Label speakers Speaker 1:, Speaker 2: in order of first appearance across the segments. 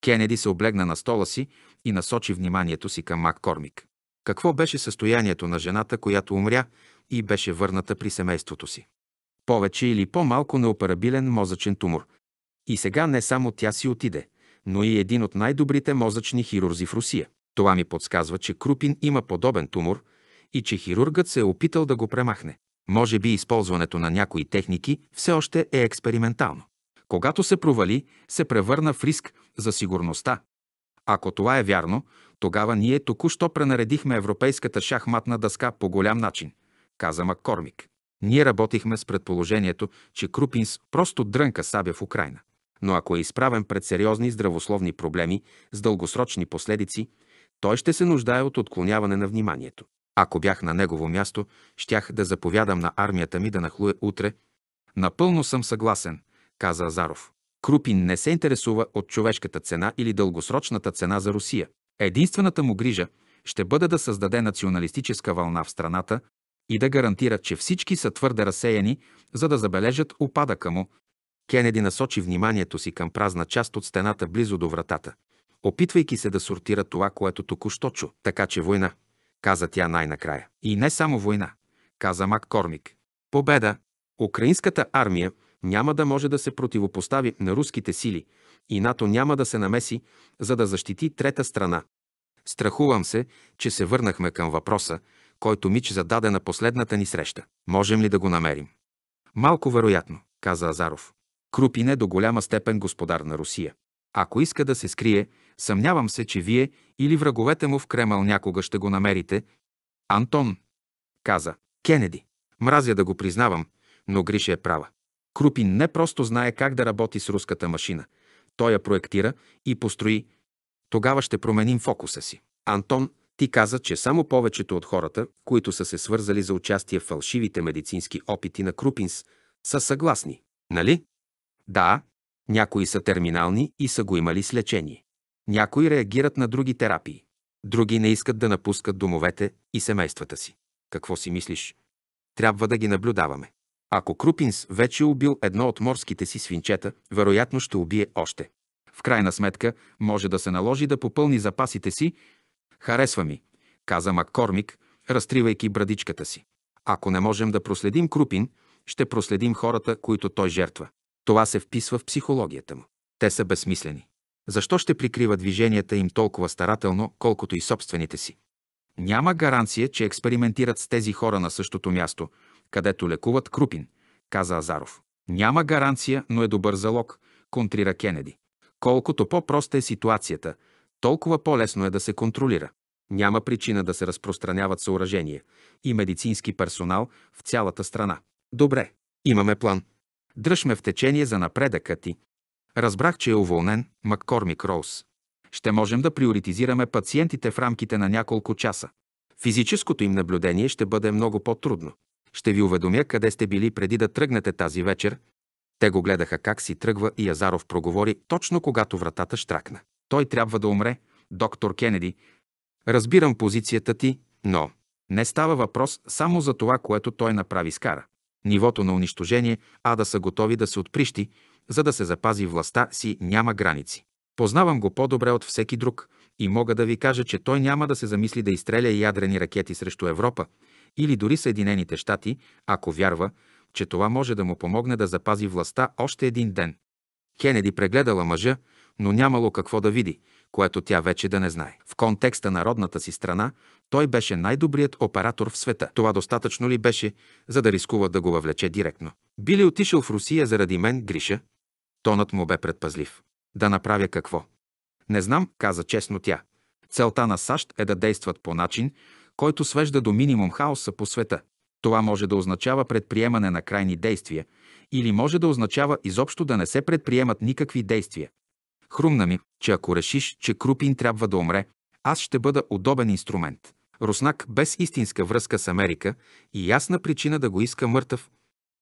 Speaker 1: Кенеди се облегна на стола си и насочи вниманието си към Мак Кормик. Какво беше състоянието на жената, която умря и беше върната при семейството си? Повече или по-малко неоперабилен мозъчен тумор. И сега не само тя си отиде, но и един от най-добрите мозъчни хирурзи в Русия. Това ми подсказва, че Крупин има подобен тумор и че хирургът се е опитал да го премахне. Може би използването на някои техники все още е експериментално. Когато се провали, се превърна в риск за сигурността. Ако това е вярно, тогава ние току-що пренаредихме европейската шахматна дъска по голям начин, каза Маккормик. Ние работихме с предположението, че Крупинс просто дрънка сабя в Украина. Но ако е изправен пред сериозни здравословни проблеми с дългосрочни последици, той ще се нуждае от отклоняване на вниманието. Ако бях на негово място, щях да заповядам на армията ми да нахлуе утре. Напълно съм съгласен, каза Азаров. Крупин не се интересува от човешката цена или дългосрочната цена за Русия. Единствената му грижа ще бъде да създаде националистическа вълна в страната и да гарантира, че всички са твърде разсеяни, за да забележат опадъка му. Кенеди насочи вниманието си към празна част от стената близо до вратата, опитвайки се да сортира това, което току-що чу. Така че война, каза тя най-накрая. И не само война, каза Мак Кормик. Победа! Украинската армия – няма да може да се противопостави на руските сили и НАТО няма да се намеси, за да защити трета страна. Страхувам се, че се върнахме към въпроса, който Мич зададе на последната ни среща. Можем ли да го намерим? Малко вероятно, каза Азаров. Крупин е до голяма степен господар на Русия. Ако иска да се скрие, съмнявам се, че вие или враговете му в Кремъл някога ще го намерите. Антон, каза, Кенеди. Мразя да го признавам, но Гриша е права. Крупин не просто знае как да работи с руската машина. Той я проектира и построи. Тогава ще променим фокуса си. Антон, ти каза, че само повечето от хората, които са се свързали за участие в фалшивите медицински опити на Крупинс, са съгласни. Нали? Да, някои са терминални и са го имали с лечение. Някои реагират на други терапии. Други не искат да напускат домовете и семействата си. Какво си мислиш? Трябва да ги наблюдаваме. Ако Крупинс вече убил едно от морските си свинчета, вероятно ще убие още. В крайна сметка може да се наложи да попълни запасите си. Харесва ми, каза Маккормик, разтривайки брадичката си. Ако не можем да проследим Крупин, ще проследим хората, които той жертва. Това се вписва в психологията му. Те са безсмислени. Защо ще прикрива движенията им толкова старателно, колкото и собствените си? Няма гаранция, че експериментират с тези хора на същото място, където лекуват Крупин, каза Азаров. Няма гаранция, но е добър залог, контрира Кенеди. Колкото по-проста е ситуацията, толкова по-лесно е да се контролира. Няма причина да се разпространяват съоръжения и медицински персонал в цялата страна. Добре, имаме план. Дръжме в течение за напредъка ти. Разбрах, че е уволнен Маккормик Роуз. Ще можем да приоритизираме пациентите в рамките на няколко часа. Физическото им наблюдение ще бъде много по-трудно. Ще ви уведомя къде сте били преди да тръгнете тази вечер. Те го гледаха как си тръгва и Азаров проговори точно когато вратата штракна. Той трябва да умре, доктор Кенеди. Разбирам позицията ти, но не става въпрос само за това, което той направи с кара. Нивото на унищожение а да са готови да се отприщи, за да се запази властта си няма граници. Познавам го по-добре от всеки друг и мога да ви кажа, че той няма да се замисли да изстреля ядрени ракети срещу Европа, или дори Съединените щати, ако вярва, че това може да му помогне да запази властта още един ден. Кенеди прегледала мъжа, но нямало какво да види, което тя вече да не знае. В контекста на родната си страна, той беше най-добрият оператор в света. Това достатъчно ли беше, за да рискува да го въвлече директно? Би ли отишъл в Русия заради мен, Гриша? Тонът му бе предпазлив. Да направя какво? Не знам, каза честно тя. Целта на САЩ е да действат по начин, който свежда до минимум хаоса по света. Това може да означава предприемане на крайни действия или може да означава изобщо да не се предприемат никакви действия. Хрумна ми, че ако решиш, че Крупин трябва да умре, аз ще бъда удобен инструмент. Руснак без истинска връзка с Америка и ясна причина да го иска мъртъв.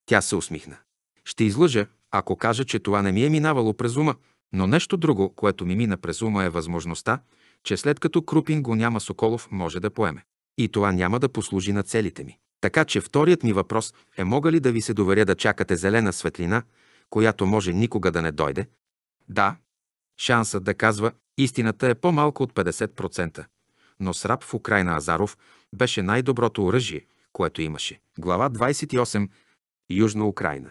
Speaker 1: Тя се усмихна. Ще излъжа, ако кажа, че това не ми е минавало през ума, но нещо друго, което ми мина през ума е възможността, че след като Крупин го няма Соколов може да поеме и това няма да послужи на целите ми. Така че вторият ми въпрос е мога ли да ви се доверя да чакате зелена светлина, която може никога да не дойде? Да. Шансът да казва истината е по-малко от 50%. Но сраб в Украина Азаров беше най-доброто оръжие, което имаше. Глава 28. Южна Украина.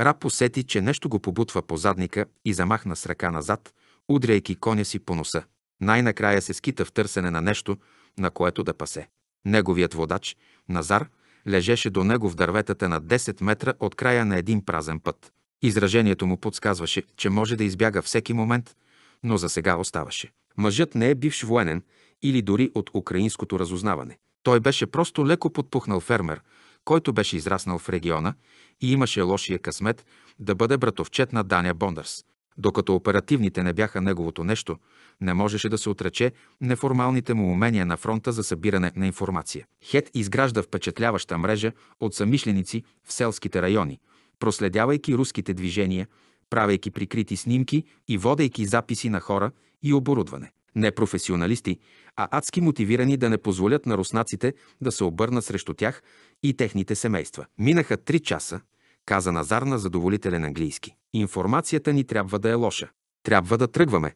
Speaker 1: Раб усети, че нещо го побутва по задника и замахна с ръка назад, удряйки коня си по носа. Най-накрая се скита в търсене на нещо, на което да пасе. Неговият водач, Назар, лежеше до него в дърветата на 10 метра от края на един празен път. Изражението му подсказваше, че може да избяга всеки момент, но за сега оставаше. Мъжът не е бивш военен или дори от украинското разузнаване. Той беше просто леко подпухнал фермер, който беше израснал в региона и имаше лошия късмет да бъде братовчет на Даня Бондърс. Докато оперативните не бяха неговото нещо, не можеше да се отрече неформалните му умения на фронта за събиране на информация. Хет изгражда впечатляваща мрежа от самишленици в селските райони, проследявайки руските движения, правейки прикрити снимки и водейки записи на хора и оборудване. Не професионалисти, а адски мотивирани да не позволят на руснаците да се обърнат срещу тях и техните семейства. Минаха три часа – каза Назар на задоволителен английски. Информацията ни трябва да е лоша. Трябва да тръгваме.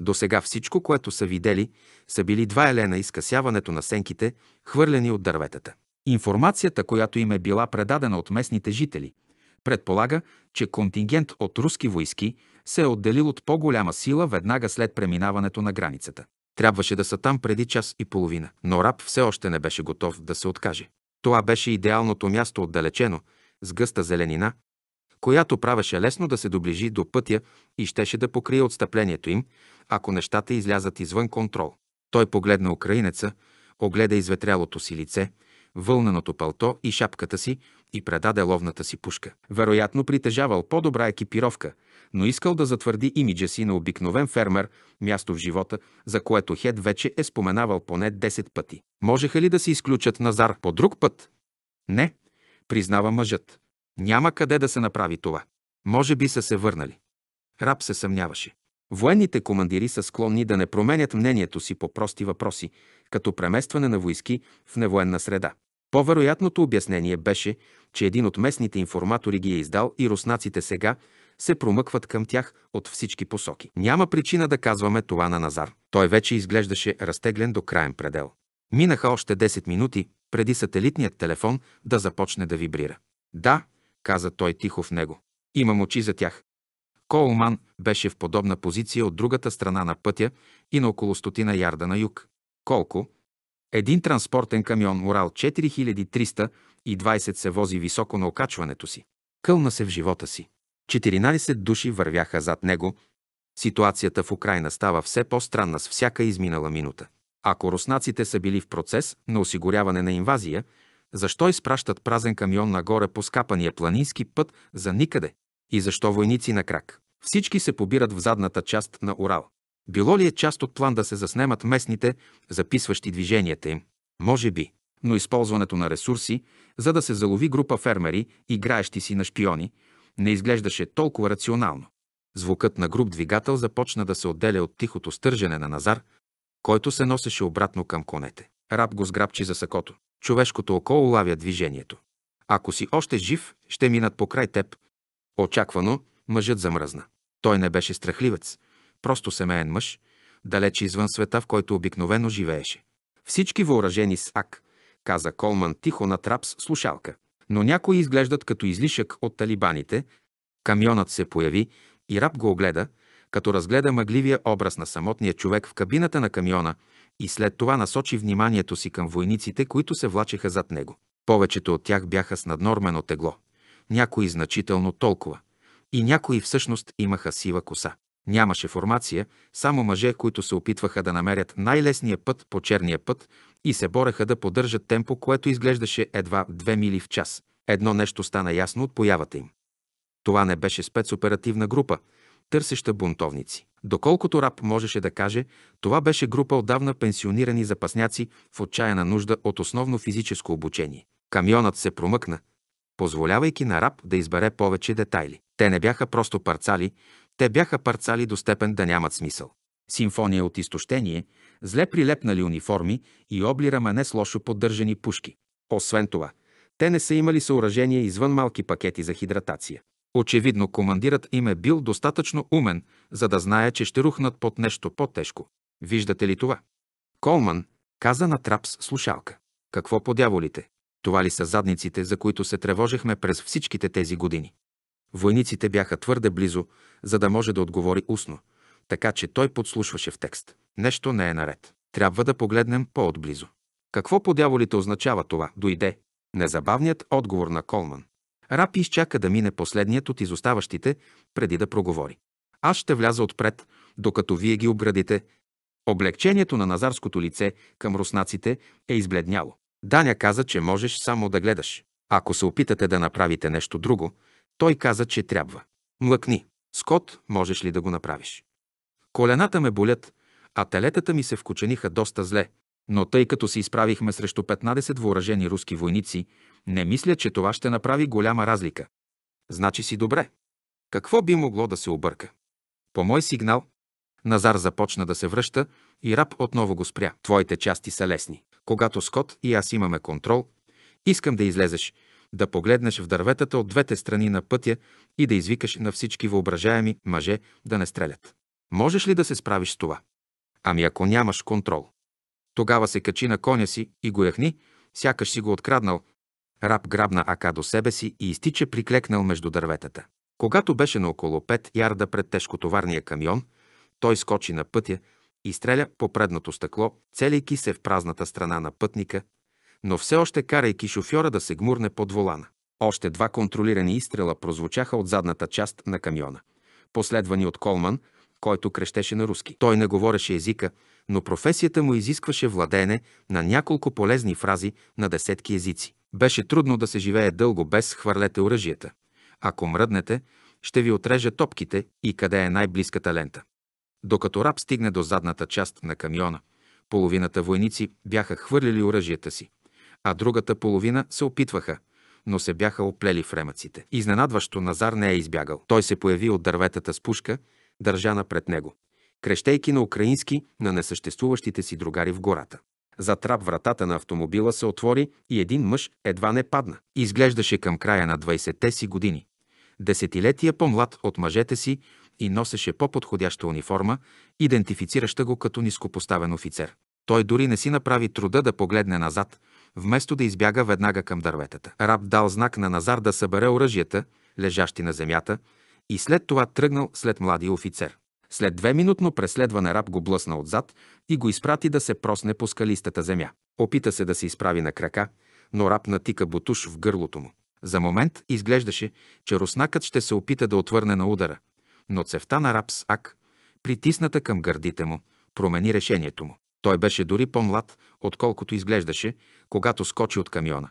Speaker 1: До сега всичко, което са видели, са били два елена изкасяването на сенките, хвърлени от дърветата. Информацията, която им е била предадена от местните жители, предполага, че контингент от руски войски се е отделил от по-голяма сила веднага след преминаването на границата. Трябваше да са там преди час и половина, но Раб все още не беше готов да се откаже. Това беше идеалното място отдалечено, с гъста зеленина, която правеше лесно да се доближи до пътя и щеше да покрие отстъплението им, ако нещата излязат извън контрол. Той погледна украинеца, огледа изветрялото си лице, вълненото палто и шапката си и предаде ловната си пушка. Вероятно притежавал по-добра екипировка, но искал да затвърди имиджа си на обикновен фермер, място в живота, за което Хед вече е споменавал поне 10 пъти. Можеха ли да се изключат Назар по друг път? Не, признава мъжът. Няма къде да се направи това. Може би са се върнали. Раб се съмняваше. Военните командири са склонни да не променят мнението си по прости въпроси, като преместване на войски в невоенна среда. По-вероятното обяснение беше, че един от местните информатори ги е издал и руснаците сега се промъкват към тях от всички посоки. Няма причина да казваме това на Назар. Той вече изглеждаше разтеглен до краен предел. Минаха още 10 минути, преди сателитният телефон да започне да вибрира. Да, каза той тихо в него. Имам очи за тях. Колман беше в подобна позиция от другата страна на пътя и на около стотина ярда на юг. Колко? Един транспортен камион Урал 4320 се вози високо на окачването си. Кълна се в живота си. 14 души вървяха зад него. Ситуацията в Украина става все по-странна с всяка изминала минута. Ако руснаците са били в процес на осигуряване на инвазия, защо изпращат празен камион нагоре по скапания планински път за никъде? И защо войници на крак? Всички се побират в задната част на Урал. Било ли е част от план да се заснемат местните, записващи движенията им? Може би. Но използването на ресурси, за да се залови група фермери, играещи си на шпиони, не изглеждаше толкова рационално. Звукът на груп двигател започна да се отделя от тихото стържане на Назар – който се носеше обратно към конете. Раб го сграбчи за сакото. Човешкото око улавя движението. Ако си още жив, ще минат покрай теб. Очаквано, мъжът замръзна. Той не беше страхливец, просто семеен мъж, далеч извън света, в който обикновено живееше. Всички въоръжени с ак, каза Колман тихо на трап с слушалка. Но някои изглеждат като излишък от талибаните. Камионът се появи и раб го огледа, като разгледа мъгливия образ на самотния човек в кабината на камиона и след това насочи вниманието си към войниците, които се влачеха зад него. Повечето от тях бяха с наднормено тегло, някои значително толкова, и някои всъщност имаха сива коса. Нямаше формация, само мъже, които се опитваха да намерят най-лесния път по черния път и се бореха да поддържат темпо, което изглеждаше едва 2 мили в час. Едно нещо стана ясно от появата им. Това не беше спецоперативна група, търсеща бунтовници. Доколкото раб можеше да каже, това беше група отдавна пенсионирани запасняци в отчаяна нужда от основно физическо обучение. Камионът се промъкна, позволявайки на раб да избере повече детайли. Те не бяха просто парцали, те бяха парцали до степен да нямат смисъл. Симфония от изтощение, зле прилепнали униформи и обли рамене с лошо поддържани пушки. Освен това, те не са имали съоръжения извън малки пакети за хидратация. Очевидно командирът им е бил достатъчно умен, за да знае, че ще рухнат под нещо по-тежко. Виждате ли това? Колман каза на Трапс слушалка. Какво по дяволите? Това ли са задниците, за които се тревожихме през всичките тези години? Войниците бяха твърде близо, за да може да отговори устно, така че той подслушваше в текст. Нещо не е наред. Трябва да погледнем по-отблизо. Какво по дяволите означава това? Дойде. Незабавният отговор на Колман. Рапи изчака да мине последният от изоставащите, преди да проговори. Аз ще вляза отпред, докато вие ги обградите. Облегчението на назарското лице към руснаците е избледняло. Даня каза, че можеш само да гледаш. Ако се опитате да направите нещо друго, той каза, че трябва. Млъкни. Скот, можеш ли да го направиш? Колената ме болят, а телетата ми се вкучениха доста зле, но тъй като се изправихме срещу 15 въоръжени руски войници, не мисля, че това ще направи голяма разлика. Значи си добре. Какво би могло да се обърка? По мой сигнал, Назар започна да се връща и раб отново го спря. Твоите части са лесни. Когато Скот и аз имаме контрол, искам да излезеш, да погледнеш в дърветата от двете страни на пътя и да извикаш на всички въображаеми мъже да не стрелят. Можеш ли да се справиш с това? Ами ако нямаш контрол. Тогава се качи на коня си и го яхни, сякаш си го откраднал Раб грабна Ака до себе си и изтича приклекнал между дърветата. Когато беше на около 5 ярда пред тежкотоварния камион, той скочи на пътя и стреля по предното стъкло, целейки се в празната страна на пътника, но все още карайки шофьора да се гмурне под волана. Още два контролирани изстрела прозвучаха от задната част на камиона, последвани от Колман, който крещеше на руски. Той не говореше езика, но професията му изискваше владеене на няколко полезни фрази на десетки езици. Беше трудно да се живее дълго без хвърлете оръжията. Ако мръднете, ще ви отрежа топките и къде е най-близката лента. Докато раб стигне до задната част на камиона, половината войници бяха хвърлили оръжията си, а другата половина се опитваха, но се бяха оплели в ремъците. Изненадващо Назар не е избягал. Той се появи от дърветата с пушка, държана пред него, крещейки на украински на несъществуващите си другари в гората. Затрап вратата на автомобила се отвори и един мъж едва не падна. Изглеждаше към края на 20-те си години. Десетилетия по-млад от мъжете си и носеше по-подходяща униформа, идентифицираща го като нископоставен офицер. Той дори не си направи труда да погледне назад, вместо да избяга веднага към дърветата. Раб дал знак на Назар да събере оръжията, лежащи на земята, и след това тръгнал след младия офицер. След двеминутно преследване раб го блъсна отзад и го изпрати да се просне по скалистата земя. Опита се да се изправи на крака, но раб натика бутуш в гърлото му. За момент изглеждаше, че руснакът ще се опита да отвърне на удара, но цевта на раб с ак, притисната към гърдите му, промени решението му. Той беше дори по-млад, отколкото изглеждаше, когато скочи от камиона.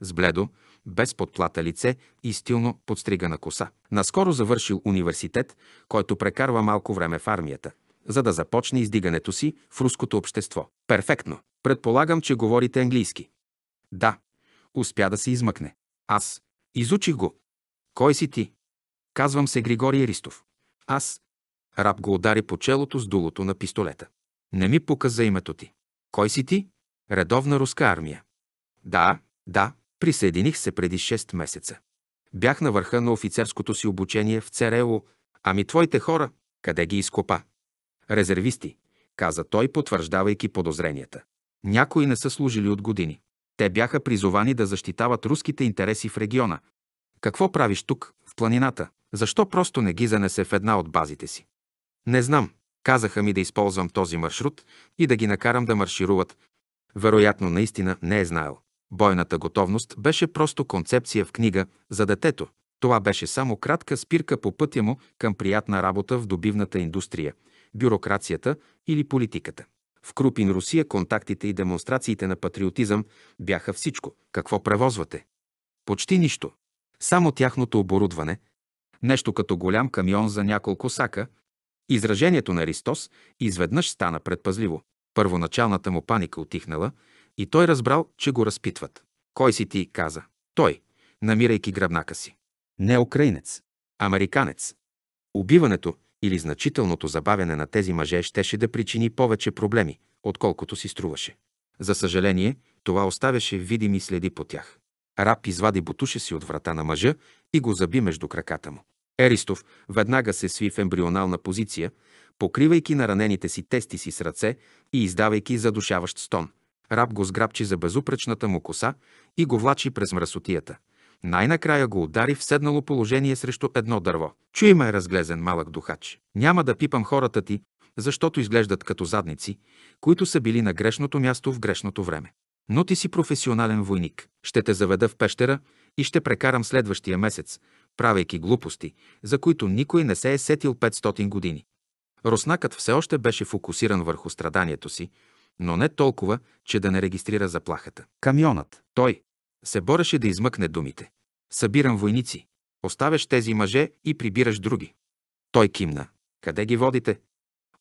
Speaker 1: С бледо, без подплата лице и стилно подстригана коса. Наскоро завършил университет, който прекарва малко време в армията, за да започне издигането си в руското общество. Перфектно! Предполагам, че говорите английски. Да, успя да се измъкне. Аз. Изучих го. Кой си ти? Казвам се Григорий Ристов. Аз. Раб го удари по челото с дулото на пистолета. Не ми показа името ти. Кой си ти? Редовна руска армия. Да, да, Присъединих се преди 6 месеца. Бях на върха на офицерското си обучение в ЦРЕО, Ами твоите хора, къде ги изкопа? Резервисти, каза той, потвърждавайки подозренията. Някои не са служили от години. Те бяха призовани да защитават руските интереси в региона. Какво правиш тук, в планината? Защо просто не ги занесе в една от базите си? Не знам. Казаха ми да използвам този маршрут и да ги накарам да маршируват. Вероятно, наистина не е знаел. Бойната готовност беше просто концепция в книга за детето. Това беше само кратка спирка по пътя му към приятна работа в добивната индустрия, бюрокрацията или политиката. В Крупин Русия контактите и демонстрациите на патриотизъм бяха всичко. Какво превозвате? Почти нищо. Само тяхното оборудване, нещо като голям камион за няколко сака, изражението на Ристос изведнъж стана предпазливо. Първоначалната му паника отихнала – и той разбрал, че го разпитват. Кой си ти, каза. Той, намирайки гръбнака си. Не украинец, американец. Убиването или значителното забавяне на тези мъже щеше да причини повече проблеми, отколкото си струваше. За съжаление, това оставяше видими следи по тях. Раб извади бутуша си от врата на мъжа и го заби между краката му. Еристов веднага се сви в ембрионална позиция, покривайки наранените си тести си с ръце и издавайки задушаващ стон. Раб го сграбчи за безупречната му коса и го влачи през мръсотията. Най-накрая го удари в седнало положение срещу едно дърво. Чуй ме, разглезен малък духач. Няма да пипам хората ти, защото изглеждат като задници, които са били на грешното място в грешното време. Но ти си професионален войник. Ще те заведа в пещера и ще прекарам следващия месец, правейки глупости, за които никой не се е сетил 500 години. Роснакът все още беше фокусиран върху страданието си, но не толкова, че да не регистрира заплахата. Камионът. Той се бореше да измъкне думите. Събирам войници. Оставяш тези мъже и прибираш други. Той кимна. Къде ги водите?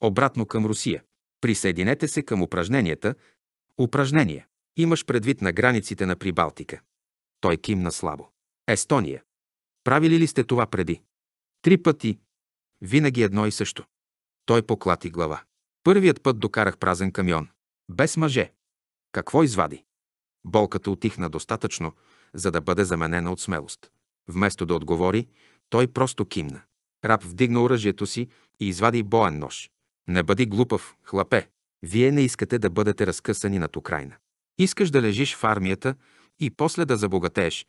Speaker 1: Обратно към Русия. Присъединете се към упражненията. Упражнения. Имаш предвид на границите на Прибалтика. Той кимна слабо. Естония. Правили ли сте това преди? Три пъти. Винаги едно и също. Той поклати глава. Първият път докарах празен камион. Без мъже. Какво извади? Болката отихна достатъчно, за да бъде заменена от смелост. Вместо да отговори, той просто кимна. Раб вдигна оръжието си и извади боен нож. Не бъди глупав, хлапе. Вие не искате да бъдете разкъсани над Украина. Искаш да лежиш в армията и после да забогатееш.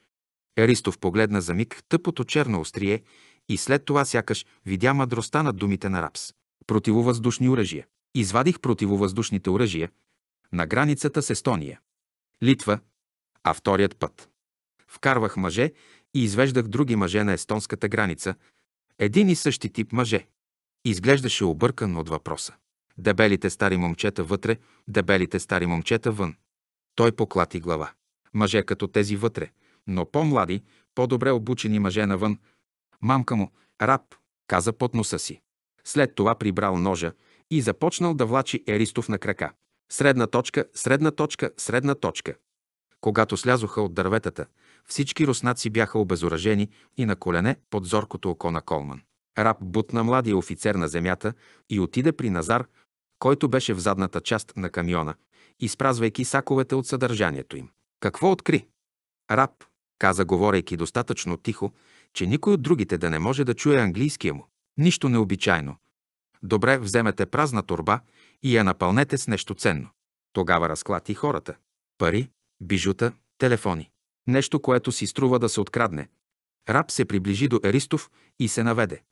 Speaker 1: Еристов погледна за миг тъпото черно острие и след това сякаш видя мъдростта на думите на Рапс. Противовъздушни оръжия. Извадих противовъздушните оръжия, на границата с Естония. Литва, а вторият път. Вкарвах мъже и извеждах други мъже на естонската граница, един и същи тип мъже. Изглеждаше объркан от въпроса. Дебелите стари момчета вътре, дебелите стари момчета вън. Той поклати глава. Мъже като тези вътре, но по-млади, по-добре обучени мъже навън. Мамка му, раб, каза под носа си. След това прибрал ножа и започнал да влачи Еристов на крака. Средна точка, средна точка, средна точка. Когато слязоха от дърветата, всички руснаци бяха обезоръжени и на колене под зоркото око на Колман. Раб бутна младия офицер на земята и отиде при Назар, който беше в задната част на камиона, изпразвайки саковете от съдържанието им. Какво откри? Раб, каза, говорейки достатъчно тихо, че никой от другите да не може да чуе английския му. Нищо необичайно. Добре, вземете празна турба и я напълнете с нещо ценно. Тогава разклати хората. Пари, бижута, телефони. Нещо, което си струва да се открадне. Раб се приближи до Еристов и се наведе,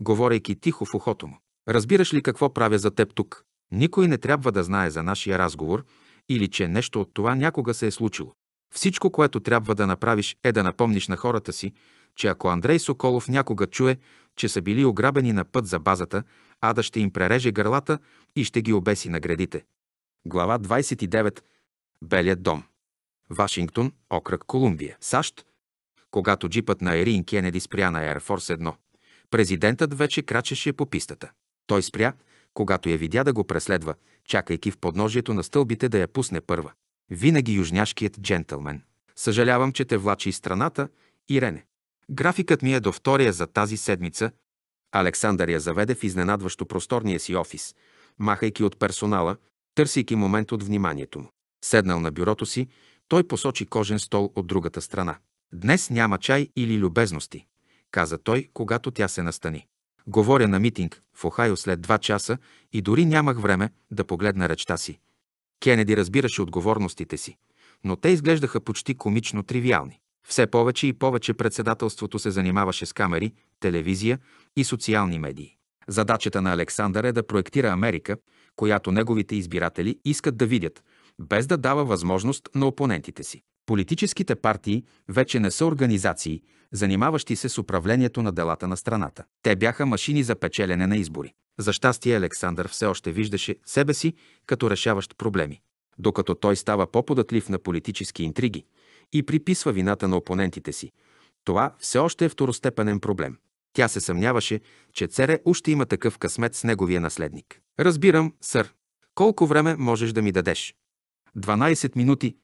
Speaker 1: говорейки тихо в ухото му. Разбираш ли какво правя за теб тук? Никой не трябва да знае за нашия разговор или че нещо от това някога се е случило. Всичко, което трябва да направиш, е да напомниш на хората си, че ако Андрей Соколов някога чуе, че са били ограбени на път за базата, Ада ще им пререже гърлата и ще ги обеси на градите. Глава 29. Белият дом. Вашингтон, окръг Колумбия, САЩ. Когато джипът на Ерин Кенеди спря на Air Force 1, президентът вече крачеше по пистата. Той спря, когато я видя да го преследва, чакайки в подножието на стълбите да я пусне първа. Винаги южняшкият джентълмен. Съжалявам, че те влачи из страната, Ирене. Графикът ми е до втория за тази седмица, Александър я заведе в изненадващо просторния си офис, махайки от персонала, търсейки момент от вниманието му. Седнал на бюрото си, той посочи кожен стол от другата страна. Днес няма чай или любезности, каза той, когато тя се настани. Говоря на митинг в Охайо след два часа и дори нямах време да погледна речта си. Кенеди разбираше отговорностите си, но те изглеждаха почти комично тривиални. Все повече и повече председателството се занимаваше с камери, телевизия и социални медии. Задачата на Александър е да проектира Америка, която неговите избиратели искат да видят, без да дава възможност на опонентите си. Политическите партии вече не са организации, занимаващи се с управлението на делата на страната. Те бяха машини за печелене на избори. За щастие Александър все още виждаше себе си като решаващ проблеми. Докато той става по-податлив на политически интриги и приписва вината на опонентите си, това все още е второстепенен проблем. Тя се съмняваше, че Цере още има такъв късмет с неговия наследник. Разбирам, сър. Колко време можеш да ми дадеш? 12 минути.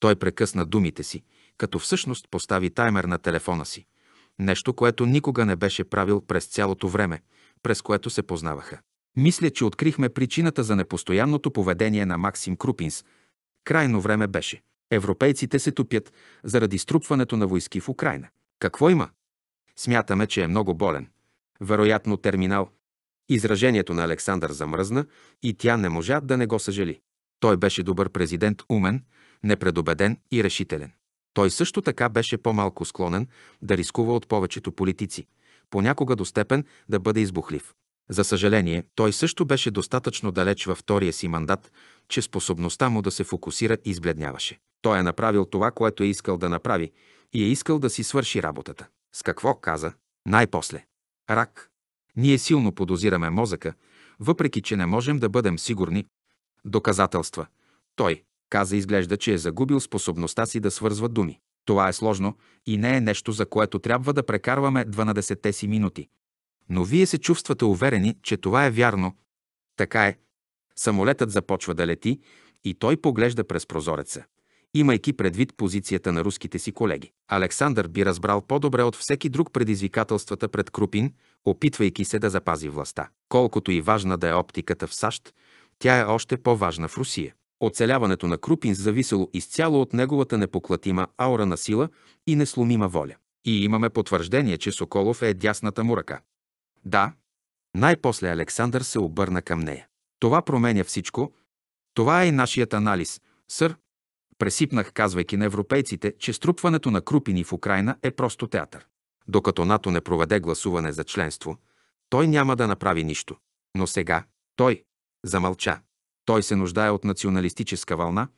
Speaker 1: Той прекъсна думите си, като всъщност постави таймер на телефона си. Нещо, което никога не беше правил през цялото време, през което се познаваха. Мисля, че открихме причината за непостоянното поведение на Максим Крупинс. Крайно време беше. Европейците се тупят заради струпването на войски в Украина. Какво има? Смятаме, че е много болен. Вероятно терминал. Изражението на Александър замръзна и тя не можа да не го съжали. Той беше добър президент, умен, непредобеден и решителен. Той също така беше по-малко склонен да рискува от повечето политици, понякога до степен да бъде избухлив. За съжаление, той също беше достатъчно далеч във втория си мандат, че способността му да се фокусира избледняваше. Той е направил това, което е искал да направи, и е искал да си свърши работата. С какво каза? Най-после. Рак. Ние силно подозираме мозъка, въпреки че не можем да бъдем сигурни. Доказателства. Той, каза, изглежда, че е загубил способността си да свързва думи. Това е сложно и не е нещо, за което трябва да прекарваме 12-те си минути. Но вие се чувствате уверени, че това е вярно. Така е. Самолетът започва да лети и той поглежда през прозореца имайки предвид позицията на руските си колеги. Александър би разбрал по-добре от всеки друг предизвикателствата пред Крупин, опитвайки се да запази властта. Колкото и важна да е оптиката в САЩ, тя е още по-важна в Русия. Оцеляването на Крупин зависело изцяло от неговата непоклатима аура на сила и несломима воля. И имаме потвърждение, че Соколов е дясната му ръка. Да, най-после Александър се обърна към нея. Това променя всичко. Това е и нашият анализ, сър, Пресипнах, казвайки на европейците, че струпването на Крупини в Украина е просто театър. Докато НАТО не проведе гласуване за членство, той няма да направи нищо. Но сега той замълча. Той се нуждае от националистическа вълна,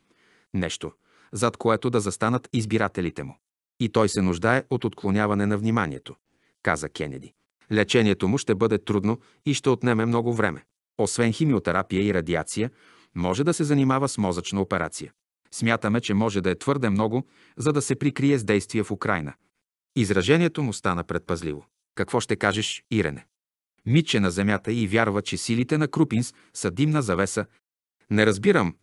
Speaker 1: нещо, зад което да застанат избирателите му. И той се нуждае от отклоняване на вниманието, каза Кенеди. Лечението му ще бъде трудно и ще отнеме много време. Освен химиотерапия и радиация, може да се занимава с мозъчна операция. Смятаме, че може да е твърде много, за да се прикрие с действия в Украина. Изражението му стана предпазливо. Какво ще кажеш, Ирене? Миче на земята и вярва, че силите на Крупинс са димна завеса. Не разбирам.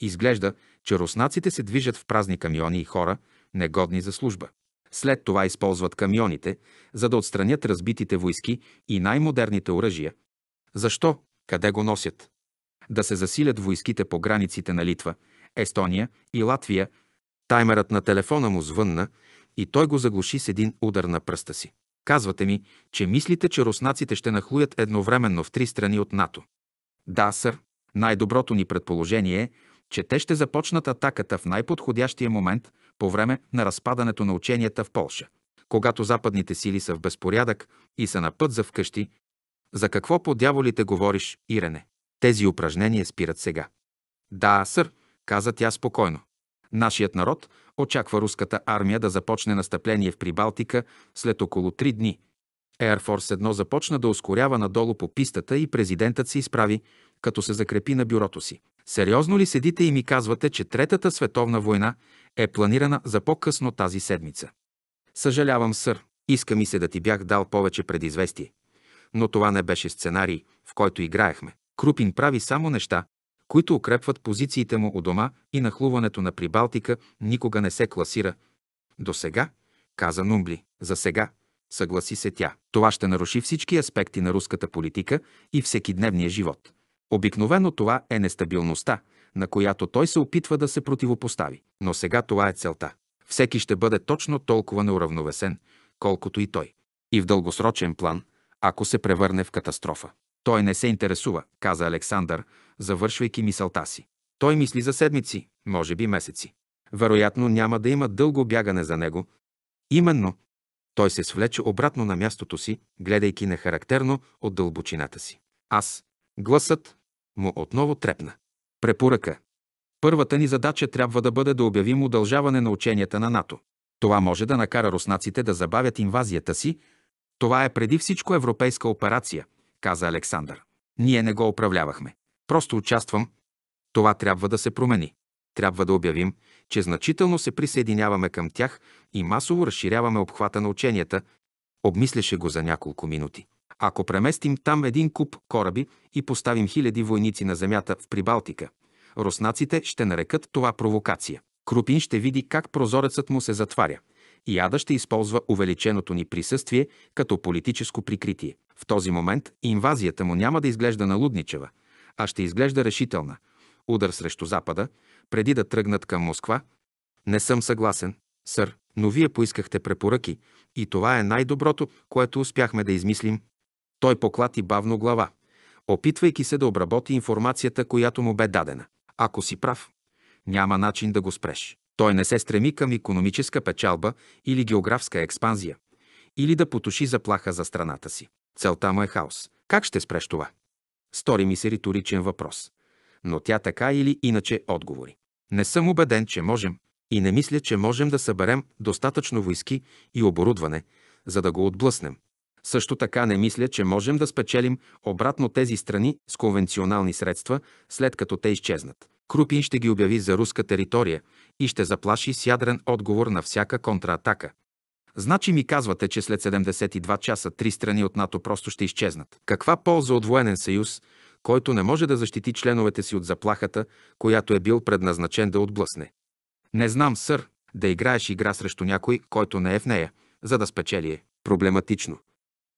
Speaker 1: Изглежда, че руснаците се движат в празни камиони и хора, негодни за служба. След това използват камионите, за да отстранят разбитите войски и най-модерните оръжия. Защо? Къде го носят? Да се засилят войските по границите на Литва – Естония и Латвия, таймерът на телефона му звънна и той го заглуши с един удар на пръста си. Казвате ми, че мислите, че руснаците ще нахлуят едновременно в три страни от НАТО. Да, сър. Най-доброто ни предположение е, че те ще започнат атаката в най-подходящия момент по време на разпадането на ученията в Полша, когато западните сили са в безпорядък и са на път за вкъщи. За какво по дяволите говориш, Ирене? Тези упражнения спират сега. Да, сър, каза тя спокойно. Нашият народ очаква руската армия да започне настъпление в Прибалтика след около три дни. Air Force 1 започна да ускорява надолу по пистата и президентът се изправи, като се закрепи на бюрото си. Сериозно ли седите и ми казвате, че Третата световна война е планирана за по-късно тази седмица? Съжалявам, сър. Иска ми се да ти бях дал повече предизвестие. Но това не беше сценарий, в който играехме. Крупин прави само неща, които укрепват позициите му у дома и нахлуването на Прибалтика никога не се класира. До сега, каза Нумбли, за сега, съгласи се тя. Това ще наруши всички аспекти на руската политика и всекидневния живот. Обикновено това е нестабилността, на която той се опитва да се противопостави. Но сега това е целта. Всеки ще бъде точно толкова неуравновесен, колкото и той. И в дългосрочен план, ако се превърне в катастрофа. Той не се интересува, каза Александър, завършвайки мисълта си. Той мисли за седмици, може би месеци. Вероятно няма да има дълго бягане за него. Именно. Той се свлече обратно на мястото си, гледайки нехарактерно от дълбочината си. Аз. Гласът му отново трепна. Препоръка. Първата ни задача трябва да бъде да обявим удължаване на ученията на НАТО. Това може да накара руснаците да забавят инвазията си. Това е преди всичко европейска операция, каза Александър. Ние не го управлявахме. Просто участвам. Това трябва да се промени. Трябва да обявим, че значително се присъединяваме към тях и масово разширяваме обхвата на ученията. Обмисляше го за няколко минути. Ако преместим там един куп кораби и поставим хиляди войници на земята в Прибалтика, руснаците ще нарекат това провокация. Крупин ще види как прозорецът му се затваря и Ада ще използва увеличеното ни присъствие като политическо прикритие. В този момент инвазията му няма да изглежда налудничева – а ще изглежда решителна. Удар срещу Запада, преди да тръгнат към Москва. Не съм съгласен, сър, но вие поискахте препоръки и това е най-доброто, което успяхме да измислим. Той поклати бавно глава, опитвайки се да обработи информацията, която му бе дадена. Ако си прав, няма начин да го спреш. Той не се стреми към економическа печалба или географска експанзия, или да потуши заплаха за страната си. Целта му е хаос. Как ще спреш това? Стори ми се риторичен въпрос. Но тя така или иначе отговори. Не съм убеден, че можем и не мисля, че можем да съберем достатъчно войски и оборудване, за да го отблъснем. Също така не мисля, че можем да спечелим обратно тези страни с конвенционални средства, след като те изчезнат. Крупин ще ги обяви за руска територия и ще заплаши с ядрен отговор на всяка контратака – Значи ми казвате, че след 72 часа три страни от НАТО просто ще изчезнат. Каква полза от военен съюз, който не може да защити членовете си от заплахата, която е бил предназначен да отблъсне? Не знам, сър, да играеш игра срещу някой, който не е в нея, за да спечели е. Проблематично.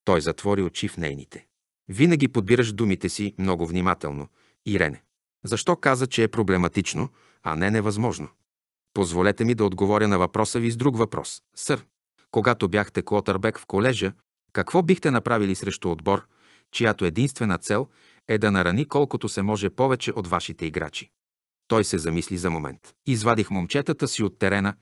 Speaker 1: Той затвори очи в нейните. Винаги подбираш думите си много внимателно, Ирене. Защо каза, че е проблематично, а не невъзможно? Позволете ми да отговоря на въпроса ви с друг въпрос, сър когато бяхте Клотърбек в колежа, какво бихте направили срещу отбор, чиято единствена цел е да нарани колкото се може повече от вашите играчи? Той се замисли за момент. Извадих момчетата си от терена.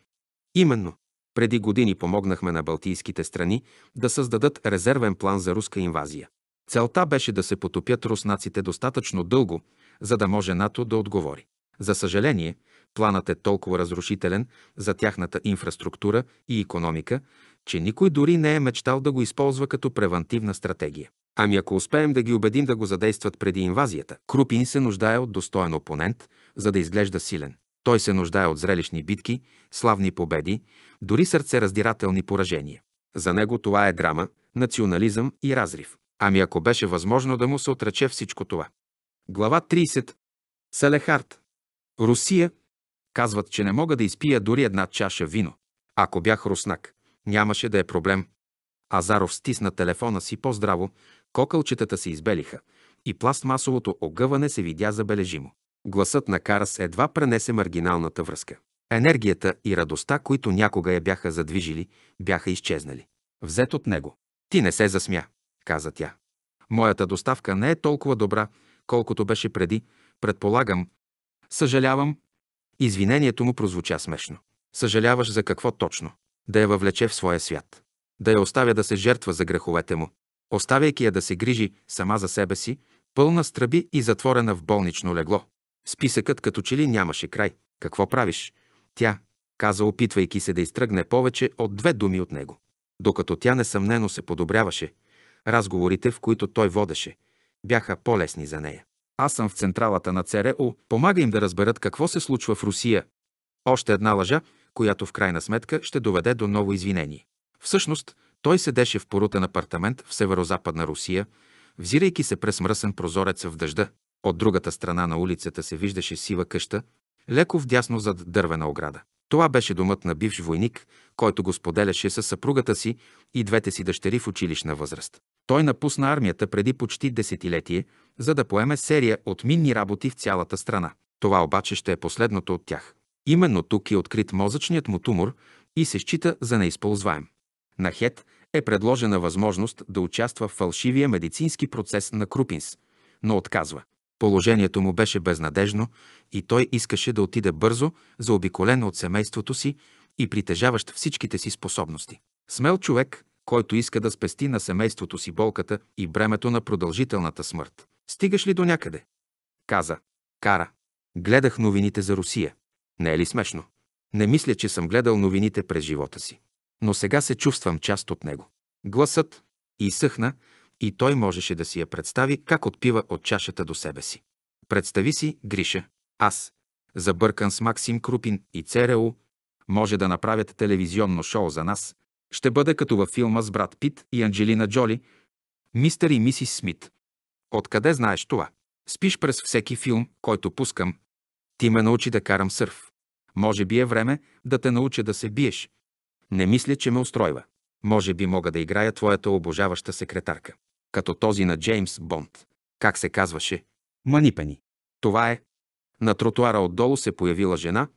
Speaker 1: Именно. Преди години помогнахме на балтийските страни да създадат резервен план за руска инвазия. Целта беше да се потопят руснаците достатъчно дълго, за да може НАТО да отговори. За съжаление, Планът е толкова разрушителен за тяхната инфраструктура и економика, че никой дори не е мечтал да го използва като превантивна стратегия. Ами ако успеем да ги убедим да го задействат преди инвазията, Крупин се нуждае от достоен опонент, за да изглежда силен. Той се нуждае от зрелищни битки, славни победи, дори сърцераздирателни поражения. За него това е драма, национализъм и разрив. Ами ако беше възможно да му се отрече всичко това. Глава 30. Салехард. Русия, Казват, че не мога да изпия дори една чаша вино. Ако бях руснак, нямаше да е проблем. Азаров стисна телефона си по-здраво, кокълчетата се избелиха и пластмасовото огъване се видя забележимо. Гласът на Карас едва пренесе маргиналната връзка. Енергията и радостта, които някога я бяха задвижили, бяха изчезнали. Взет от него. Ти не се засмя, каза тя. Моята доставка не е толкова добра, колкото беше преди, предполагам. Съжалявам, Извинението му прозвуча смешно. Съжаляваш за какво точно? Да я въвлече в своя свят. Да я оставя да се жертва за греховете му. Оставяйки я да се грижи сама за себе си, пълна с тръби и затворена в болнично легло. Списъкът като че ли нямаше край. Какво правиш? Тя, каза, опитвайки се да изтръгне повече от две думи от него. Докато тя несъмнено се подобряваше, разговорите, в които той водеше, бяха по-лесни за нея. Аз съм в централата на ЦРУ, помага им да разберат какво се случва в Русия. Още една лъжа, която в крайна сметка ще доведе до ново извинение. Всъщност, той седеше в порутен апартамент в северо-западна Русия, взирайки се през мръсен прозорец в дъжда. От другата страна на улицата се виждаше сива къща, леко вдясно зад дървена ограда. Това беше домът на бивш войник, който го споделяше със съпругата си и двете си дъщери в училищна възраст. Той напусна армията преди почти десетилетие, за да поеме серия от минни работи в цялата страна. Това обаче ще е последното от тях. Именно тук е открит мозъчният му тумор и се счита за неизползваем. На Хет е предложена възможност да участва в фалшивия медицински процес на Крупинс, но отказва. Положението му беше безнадежно и той искаше да отиде бързо, заобиколен от семейството си и притежаващ всичките си способности. Смел човек, който иска да спести на семейството си болката и бремето на продължителната смърт. Стигаш ли до някъде? Каза. Кара. Гледах новините за Русия. Не е ли смешно? Не мисля, че съм гледал новините през живота си. Но сега се чувствам част от него. Гласът изсъхна и той можеше да си я представи как отпива от чашата до себе си. Представи си, Гриша, аз, забъркан с Максим Крупин и ЦРУ, може да направят телевизионно шоу за нас, ще бъде като във филма с брат Пит и Анджелина Джоли, мистер и мисис Смит. Откъде знаеш това? Спиш през всеки филм, който пускам. Ти ме научи да карам сърф. Може би е време да те науча да се биеш. Не мисля, че ме устройва. Може би мога да играя твоята обожаваща секретарка. Като този на Джеймс Бонд. Как се казваше? Манипени. Това е. На тротуара отдолу се появила жена,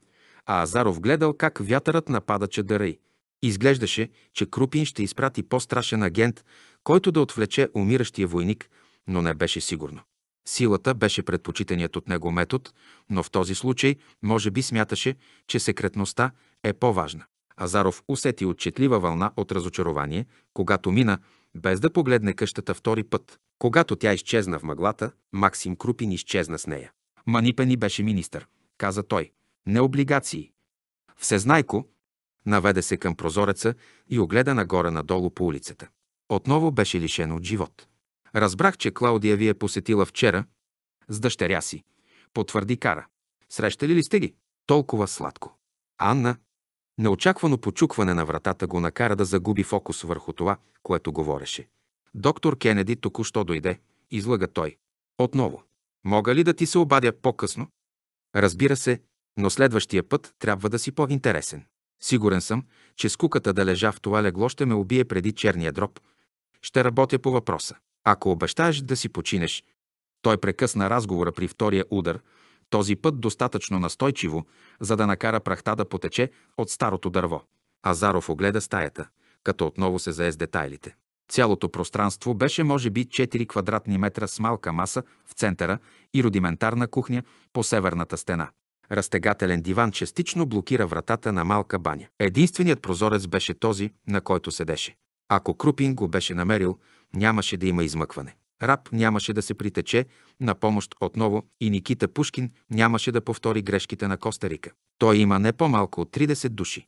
Speaker 1: а Азаров гледал как вятърът напада чадъра й. Изглеждаше, че Крупин ще изпрати по-страшен агент, който да отвлече умиращия войник, но не беше сигурно. Силата беше предпочитаният от него метод, но в този случай може би смяташе, че секретността е по-важна. Азаров усети отчетлива вълна от разочарование, когато мина, без да погледне къщата втори път. Когато тя изчезна в мъглата, Максим Крупин изчезна с нея. Манипени беше министър, каза той. Не облигации. Всезнайко, наведе се към прозореца и огледа нагоре-надолу по улицата. Отново беше лишен от живот. Разбрах, че Клаудия ви е посетила вчера с дъщеря си. Потвърди Кара. Срещали ли сте ги? Толкова сладко. Анна, неочаквано почукване на вратата го накара да загуби фокус върху това, което говореше. Доктор Кенеди току-що дойде, излага той. Отново. Мога ли да ти се обадя по-късно? Разбира се, но следващия път трябва да си по-интересен. Сигурен съм, че скуката да лежа в това легло ще ме убие преди черния дроб. Ще работя по въпроса. Ако обещаеш да си починеш. Той прекъсна разговора при втория удар, този път достатъчно настойчиво, за да накара прахта да потече от старото дърво. Азаров огледа стаята, като отново се зае с детайлите. Цялото пространство беше може би 4 квадратни метра с малка маса в центъра и рудиментарна кухня по северната стена. Разтегателен диван частично блокира вратата на малка баня. Единственият прозорец беше този, на който седеше. Ако Крупин го беше намерил, нямаше да има измъкване. Раб нямаше да се притече на помощ отново и Никита Пушкин нямаше да повтори грешките на Костарика. Той има не по-малко от 30 души,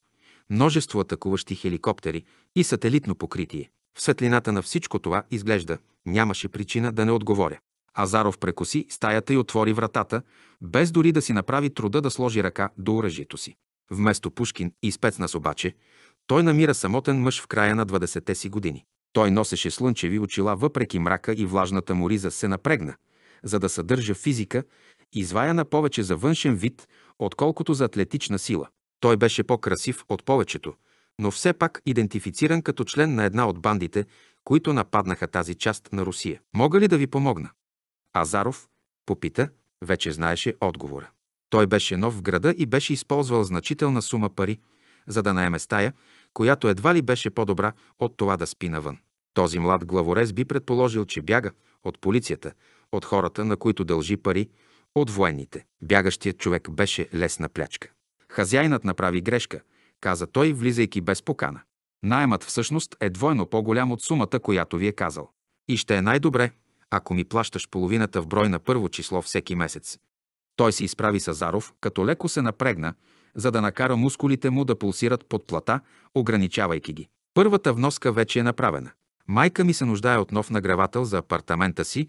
Speaker 1: множество атакуващи хеликоптери и сателитно покритие. В светлината на всичко това изглежда нямаше причина да не отговоря. Азаров прекоси стаята и отвори вратата, без дори да си направи труда да сложи ръка до оръжието си. Вместо Пушкин и спецназ обаче, той намира самотен мъж в края на 20-те си години. Той носеше слънчеви очила въпреки мрака и влажната му риза се напрегна, за да съдържа физика, изваяна повече за външен вид, отколкото за атлетична сила. Той беше по-красив от повечето, но все пак идентифициран като член на една от бандите, които нападнаха тази част на Русия. Мога ли да ви помогна? Азаров попита, вече знаеше отговора. Той беше нов в града и беше използвал значителна сума пари, за да наеме стая, която едва ли беше по-добра от това да спи навън. Този млад главорез би предположил, че бяга от полицията, от хората, на които дължи пари, от военните. Бягащият човек беше лесна плячка. Хазяйнат направи грешка, каза той, влизайки без покана. Наймът всъщност е двойно по-голям от сумата, която ви е казал. И ще е най-добре, ако ми плащаш половината в брой на първо число всеки месец. Той се изправи Сазаров, като леко се напрегна, за да накара мускулите му да пулсират под плата, ограничавайки ги. Първата вноска вече е направена. Майка ми се нуждае от нов нагревател за апартамента си.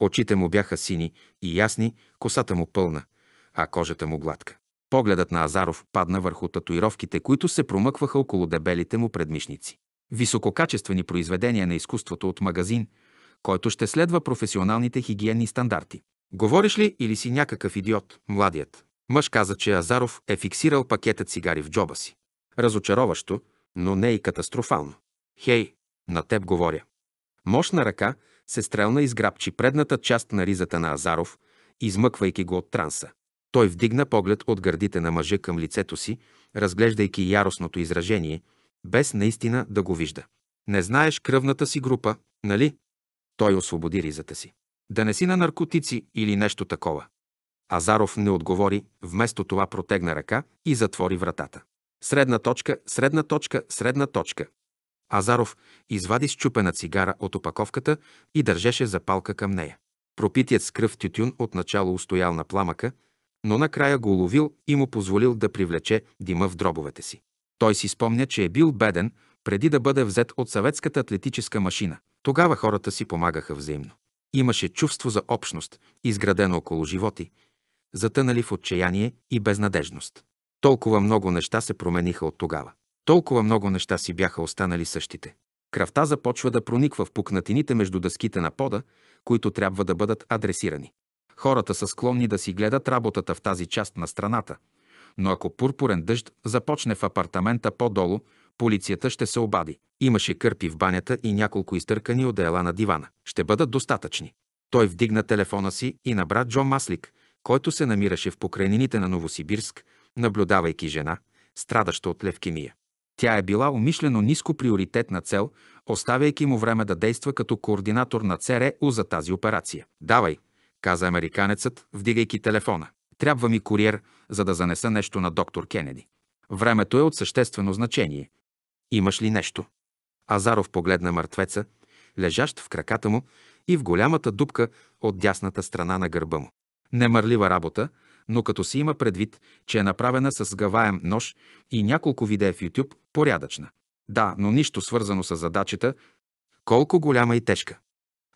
Speaker 1: Очите му бяха сини и ясни, косата му пълна, а кожата му гладка. Погледът на Азаров падна върху татуировките, които се промъкваха около дебелите му предмишници. Висококачествени произведения на изкуството от магазин, който ще следва професионалните хигиенни стандарти. Говориш ли или си някакъв идиот, младият? Мъж каза, че Азаров е фиксирал пакетът цигари в джоба си. Разочароващо, но не и катастрофално. Хей, на теб говоря. Мощна ръка се стрелна и сграбчи предната част на ризата на Азаров, измъквайки го от транса. Той вдигна поглед от гърдите на мъжа към лицето си, разглеждайки яростното изражение, без наистина да го вижда. Не знаеш кръвната си група, нали? Той освободи ризата си. Да не си на наркотици или нещо такова. Азаров не отговори, вместо това протегна ръка и затвори вратата. Средна точка, средна точка, средна точка. Азаров извади счупена цигара от опаковката и държеше запалка към нея. Пропитият с кръв тютюн отначало устоял на пламъка, но накрая го уловил и му позволил да привлече дима в дробовете си. Той си спомня, че е бил беден, преди да бъде взет от съветската атлетическа машина. Тогава хората си помагаха взаимно. Имаше чувство за общност, изградено около животи, затънали в отчаяние и безнадежност. Толкова много неща се промениха от тогава. Толкова много неща си бяха останали същите. Кръвта започва да прониква в пукнатините между дъските на пода, които трябва да бъдат адресирани. Хората са склонни да си гледат работата в тази част на страната, но ако пурпурен дъжд започне в апартамента по-долу, Полицията ще се обади. Имаше кърпи в банята и няколко изтъркани одеяла на дивана. Ще бъдат достатъчни. Той вдигна телефона си и набра Джо Маслик, който се намираше в покрайнините на Новосибирск, наблюдавайки жена, страдаща от левкемия. Тя е била умишлено ниско приоритетна цел, оставяйки му време да действа като координатор на ЦРУ за тази операция. «Давай», каза американецът, вдигайки телефона. «Трябва ми куриер, за да занеса нещо на доктор Кенеди. Времето е от съществено значение. Имаш ли нещо? Азаров погледна мъртвеца, лежащ в краката му и в голямата дупка от дясната страна на гърба му. Немърлива работа, но като си има предвид, че е направена с гаваем нож и няколко видеа в YouTube, порядъчна. Да, но нищо свързано с задачата, колко голяма и тежка.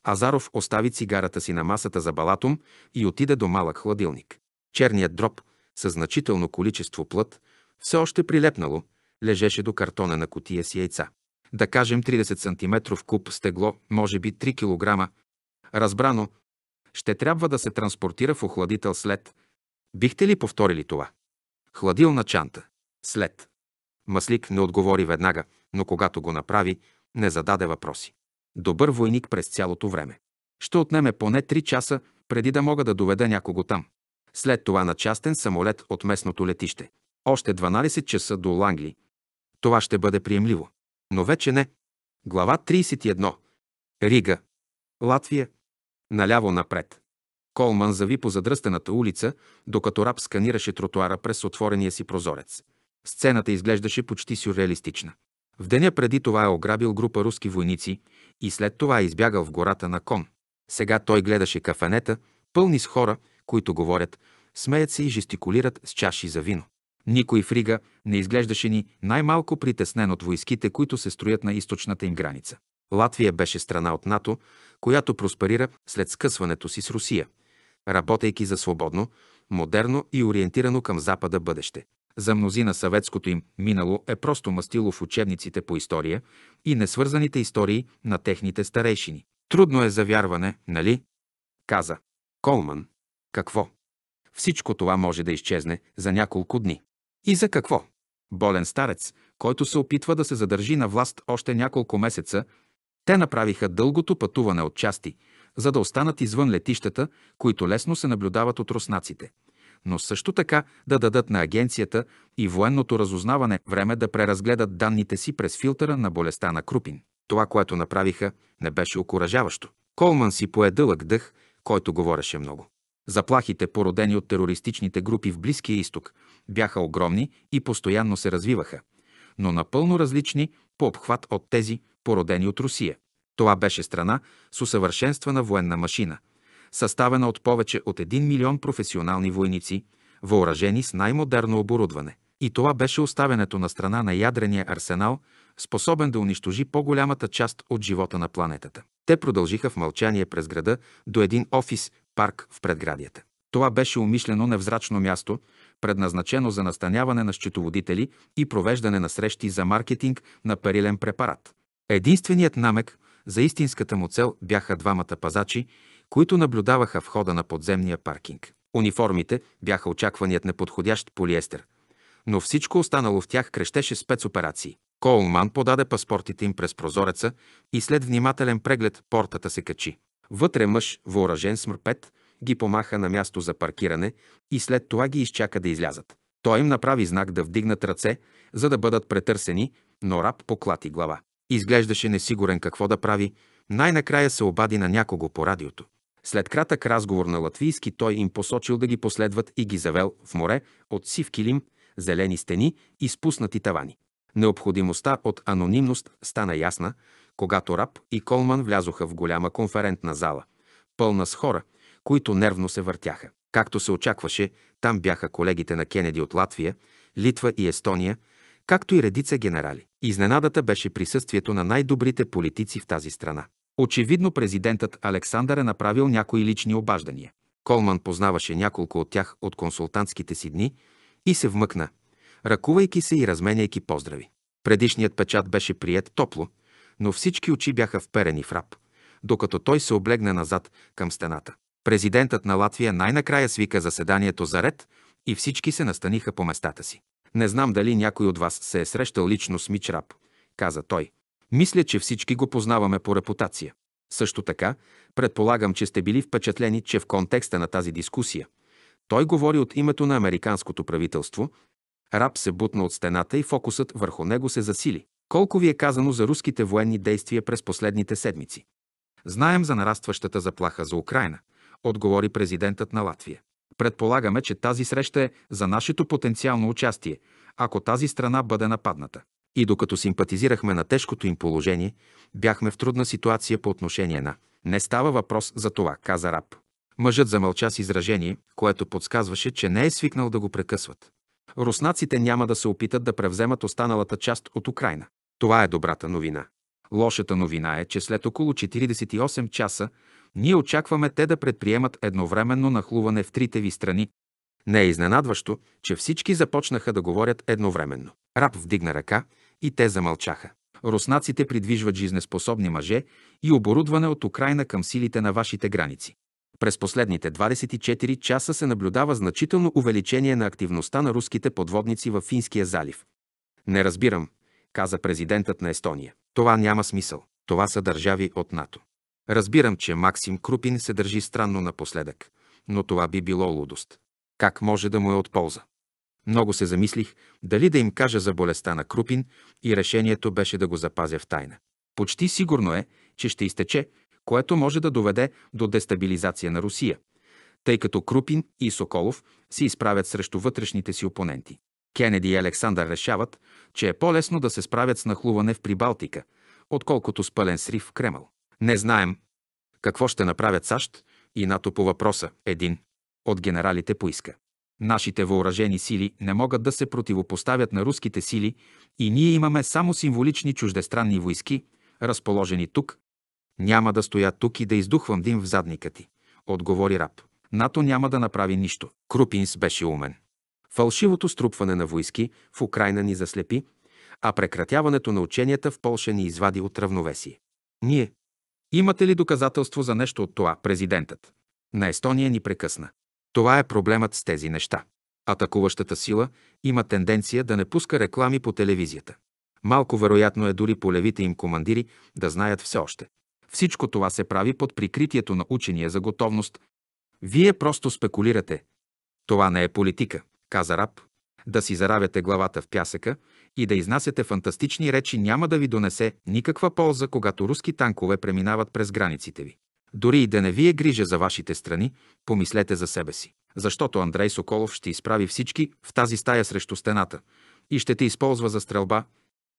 Speaker 1: Азаров остави цигарата си на масата за балатум и отиде до малък хладилник. Черният дроб със значително количество плът все още прилепнало, лежеше до картона на котия с яйца. Да кажем 30 см куб стегло, може би 3 кг. Разбрано, ще трябва да се транспортира в охладител след. Бихте ли повторили това? Хладилна чанта. След. Маслик не отговори веднага, но когато го направи, не зададе въпроси. Добър войник през цялото време. Ще отнеме поне 3 часа, преди да мога да доведа някого там. След това на частен самолет от местното летище. Още 12 часа до Лангли, това ще бъде приемливо. Но вече не. Глава 31. Рига. Латвия. Наляво напред. Колман зави по задръстената улица, докато раб сканираше тротуара през отворения си прозорец. Сцената изглеждаше почти сюрреалистична. В деня преди това е ограбил група руски войници и след това е избягал в гората на кон. Сега той гледаше кафенета, пълни с хора, които говорят, смеят се и жестикулират с чаши за вино. Никой в Рига не изглеждаше ни най-малко притеснен от войските, които се строят на източната им граница. Латвия беше страна от НАТО, която просперира след скъсването си с Русия, работейки за свободно, модерно и ориентирано към Запада бъдеще. За мнозина съветското им минало е просто мастило в учебниците по история и несвързаните истории на техните старейшини. Трудно е за вярване, нали? Каза. Колман. Какво? Всичко това може да изчезне за няколко дни. И за какво? Болен старец, който се опитва да се задържи на власт още няколко месеца, те направиха дългото пътуване от части, за да останат извън летищата, които лесно се наблюдават от руснаците. Но също така да дадат на агенцията и военното разузнаване време да преразгледат данните си през филтъра на болестта на Крупин. Това, което направиха, не беше окоръжаващо. Колман си пое дълъг дъх, който говореше много. Заплахите, породени от терористичните групи в Близкия изток, бяха огромни и постоянно се развиваха, но напълно различни по обхват от тези, породени от Русия. Това беше страна с усъвършенствана военна машина, съставена от повече от 1 милион професионални войници, въоръжени с най-модерно оборудване. И това беше оставянето на страна на ядрения арсенал, способен да унищожи по-голямата част от живота на планетата. Те продължиха в мълчание през града до един офис, парк в предградията. Това беше умишлено невзрачно място, предназначено за настаняване на счетоводители и провеждане на срещи за маркетинг на перилен препарат. Единственият намек за истинската му цел бяха двамата пазачи, които наблюдаваха входа на подземния паркинг. Униформите бяха очакваният неподходящ полиестер, но всичко останало в тях крещеше спецоперации. Коулман подаде паспортите им през прозореца и след внимателен преглед портата се качи. Вътре мъж, въоръжен с мрпет, ги помаха на място за паркиране и след това ги изчака да излязат. Той им направи знак да вдигнат ръце, за да бъдат претърсени, но раб поклати глава. Изглеждаше несигурен какво да прави, най-накрая се обади на някого по радиото. След кратък разговор на латвийски той им посочил да ги последват и ги завел в море от сив килим, зелени стени и спуснати тавани. Необходимостта от анонимност стана ясна, когато Раб и Колман влязоха в голяма конферентна зала, пълна с хора, които нервно се въртяха. Както се очакваше, там бяха колегите на Кенеди от Латвия, Литва и Естония, както и редица генерали. Изненадата беше присъствието на най-добрите политици в тази страна. Очевидно президентът Александър е направил някои лични обаждания. Колман познаваше няколко от тях от консултантските си дни и се вмъкна, ръкувайки се и разменяйки поздрави. Предишният печат беше прият топло, но всички очи бяха вперени в раб, докато той се облегна назад към стената. Президентът на Латвия най-накрая свика заседанието за ред и всички се настаниха по местата си. Не знам дали някой от вас се е срещал лично с Мич Рап, каза той. Мисля, че всички го познаваме по репутация. Също така, предполагам, че сте били впечатлени, че в контекста на тази дискусия той говори от името на американското правителство, Раб се бутна от стената и фокусът върху него се засили. Колко ви е казано за руските военни действия през последните седмици? Знаем за нарастващата заплаха за Украина – отговори президентът на Латвия. Предполагаме, че тази среща е за нашето потенциално участие, ако тази страна бъде нападната. И докато симпатизирахме на тежкото им положение, бяхме в трудна ситуация по отношение на «Не става въпрос за това», каза Раб. Мъжът замълча с изражение, което подсказваше, че не е свикнал да го прекъсват. Руснаците няма да се опитат да превземат останалата част от Украина. Това е добрата новина. Лошата новина е, че след около 48 часа ние очакваме те да предприемат едновременно нахлуване в трите ви страни. Не е изненадващо, че всички започнаха да говорят едновременно. Раб вдигна ръка и те замълчаха. Руснаците придвижват жизнеспособни мъже и оборудване от Украина към силите на вашите граници. През последните 24 часа се наблюдава значително увеличение на активността на руските подводници в Финския залив. Не разбирам, каза президентът на Естония. Това няма смисъл. Това са държави от НАТО. Разбирам, че Максим Крупин се държи странно напоследък, но това би било лудост. Как може да му е от полза? Много се замислих дали да им кажа за болестта на Крупин и решението беше да го запазя в тайна. Почти сигурно е, че ще изтече, което може да доведе до дестабилизация на Русия, тъй като Крупин и Соколов се изправят срещу вътрешните си опоненти. Кенеди и Александър решават, че е по-лесно да се справят с нахлуване в Прибалтика, отколкото с пълен срив в Кремъл. Не знаем. Какво ще направят САЩ и НАТО по въпроса? Един. От генералите поиска. Нашите въоръжени сили не могат да се противопоставят на руските сили и ние имаме само символични чуждестранни войски, разположени тук. Няма да стоя тук и да издухвам дим в задника ти, отговори раб. НАТО няма да направи нищо. Крупинс беше умен. Фалшивото струпване на войски в Украина ни заслепи, а прекратяването на ученията в Полша ни извади от равновесие. Ние, Имате ли доказателство за нещо от това, президентът? На Естония ни прекъсна. Това е проблемът с тези неща. Атакуващата сила има тенденция да не пуска реклами по телевизията. Малко вероятно е дори полевите им командири да знаят все още. Всичко това се прави под прикритието на учения за готовност. Вие просто спекулирате. Това не е политика, каза Раб. Да си заравяте главата в пясъка и да изнасяте фантастични речи няма да ви донесе никаква полза, когато руски танкове преминават през границите ви. Дори и да не ви е грижа за вашите страни, помислете за себе си. Защото Андрей Соколов ще изправи всички в тази стая срещу стената и ще те използва за стрелба.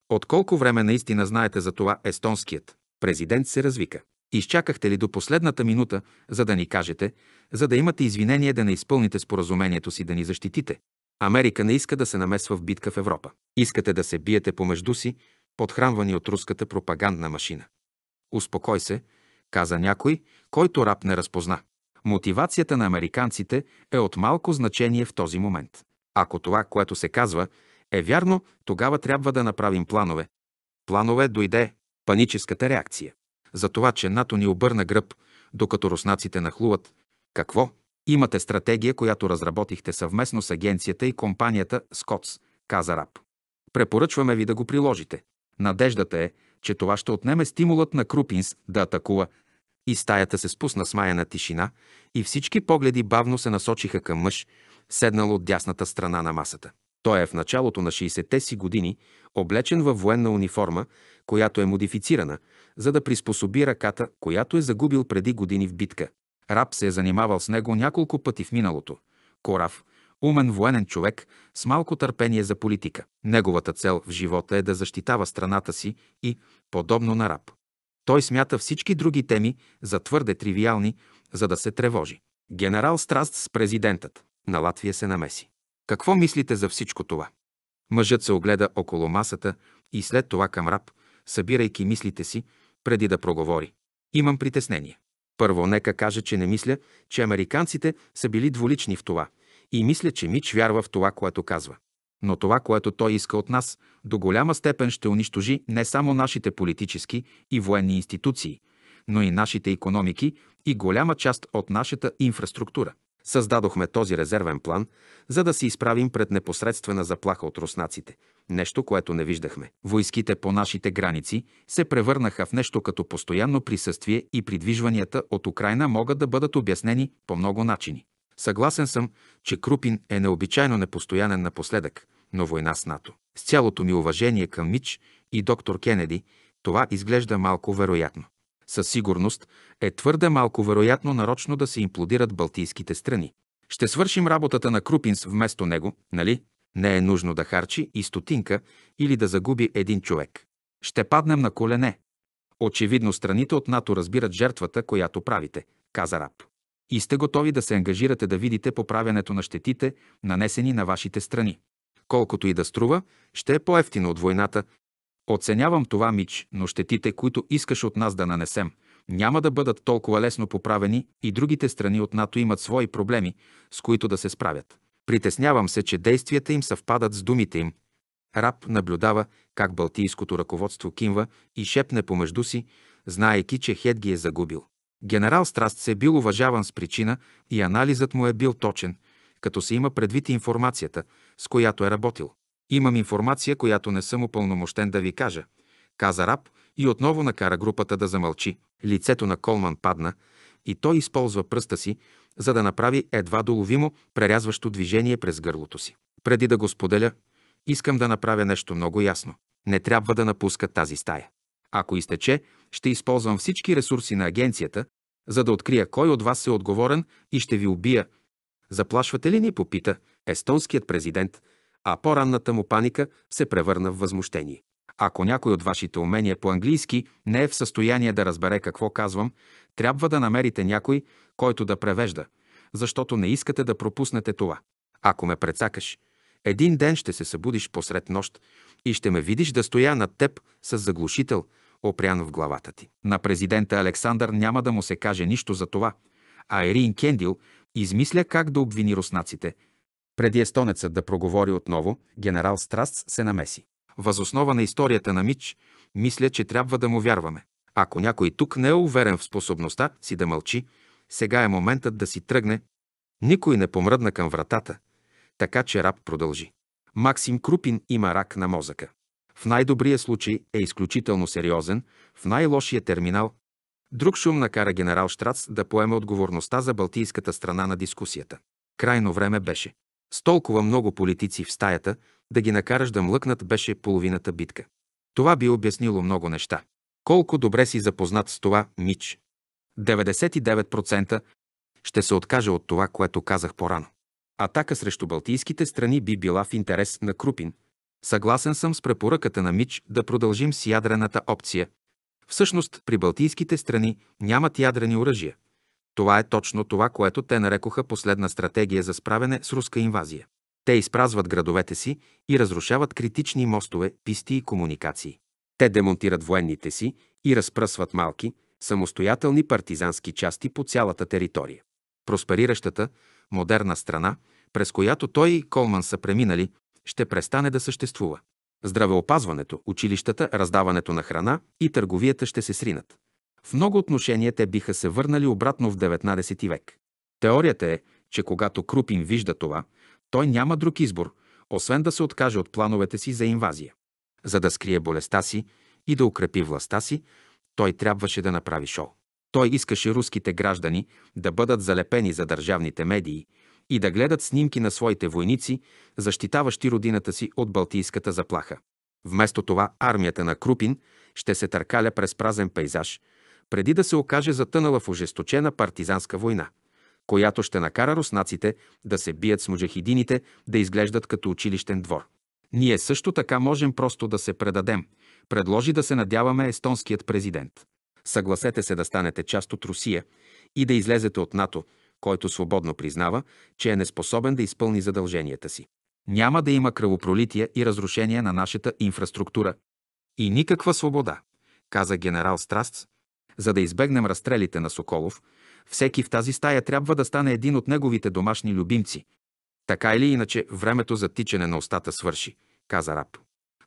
Speaker 1: От колко време наистина знаете за това естонският? Президент се развика. Изчакахте ли до последната минута, за да ни кажете, за да имате извинение да не изпълните споразумението си да ни защитите? Америка не иска да се намесва в битка в Европа. Искате да се биете помежду си, подхранвани от руската пропагандна машина. Успокой се, каза някой, който раб не разпозна. Мотивацията на американците е от малко значение в този момент. Ако това, което се казва, е вярно, тогава трябва да направим планове. Планове дойде паническата реакция. За това, че НАТО ни обърна гръб, докато руснаците нахлуват. Какво? Имате стратегия, която разработихте съвместно с агенцията и компанията Скотс, каза Раб. Препоръчваме ви да го приложите. Надеждата е, че това ще отнеме стимулът на Крупинс да атакува. И стаята се спусна смаяна тишина и всички погледи бавно се насочиха към мъж, седнал от дясната страна на масата. Той е в началото на 60-те си години, облечен във военна униформа, която е модифицирана, за да приспособи ръката, която е загубил преди години в битка. Раб се е занимавал с него няколко пъти в миналото. Корав, умен военен човек с малко търпение за политика. Неговата цел в живота е да защитава страната си и, подобно на раб. Той смята всички други теми за твърде тривиални, за да се тревожи. Генерал Страст с президентът на Латвия се намеси. Какво мислите за всичко това? Мъжът се огледа около масата и след това към раб, събирайки мислите си, преди да проговори. Имам притеснение. Първо, нека кажа, че не мисля, че американците са били дволични в това. И мисля, че Мич вярва в това, което казва. Но това, което той иска от нас, до голяма степен ще унищожи не само нашите политически и военни институции, но и нашите економики и голяма част от нашата инфраструктура. Създадохме този резервен план, за да се изправим пред непосредствена заплаха от руснаците. Нещо, което не виждахме. Войските по нашите граници се превърнаха в нещо като постоянно присъствие и придвижванията от Украина могат да бъдат обяснени по много начини. Съгласен съм, че Крупин е необичайно непостоянен напоследък, но война с НАТО. С цялото ми уважение към Мич и доктор Кенеди, това изглежда малко вероятно. Със сигурност е твърде малко вероятно нарочно да се имплодират балтийските страни. Ще свършим работата на Крупинс вместо него, нали? Не е нужно да харчи и стотинка или да загуби един човек. Ще паднем на колене. Очевидно страните от НАТО разбират жертвата, която правите, каза Раб. И сте готови да се ангажирате да видите поправянето на щетите, нанесени на вашите страни. Колкото и да струва, ще е по-ефтино от войната, Оценявам това, Мич, но щетите, които искаш от нас да нанесем, няма да бъдат толкова лесно поправени и другите страни от НАТО имат свои проблеми, с които да се справят. Притеснявам се, че действията им съвпадат с думите им. Раб наблюдава как балтийското ръководство кимва и шепне помежду си, знаеки, че Хед ги е загубил. Генерал Страст се е бил уважаван с причина и анализът му е бил точен, като се има предвид информацията, с която е работил. Имам информация, която не съм упълномощен да ви кажа, каза раб и отново накара групата да замълчи. Лицето на Колман падна и той използва пръста си, за да направи едва доловимо прерязващо движение през гърлото си. Преди да го споделя, искам да направя нещо много ясно. Не трябва да напуска тази стая. Ако изтече, ще използвам всички ресурси на агенцията, за да открия кой от вас е отговорен и ще ви убия. Заплашвате ли ни, попита естонският президент – а по-ранната му паника се превърна в възмущение. Ако някой от вашите умения по-английски не е в състояние да разбере какво казвам, трябва да намерите някой, който да превежда, защото не искате да пропуснете това. Ако ме прецакаш, един ден ще се събудиш посред нощ и ще ме видиш да стоя над теб с заглушител, опрян в главата ти. На президента Александър няма да му се каже нищо за това, а Ерин Кендил измисля как да обвини руснаците – преди естонецът да проговори отново, генерал Страст се намеси. Възоснова на историята на Мич, мисля, че трябва да му вярваме. Ако някой тук не е уверен в способността си да мълчи, сега е моментът да си тръгне. Никой не помръдна към вратата, така че раб продължи. Максим Крупин има рак на мозъка. В най-добрия случай е изключително сериозен, в най-лошия терминал. Друг шум накара генерал Штрац да поеме отговорността за балтийската страна на дискусията. Крайно време беше. С толкова много политици в стаята, да ги накараш да млъкнат беше половината битка. Това би обяснило много неща. Колко добре си запознат с това, Мич? 99% ще се откаже от това, което казах по-рано. Атака срещу балтийските страни би била в интерес на Крупин. Съгласен съм с препоръката на Мич да продължим с ядрената опция. Всъщност, при балтийските страни нямат ядрени оръжия. Това е точно това, което те нарекоха последна стратегия за справяне с руска инвазия. Те изпразват градовете си и разрушават критични мостове, писти и комуникации. Те демонтират военните си и разпръсват малки, самостоятелни партизански части по цялата територия. Проспериращата, модерна страна, през която той и Колман са преминали, ще престане да съществува. Здравеопазването, училищата, раздаването на храна и търговията ще се сринат. В много отношения те биха се върнали обратно в 19 век. Теорията е, че когато Крупин вижда това, той няма друг избор, освен да се откаже от плановете си за инвазия. За да скрие болестта си и да укрепи властта си, той трябваше да направи шоу. Той искаше руските граждани да бъдат залепени за държавните медии и да гледат снимки на своите войници, защитаващи родината си от балтийската заплаха. Вместо това армията на Крупин ще се търкаля през празен пейзаж – преди да се окаже затънала в ожесточена партизанска война, която ще накара руснаците да се бият с муджахидините, да изглеждат като училищен двор. Ние също така можем просто да се предадем, предложи да се надяваме естонският президент. Съгласете се да станете част от Русия и да излезете от НАТО, който свободно признава, че е неспособен да изпълни задълженията си. Няма да има кръвопролитие и разрушение на нашата инфраструктура. И никаква свобода, каза генерал Страст, за да избегнем разстрелите на Соколов, всеки в тази стая трябва да стане един от неговите домашни любимци. Така или иначе, времето за тичане на устата свърши, каза раб.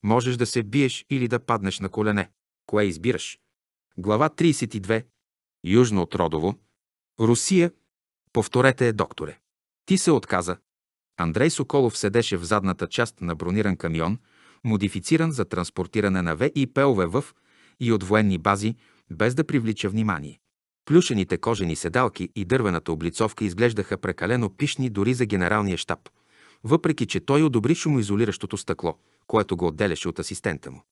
Speaker 1: Можеш да се биеш или да паднеш на колене. Кое избираш? Глава 32. Южно от Родово. Русия. Повторете е, докторе. Ти се отказа. Андрей Соколов седеше в задната част на брониран камион, модифициран за транспортиране на ВИПОВ в и от военни бази без да привлича внимание. Плюшените кожени седалки и дървената облицовка изглеждаха прекалено пишни дори за генералния щаб, въпреки че той одобри шумоизолиращото стъкло, което го отделяше от асистента му.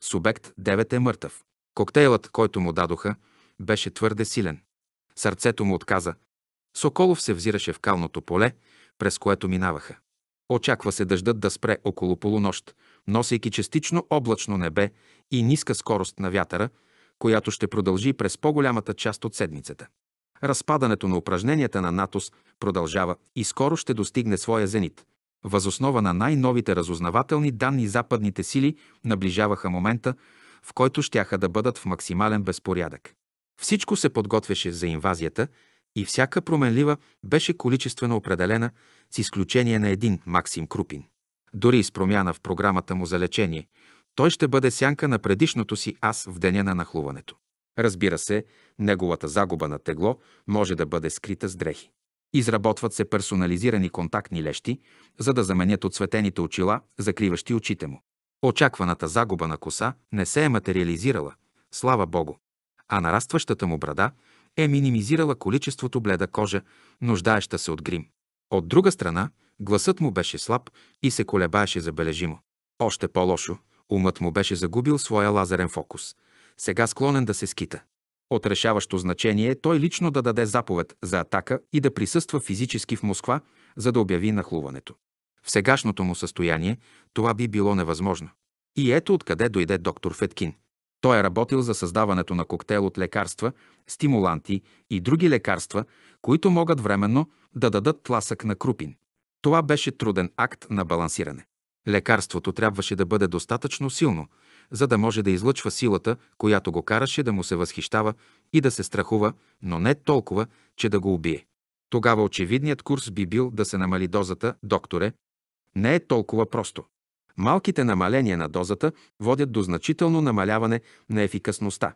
Speaker 1: Субект 9 е мъртъв. Коктейлът, който му дадоха, беше твърде силен. Сърцето му отказа. Соколов се взираше в калното поле, през което минаваха. Очаква се дъждът да спре около полунощ, носейки частично облачно небе и ниска скорост на вятъра, която ще продължи през по-голямата част от седмицата. Разпадането на упражненията на НАТОС продължава и скоро ще достигне своя зенит. Възоснова на най-новите разузнавателни данни западните сили наближаваха момента, в който щяха да бъдат в максимален безпорядък. Всичко се подготвяше за инвазията и всяка променлива беше количествено определена, с изключение на един Максим Крупин. Дори и с промяна в програмата му за лечение – той ще бъде сянка на предишното си аз в деня на нахлуването. Разбира се, неговата загуба на тегло може да бъде скрита с дрехи. Изработват се персонализирани контактни лещи, за да заменят оцветените очила, закриващи очите му. Очакваната загуба на коса не се е материализирала, слава Богу, а нарастващата му брада е минимизирала количеството бледа кожа, нуждаеща се от грим. От друга страна, гласът му беше слаб и се колебаеше забележимо. Още по-лошо – Умът му беше загубил своя лазерен фокус, сега склонен да се скита. От решаващо значение е той лично да даде заповед за атака и да присъства физически в Москва, за да обяви нахлуването. В сегашното му състояние това би било невъзможно. И ето откъде дойде доктор Феткин. Той е работил за създаването на коктейл от лекарства, стимуланти и други лекарства, които могат временно да дадат тласък на Крупин. Това беше труден акт на балансиране. Лекарството трябваше да бъде достатъчно силно, за да може да излъчва силата, която го караше да му се възхищава и да се страхува, но не толкова, че да го убие. Тогава очевидният курс би бил да се намали дозата, докторе. Не е толкова просто. Малките намаления на дозата водят до значително намаляване на ефикасността.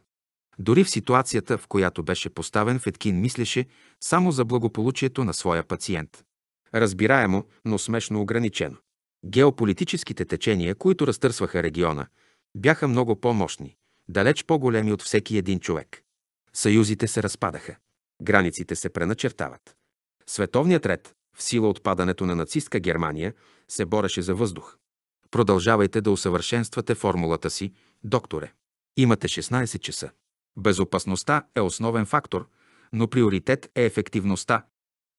Speaker 1: Дори в ситуацията, в която беше поставен, Феткин мислеше само за благополучието на своя пациент. Разбираемо, но смешно ограничено. Геополитическите течения, които разтърсваха региона, бяха много по-мощни, далеч по-големи от всеки един човек. Съюзите се разпадаха. Границите се преначертават. Световният ред, в сила от падането на нацистка Германия, се бореше за въздух. Продължавайте да усъвършенствате формулата си, докторе. Имате 16 часа. Безопасността е основен фактор, но приоритет е ефективността,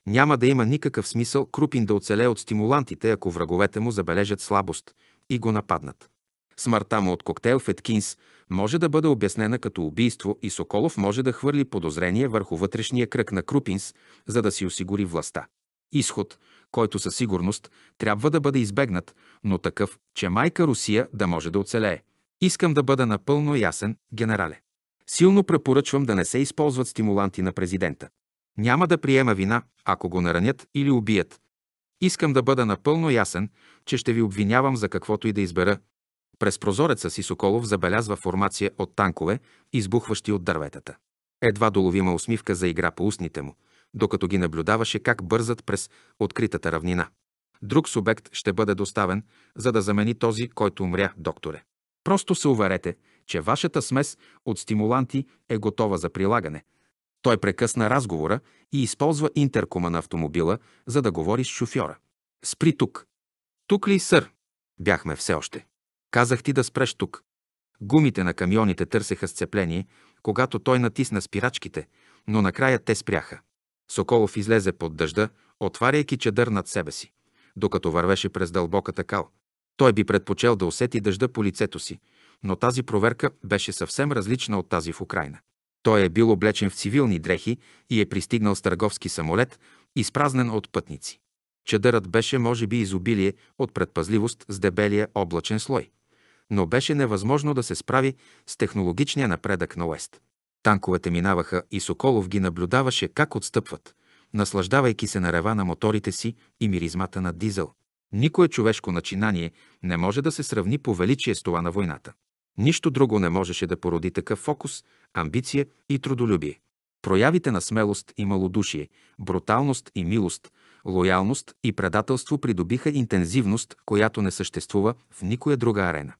Speaker 1: няма да има никакъв смисъл Крупин да оцелее от стимулантите, ако враговете му забележат слабост и го нападнат. Смъртта му от коктейл Феткинс може да бъде обяснена като убийство и Соколов може да хвърли подозрение върху вътрешния кръг на Крупинс, за да си осигури властта. Изход, който със сигурност трябва да бъде избегнат, но такъв, че майка Русия да може да оцелее. Искам да бъда напълно ясен, генерале. Силно препоръчвам да не се използват стимуланти на президента. Няма да приема вина, ако го наранят или убият. Искам да бъда напълно ясен, че ще ви обвинявам за каквото и да избера. През прозореца си Соколов забелязва формация от танкове, избухващи от дърветата. Едва доловима усмивка за игра по устните му, докато ги наблюдаваше как бързат през откритата равнина. Друг субект ще бъде доставен, за да замени този, който умря, докторе. Просто се уверете, че вашата смес от стимуланти е готова за прилагане – той прекъсна разговора и използва интеркома на автомобила, за да говори с шофьора. Спри тук. Тук ли, сър? Бяхме все още. Казах ти да спреш тук. Гумите на камионите търсеха сцепление, когато той натисна спирачките, но накрая те спряха. Соколов излезе под дъжда, отваряйки чадър над себе си, докато вървеше през дълбоката кал. Той би предпочел да усети дъжда по лицето си, но тази проверка беше съвсем различна от тази в Украина. Той е бил облечен в цивилни дрехи и е пристигнал с търговски самолет, изпразнен от пътници. Чадърът беше, може би, изобилие от предпазливост с дебелия облачен слой. Но беше невъзможно да се справи с технологичния напредък на Уест. Танковете минаваха и Соколов ги наблюдаваше как отстъпват, наслаждавайки се на рева на моторите си и миризмата на дизел. Никое човешко начинание не може да се сравни по величие с това на войната. Нищо друго не можеше да породи такъв фокус, амбиция и трудолюбие. Проявите на смелост и малодушие, бруталност и милост, лоялност и предателство придобиха интензивност, която не съществува в никоя друга арена.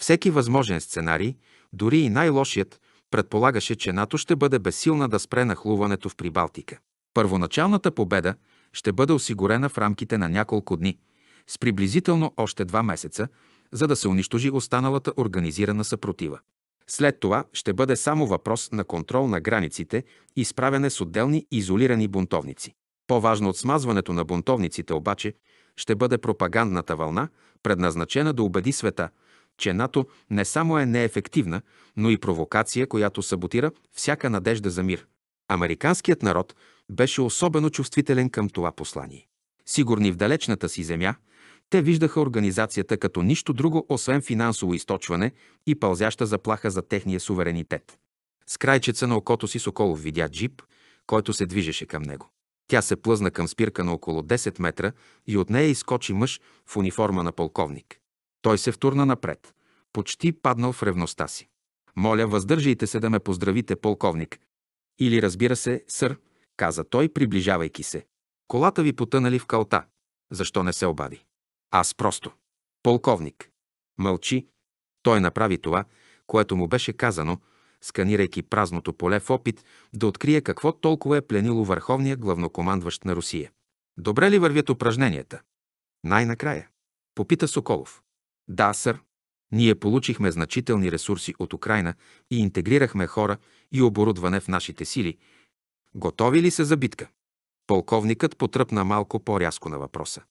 Speaker 1: Всеки възможен сценарий, дори и най-лошият, предполагаше, че НАТО ще бъде безсилна да спре нахлуването в Прибалтика. Първоначалната победа ще бъде осигурена в рамките на няколко дни, с приблизително още два месеца, за да се унищожи останалата организирана съпротива. След това ще бъде само въпрос на контрол на границите и справяне с отделни изолирани бунтовници. По-важно от смазването на бунтовниците обаче ще бъде пропагандната вълна, предназначена да убеди света, че НАТО не само е неефективна, но и провокация, която саботира всяка надежда за мир. Американският народ беше особено чувствителен към това послание. Сигурни в далечната си земя – те виждаха организацията като нищо друго, освен финансово източване и пълзяща заплаха за техния суверенитет. С крайчеца на окото си Соколов видя джип, който се движеше към него. Тя се плъзна към спирка на около 10 метра и от нея изкочи мъж в униформа на полковник. Той се втурна напред, почти паднал в ревността си. Моля, въздържайте се да ме поздравите, полковник. Или разбира се, сър, каза той, приближавайки се. Колата ви потънали в калта. Защо не се обади? Аз просто. Полковник. Мълчи. Той направи това, което му беше казано, сканирайки празното поле в опит да открие какво толкова е пленило върховния главнокомандващ на Русия. Добре ли вървят упражненията? Най-накрая. Попита Соколов. Да, сър. Ние получихме значителни ресурси от Украина и интегрирахме хора и оборудване в нашите сили. Готови ли са за битка? Полковникът потръпна малко по-рязко на въпроса.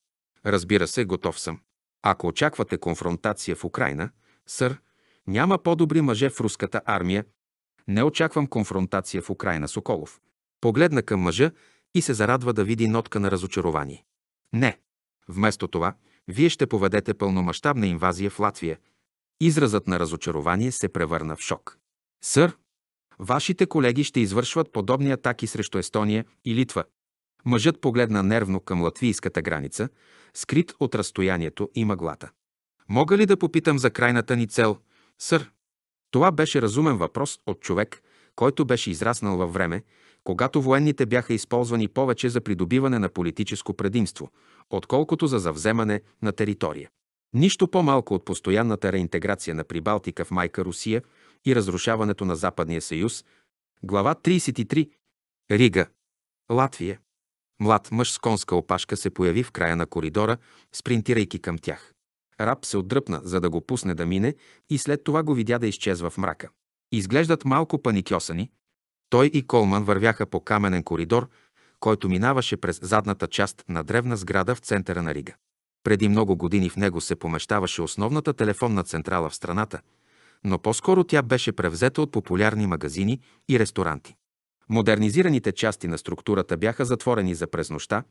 Speaker 1: Разбира се, готов съм. Ако очаквате конфронтация в Украина, сър, няма по-добри мъже в руската армия. Не очаквам конфронтация в Украина Соколов. Погледна към мъжа и се зарадва да види нотка на разочарование. Не. Вместо това, вие ще поведете пълномащабна инвазия в Латвия. Изразът на разочарование се превърна в шок. Сър, вашите колеги ще извършват подобни атаки срещу Естония и Литва. Мъжът погледна нервно към латвийската граница, скрит от разстоянието и мъглата. Мога ли да попитам за крайната ни цел, сър? Това беше разумен въпрос от човек, който беше израснал във време, когато военните бяха използвани повече за придобиване на политическо предимство, отколкото за завземане на територия. Нищо по-малко от постоянната реинтеграция на Прибалтика в майка Русия и разрушаването на Западния съюз. Глава 33. Рига. Латвия. Млад мъж с конска опашка се появи в края на коридора, спринтирайки към тях. Раб се отдръпна, за да го пусне да мине и след това го видя да изчезва в мрака. Изглеждат малко паникьосани. Той и Колман вървяха по каменен коридор, който минаваше през задната част на древна сграда в центъра на Рига. Преди много години в него се помещаваше основната телефонна централа в страната, но по-скоро тя беше превзета от популярни магазини и ресторанти. Модернизираните части на структурата бяха затворени за през нощта,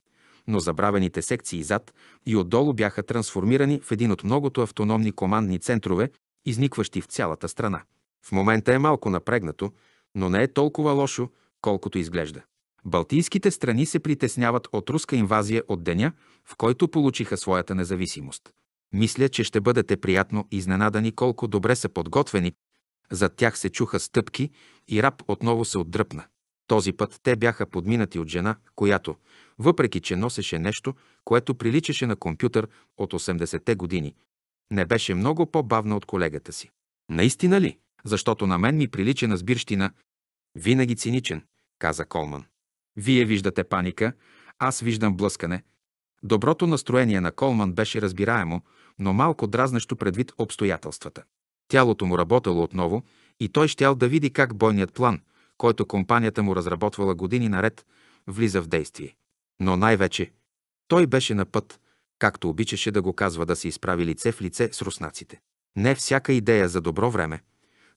Speaker 1: но забравените секции зад и отдолу бяха трансформирани в един от многото автономни командни центрове, изникващи в цялата страна. В момента е малко напрегнато, но не е толкова лошо, колкото изглежда. Балтийските страни се притесняват от руска инвазия от деня, в който получиха своята независимост. Мисля, че ще бъдете приятно изненадани колко добре са подготвени. Зад тях се чуха стъпки и раб отново се отдръпна. Този път те бяха подминати от жена, която, въпреки че носеше нещо, което приличаше на компютър от 80-те години, не беше много по-бавна от колегата си. Наистина ли? Защото на мен ми прилича на сбирщина. Винаги циничен, каза Колман. Вие виждате паника, аз виждам блъскане. Доброто настроение на Колман беше разбираемо, но малко дразнещо предвид обстоятелствата. Тялото му работело отново и той щял да види как бойният план, който компанията му разработвала години наред, влиза в действие. Но най-вече той беше на път, както обичаше да го казва да се изправи лице в лице с руснаците. Не всяка идея за добро време,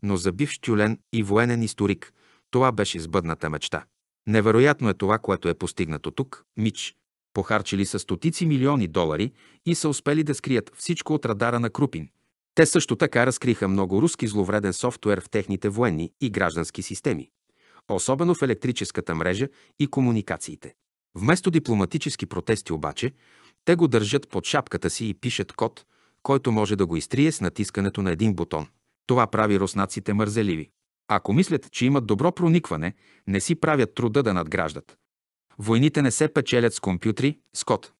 Speaker 1: но за бивш тюлен и военен историк, това беше сбъдната мечта. Невероятно е това, което е постигнато тук, Мич. Похарчили са стотици милиони долари и са успели да скрият всичко от радара на Крупин. Те също така разкриха много руски зловреден софтуер в техните военни и граждански системи особено в електрическата мрежа и комуникациите. Вместо дипломатически протести обаче, те го държат под шапката си и пишат код, който може да го изтрие с натискането на един бутон. Това прави руснаците мързеливи. Ако мислят, че имат добро проникване, не си правят труда да надграждат. Войните не се печелят с компютри, с код.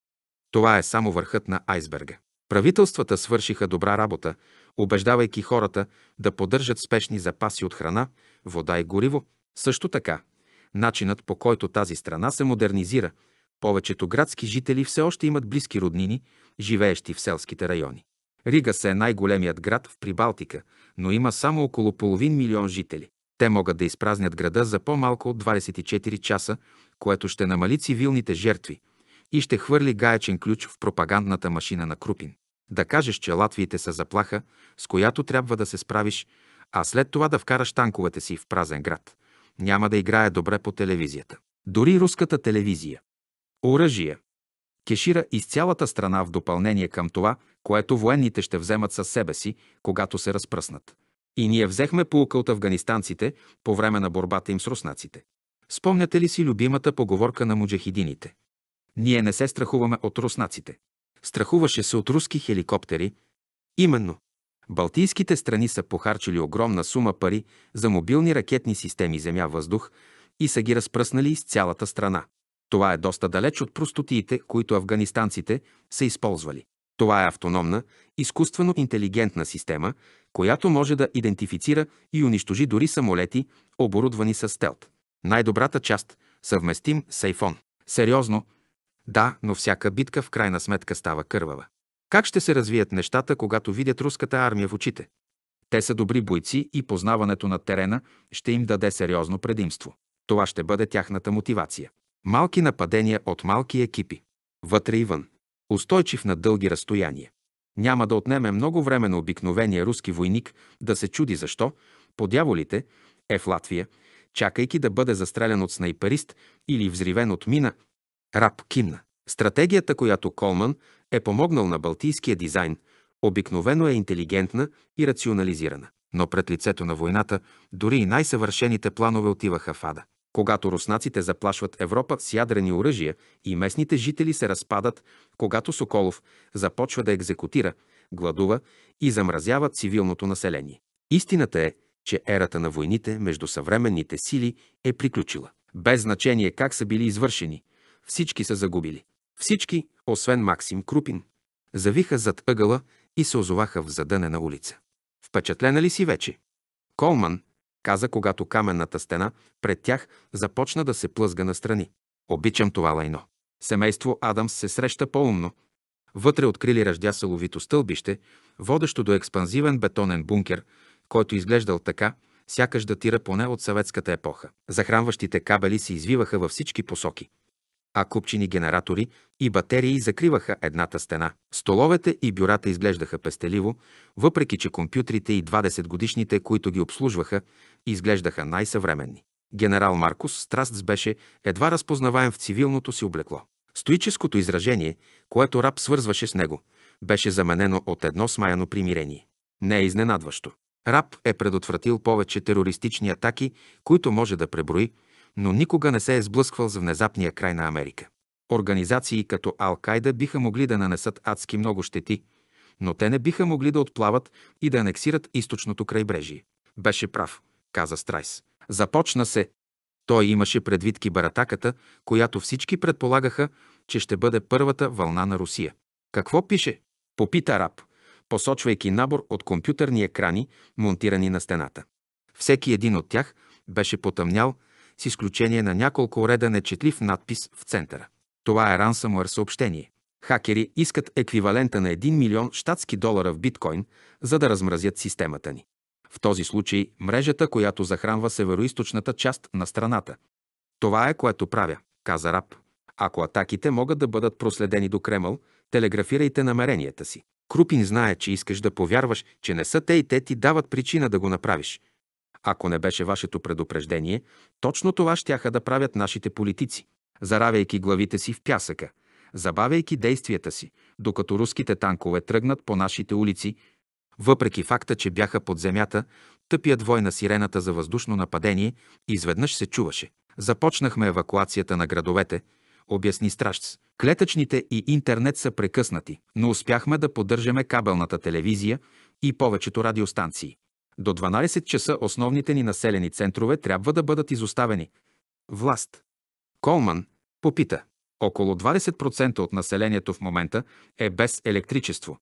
Speaker 1: Това е само върхът на айсберга. Правителствата свършиха добра работа, убеждавайки хората да поддържат спешни запаси от храна, вода и гориво, също така, начинът по който тази страна се модернизира, повечето градски жители все още имат близки роднини, живеещи в селските райони. Рига се е най-големият град в Прибалтика, но има само около половин милион жители. Те могат да изпразнят града за по-малко от 24 часа, което ще намали цивилните жертви и ще хвърли гаечен ключ в пропагандната машина на Крупин. Да кажеш, че латвиите са заплаха, с която трябва да се справиш, а след това да вкараш танковете си в празен град няма да играе добре по телевизията. Дори руската телевизия. Оръжие. Кешира из цялата страна в допълнение към това, което военните ще вземат със себе си, когато се разпръснат. И ние взехме полука от афганистанците по време на борбата им с руснаците. Спомняте ли си любимата поговорка на муджахидините? Ние не се страхуваме от руснаците. Страхуваше се от руски хеликоптери. Именно, Балтийските страни са похарчили огромна сума пари за мобилни ракетни системи Земя-въздух и са ги разпръснали из цялата страна. Това е доста далеч от простотиите, които афганистанците са използвали. Това е автономна, изкуствено интелигентна система, която може да идентифицира и унищожи дори самолети, оборудвани с стелт. Най-добрата част – съвместим с iPhone. Сериозно? Да, но всяка битка в крайна сметка става кървава. Как ще се развият нещата, когато видят руската армия в очите? Те са добри бойци и познаването на терена ще им даде сериозно предимство. Това ще бъде тяхната мотивация. Малки нападения от малки екипи. Вътре и вън. Устойчив на дълги разстояния. Няма да отнеме много време на обикновения руски войник да се чуди защо по дяволите е в Латвия, чакайки да бъде застрелян от снайперист или взривен от мина. Раб кимна. Стратегията, която Колман е помогнал на балтийския дизайн, обикновено е интелигентна и рационализирана. Но пред лицето на войната дори и най-съвършените планове отиваха в ада. Когато руснаците заплашват Европа с ядрени оръжия и местните жители се разпадат, когато Соколов започва да екзекутира, гладува и замразява цивилното население. Истината е, че ерата на войните между съвременните сили е приключила. Без значение как са били извършени, всички са загубили. Всички, освен Максим Крупин, завиха зад ъгъла и се озоваха в задънена улица. Впечатлена ли си вече? Колман каза, когато каменната стена пред тях започна да се плъзга настрани. Обичам това лайно. Семейство Адамс се среща по-умно. Вътре открили ръждя саловито стълбище, водещо до експанзивен бетонен бункер, който изглеждал така, сякаш датира поне от съветската епоха. Захранващите кабели се извиваха във всички посоки а купчини генератори и батерии закриваха едната стена. Столовете и бюрата изглеждаха пестеливо, въпреки че компютрите и 20-годишните, които ги обслужваха, изглеждаха най-съвременни. Генерал Маркус Страстс беше едва разпознаваем в цивилното си облекло. Стоическото изражение, което раб свързваше с него, беше заменено от едно смаяно примирение. Не е изненадващо. Раб е предотвратил повече терористични атаки, които може да преброи, но никога не се е сблъсквал с внезапния край на Америка. Организации като Ал-Кайда биха могли да нанесат адски много щети, но те не биха могли да отплават и да анексират източното крайбрежие. Беше прав, каза Страйс. Започна се. Той имаше предвид кибаратаката, която всички предполагаха, че ще бъде първата вълна на Русия. Какво пише? Попита раб, посочвайки набор от компютърни екрани, монтирани на стената. Всеки един от тях беше потъмнял, с изключение на няколко реда нечетлив надпис в центъра. Това е ransomware съобщение. Хакери искат еквивалента на 1 милион штатски долара в биткоин, за да размразят системата ни. В този случай мрежата, която захранва североизточната част на страната. Това е което правя, каза Раб. Ако атаките могат да бъдат проследени до Кремъл, телеграфирайте намеренията си. Крупин знае, че искаш да повярваш, че не са те и те ти дават причина да го направиш – ако не беше вашето предупреждение, точно това щяха да правят нашите политици, заравяйки главите си в пясъка, забавяйки действията си, докато руските танкове тръгнат по нашите улици, въпреки факта, че бяха под земята, тъпият вой на сирената за въздушно нападение изведнъж се чуваше. Започнахме евакуацията на градовете, обясни Страшц. Клетъчните и интернет са прекъснати, но успяхме да поддържаме кабелната телевизия и повечето радиостанции. До 12 часа основните ни населени центрове трябва да бъдат изоставени. Власт. Колман попита. Около 20% от населението в момента е без електричество,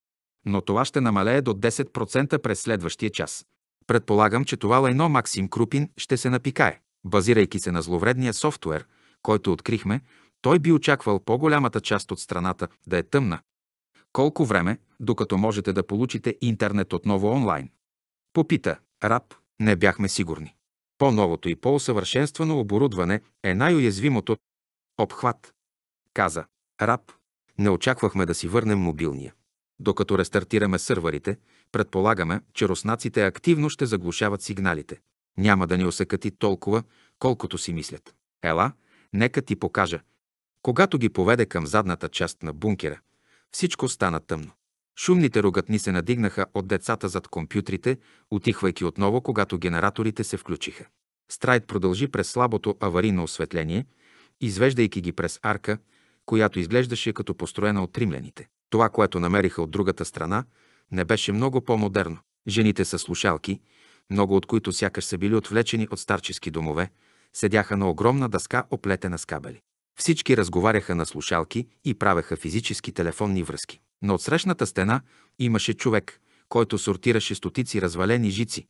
Speaker 1: но това ще намалее до 10% през следващия час. Предполагам, че това лайно Максим Крупин ще се напикае. Базирайки се на зловредния софтуер, който открихме, той би очаквал по-голямата част от страната да е тъмна. Колко време, докато можете да получите интернет отново онлайн? Попита, раб, не бяхме сигурни. По-новото и по-усъвършенствано оборудване е най-уязвимото обхват. Каза, раб, не очаквахме да си върнем мобилния. Докато рестартираме сървърите, предполагаме, че руснаците активно ще заглушават сигналите. Няма да ни усъкати толкова, колкото си мислят. Ела, нека ти покажа. Когато ги поведе към задната част на бункера, всичко стана тъмно. Шумните рогатни се надигнаха от децата зад компютрите, отихвайки отново, когато генераторите се включиха. Страйт продължи през слабото аварийно осветление, извеждайки ги през арка, която изглеждаше като построена от римляните. Това, което намериха от другата страна, не беше много по-модерно. Жените са слушалки, много от които сякаш са били отвлечени от старчески домове, седяха на огромна дъска, оплетена с кабели. Всички разговаряха на слушалки и правеха физически телефонни връзки. На отсрещната стена имаше човек, който сортираше стотици развалени жици,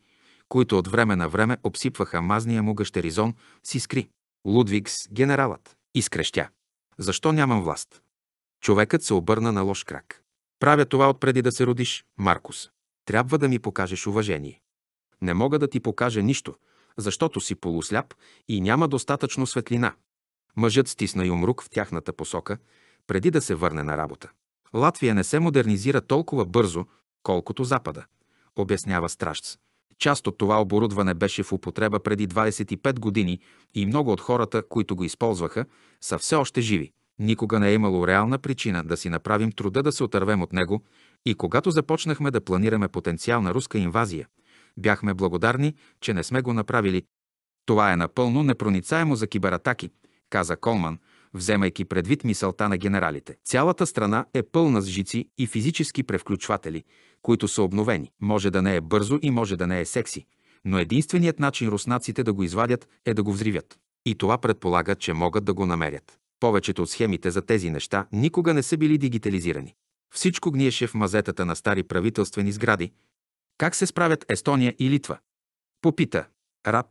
Speaker 1: които от време на време обсипваха мазния му гъщеризон с искри. Лудвигс, генералът, изкрещя. Защо нямам власт? Човекът се обърна на лош крак. Правя това отпреди да се родиш, Маркус. Трябва да ми покажеш уважение. Не мога да ти покажа нищо, защото си полусляп и няма достатъчно светлина. Мъжът стисна юмрук в тяхната посока, преди да се върне на работа. Латвия не се модернизира толкова бързо, колкото Запада, обяснява Страшц. Част от това оборудване беше в употреба преди 25 години и много от хората, които го използваха, са все още живи. Никога не е имало реална причина да си направим труда да се отървем от него и когато започнахме да планираме потенциална руска инвазия, бяхме благодарни, че не сме го направили. Това е напълно непроницаемо за кибератаки, каза Колман – вземайки предвид мисълта на генералите. Цялата страна е пълна с жици и физически превключватели, които са обновени. Може да не е бързо и може да не е секси, но единственият начин руснаците да го извадят е да го взривят. И това предполага, че могат да го намерят. Повечето от схемите за тези неща никога не са били дигитализирани. Всичко гниеше в мазетата на стари правителствени сгради. Как се справят Естония и Литва? Попита. Раб.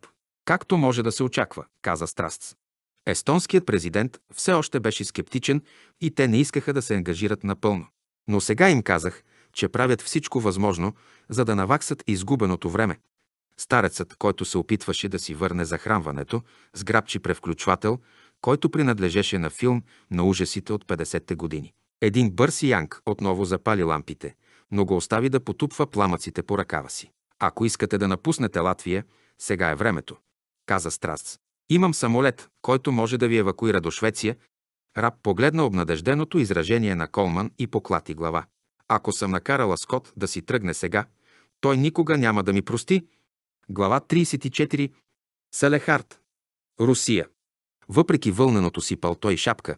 Speaker 1: Както може да се очаква, каза Страстс. Естонският президент все още беше скептичен и те не искаха да се ангажират напълно. Но сега им казах, че правят всичко възможно, за да наваксат изгубеното време. Старецът, който се опитваше да си върне захранването, сграбчи превключвател, който принадлежеше на филм на ужасите от 50-те години. Един бърз янг отново запали лампите, но го остави да потупва пламъците по ръкава си. Ако искате да напуснете Латвия, сега е времето, каза Страц. Имам самолет, който може да ви евакуира до Швеция. Раб погледна обнадежденото изражение на Колман и поклати глава. Ако съм накарала Скот да си тръгне сега, той никога няма да ми прости. Глава 34. Салехард. Русия. Въпреки вълненото си палто и шапка,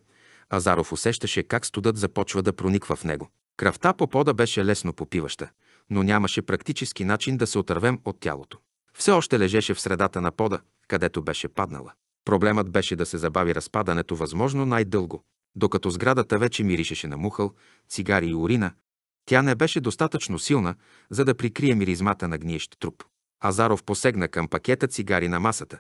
Speaker 1: Азаров усещаше как студът започва да прониква в него. Кръвта по пода беше лесно попиваща, но нямаше практически начин да се отървем от тялото. Все още лежеше в средата на пода, където беше паднала. Проблемът беше да се забави разпадането възможно най-дълго. Докато сградата вече миришеше на мухъл, цигари и урина, тя не беше достатъчно силна, за да прикрие миризмата на гниещ труп. Азаров посегна към пакета цигари на масата,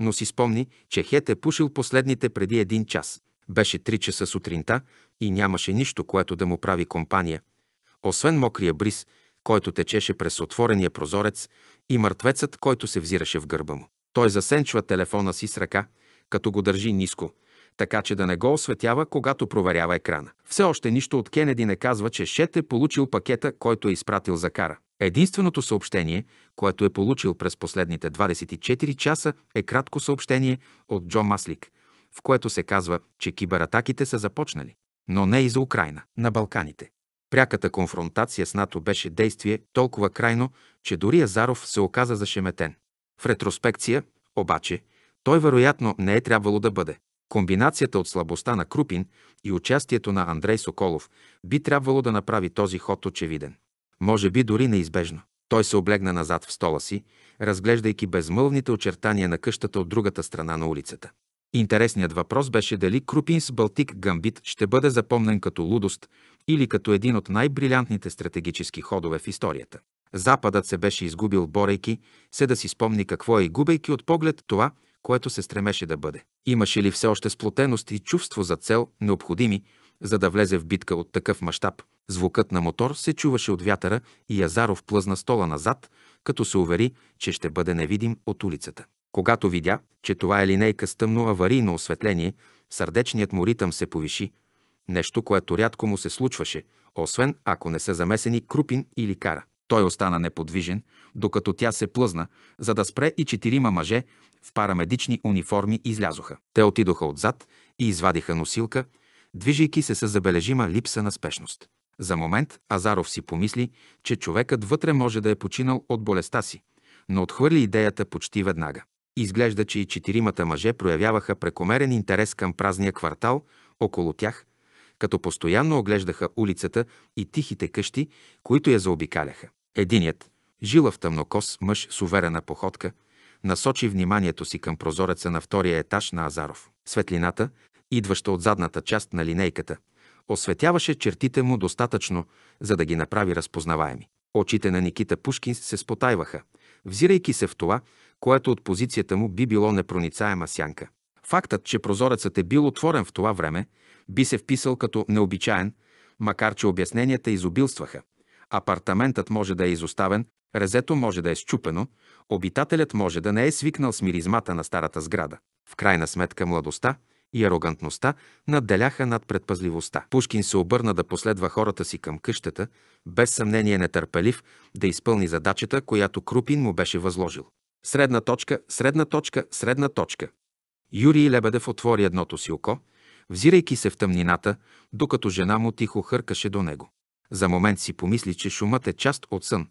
Speaker 1: но си спомни, че Хет е пушил последните преди един час. Беше 3 часа сутринта и нямаше нищо, което да му прави компания, освен мокрия бриз, който течеше през отворения прозорец и мъртвецът, който се взираше в гърба му. Той засенчва телефона си с ръка, като го държи ниско, така че да не го осветява, когато проверява екрана. Все още нищо от Кенеди не казва, че Шет е получил пакета, който е изпратил за кара. Единственото съобщение, което е получил през последните 24 часа, е кратко съобщение от Джо Маслик, в което се казва, че кибератаките са започнали, но не и за Украина, на Балканите. Пряката конфронтация с НАТО беше действие толкова крайно, че дори Азаров се оказа зашеметен. В ретроспекция, обаче, той вероятно не е трябвало да бъде. Комбинацията от слабостта на Крупин и участието на Андрей Соколов би трябвало да направи този ход очевиден. Може би дори неизбежно. Той се облегна назад в стола си, разглеждайки безмълвните очертания на къщата от другата страна на улицата. Интересният въпрос беше дали Крупин с Балтик Гамбит ще бъде запомнен като лудост или като един от най-брилянтните стратегически ходове в историята. Западът се беше изгубил, борейки се да си спомни какво е и губейки от поглед това, което се стремеше да бъде. Имаше ли все още сплотеност и чувство за цел, необходими, за да влезе в битка от такъв мащаб? Звукът на мотор се чуваше от вятъра и Язаров плъзна стола назад, като се увери, че ще бъде невидим от улицата. Когато видя, че това е линейка с тъмно аварийно осветление, сърдечният му ритъм се повиши. Нещо, което рядко му се случваше, освен ако не са замесени крупин или кара. Той остана неподвижен, докато тя се плъзна, за да спре и четирима мъже в парамедични униформи излязоха. Те отидоха отзад и извадиха носилка, движейки се с забележима липса на спешност. За момент Азаров си помисли, че човекът вътре може да е починал от болестта си, но отхвърли идеята почти веднага. Изглежда, че и четиримата мъже проявяваха прекомерен интерес към празния квартал около тях, като постоянно оглеждаха улицата и тихите къщи, които я заобикаляха. Единият, жилав тъмнокос мъж с уверена походка, насочи вниманието си към прозореца на втория етаж на Азаров. Светлината, идваща от задната част на линейката, осветяваше чертите му достатъчно, за да ги направи разпознаваеми. Очите на Никита Пушкин се спотайваха, взирайки се в това, което от позицията му би било непроницаема сянка. Фактът, че прозорецът е бил отворен в това време, би се вписал като необичаен, макар че обясненията изобилстваха апартаментът може да е изоставен, резето може да е щупено, обитателят може да не е свикнал с миризмата на старата сграда. В крайна сметка младостта и арогантността надделяха над предпазливостта. Пушкин се обърна да последва хората си към къщата, без съмнение нетърпелив да изпълни задачата, която Крупин му беше възложил. Средна точка, средна точка, средна точка. Юрий Лебедев отвори едното си око, взирайки се в тъмнината, докато жена му тихо хъркаше до него. За момент си помисли, че шумът е част от сън,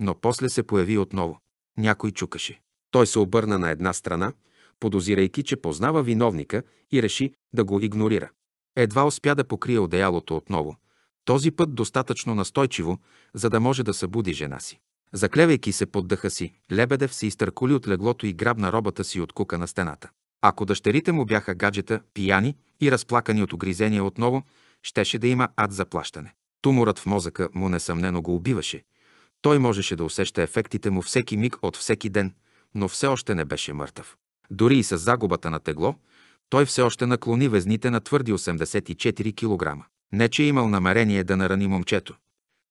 Speaker 1: но после се появи отново. Някой чукаше. Той се обърна на една страна, подозирайки, че познава виновника и реши да го игнорира. Едва успя да покрие одеялото отново, този път достатъчно настойчиво, за да може да събуди жена си. Заклевайки се под дъха си, Лебедев се изтърколи от леглото и грабна робата си от кука на стената. Ако дъщерите му бяха гаджета, пияни и разплакани от огризения отново, щеше да има ад за плащане. Туморът в мозъка му несъмнено го убиваше. Той можеше да усеща ефектите му всеки миг от всеки ден, но все още не беше мъртъв. Дори и с загубата на тегло, той все още наклони везните на твърди 84 кг. Не, че е имал намерение да нарани момчето.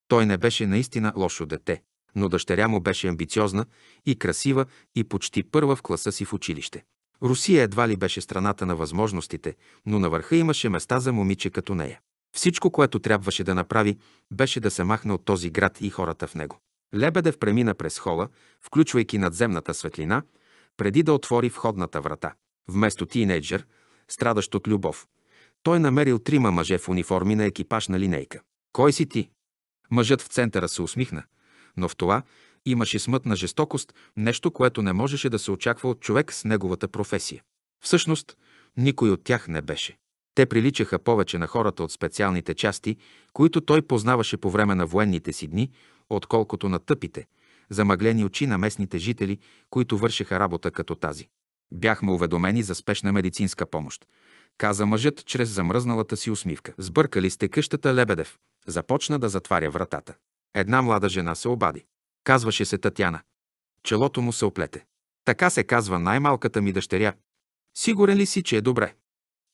Speaker 1: Той не беше наистина лошо дете, но дъщеря му беше амбициозна и красива и почти първа в класа си в училище. Русия едва ли беше страната на възможностите, но на върха имаше места за момиче като нея. Всичко, което трябваше да направи, беше да се махне от този град и хората в него. Лебедев премина през хола, включвайки надземната светлина, преди да отвори входната врата. Вместо тинейджър, страдащ от любов, той намерил трима мъже в униформи на екипаж на линейка. Кой си ти? Мъжът в центъра се усмихна, но в това имаше смътна жестокост, нещо, което не можеше да се очаква от човек с неговата професия. Всъщност, никой от тях не беше. Те приличаха повече на хората от специалните части, които той познаваше по време на военните си дни, отколкото на тъпите, замъглени очи на местните жители, които вършеха работа като тази. Бяхме уведомени за спешна медицинска помощ. Каза мъжът чрез замръзналата си усмивка. Сбъркали сте къщата Лебедев. Започна да затваря вратата. Една млада жена се обади. Казваше се Татяна. Челото му се оплете. Така се казва най-малката ми дъщеря. Сигурен ли си, че е добре?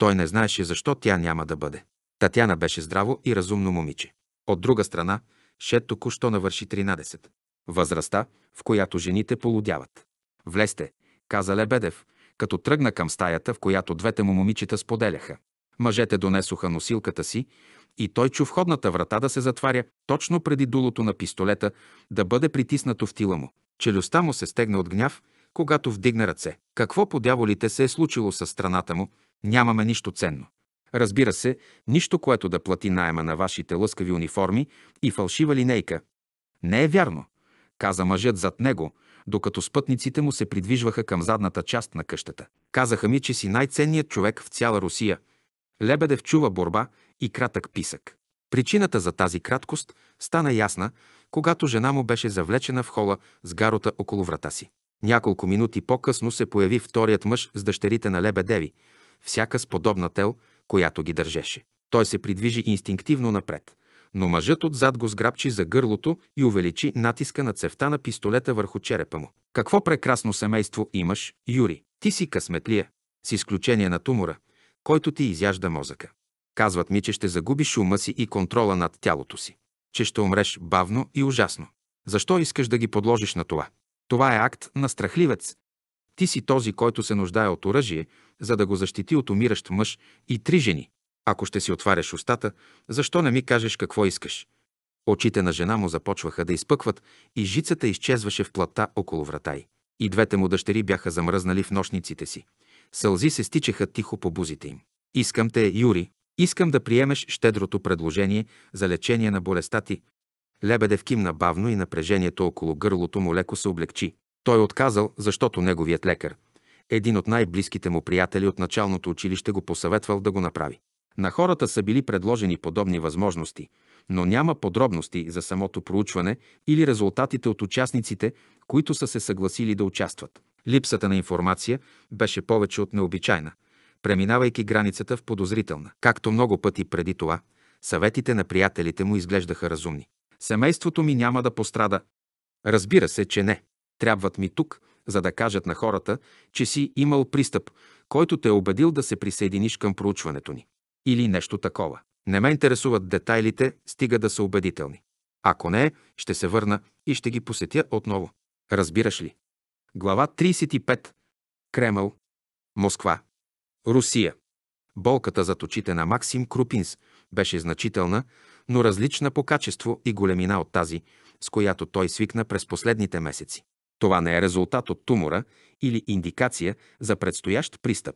Speaker 1: Той не знаеше защо тя няма да бъде. Татяна беше здраво и разумно момиче. От друга страна, Шет току-що навърши 13. Възрастта, в която жените полудяват. Влезте, каза Лебедев, като тръгна към стаята, в която двете му момичета споделяха. Мъжете донесоха носилката си и той чу входната врата да се затваря точно преди дулото на пистолета да бъде притиснато в тила му. Челюстта му се стегна от гняв, когато вдигна ръце. Какво по дяволите се е случило с страната му, Нямаме нищо ценно. Разбира се, нищо, което да плати найема на вашите лъскави униформи и фалшива линейка. Не е вярно, каза мъжът зад него, докато спътниците му се придвижваха към задната част на къщата. Казаха ми, че си най-ценният човек в цяла Русия. Лебедев чува борба и кратък писък. Причината за тази краткост стана ясна, когато жена му беше завлечена в хола с гарота около врата си. Няколко минути по-късно се появи вторият мъж с дъщерите на Лебедеви – всяка с подобна тел, която ги държеше. Той се придвижи инстинктивно напред, но мъжът отзад го сграбчи за гърлото и увеличи натиска на цевта на пистолета върху черепа му. Какво прекрасно семейство имаш, Юри! Ти си късметлия, с изключение на тумора, който ти изяжда мозъка. Казват ми, че ще загубиш ума си и контрола над тялото си. Че ще умреш бавно и ужасно. Защо искаш да ги подложиш на това? Това е акт на страхливец, ти си този, който се нуждае от оръжие, за да го защити от умиращ мъж и три жени. Ако ще си отваряш устата, защо не ми кажеш какво искаш? Очите на жена му започваха да изпъкват и жицата изчезваше в плата около врата й. И двете му дъщери бяха замръзнали в нощниците си. Сълзи се стичаха тихо по бузите им. Искам те, Юри, искам да приемеш щедрото предложение за лечение на болестта ти. Лебедев кимна бавно и напрежението около гърлото му леко се облегчи. Той е отказал, защото неговият лекар, един от най-близките му приятели от началното училище го посъветвал да го направи. На хората са били предложени подобни възможности, но няма подробности за самото проучване или резултатите от участниците, които са се съгласили да участват. Липсата на информация беше повече от необичайна, преминавайки границата в подозрителна. Както много пъти преди това, съветите на приятелите му изглеждаха разумни. Семейството ми няма да пострада. Разбира се, че не. Трябват ми тук, за да кажат на хората, че си имал пристъп, който те е убедил да се присъединиш към проучването ни. Или нещо такова. Не ме интересуват детайлите, стига да са убедителни. Ако не, ще се върна и ще ги посетя отново. Разбираш ли? Глава 35. Кремъл. Москва. Русия. Болката за очите на Максим Крупинс беше значителна, но различна по качество и големина от тази, с която той свикна през последните месеци. Това не е резултат от тумора или индикация за предстоящ пристъп,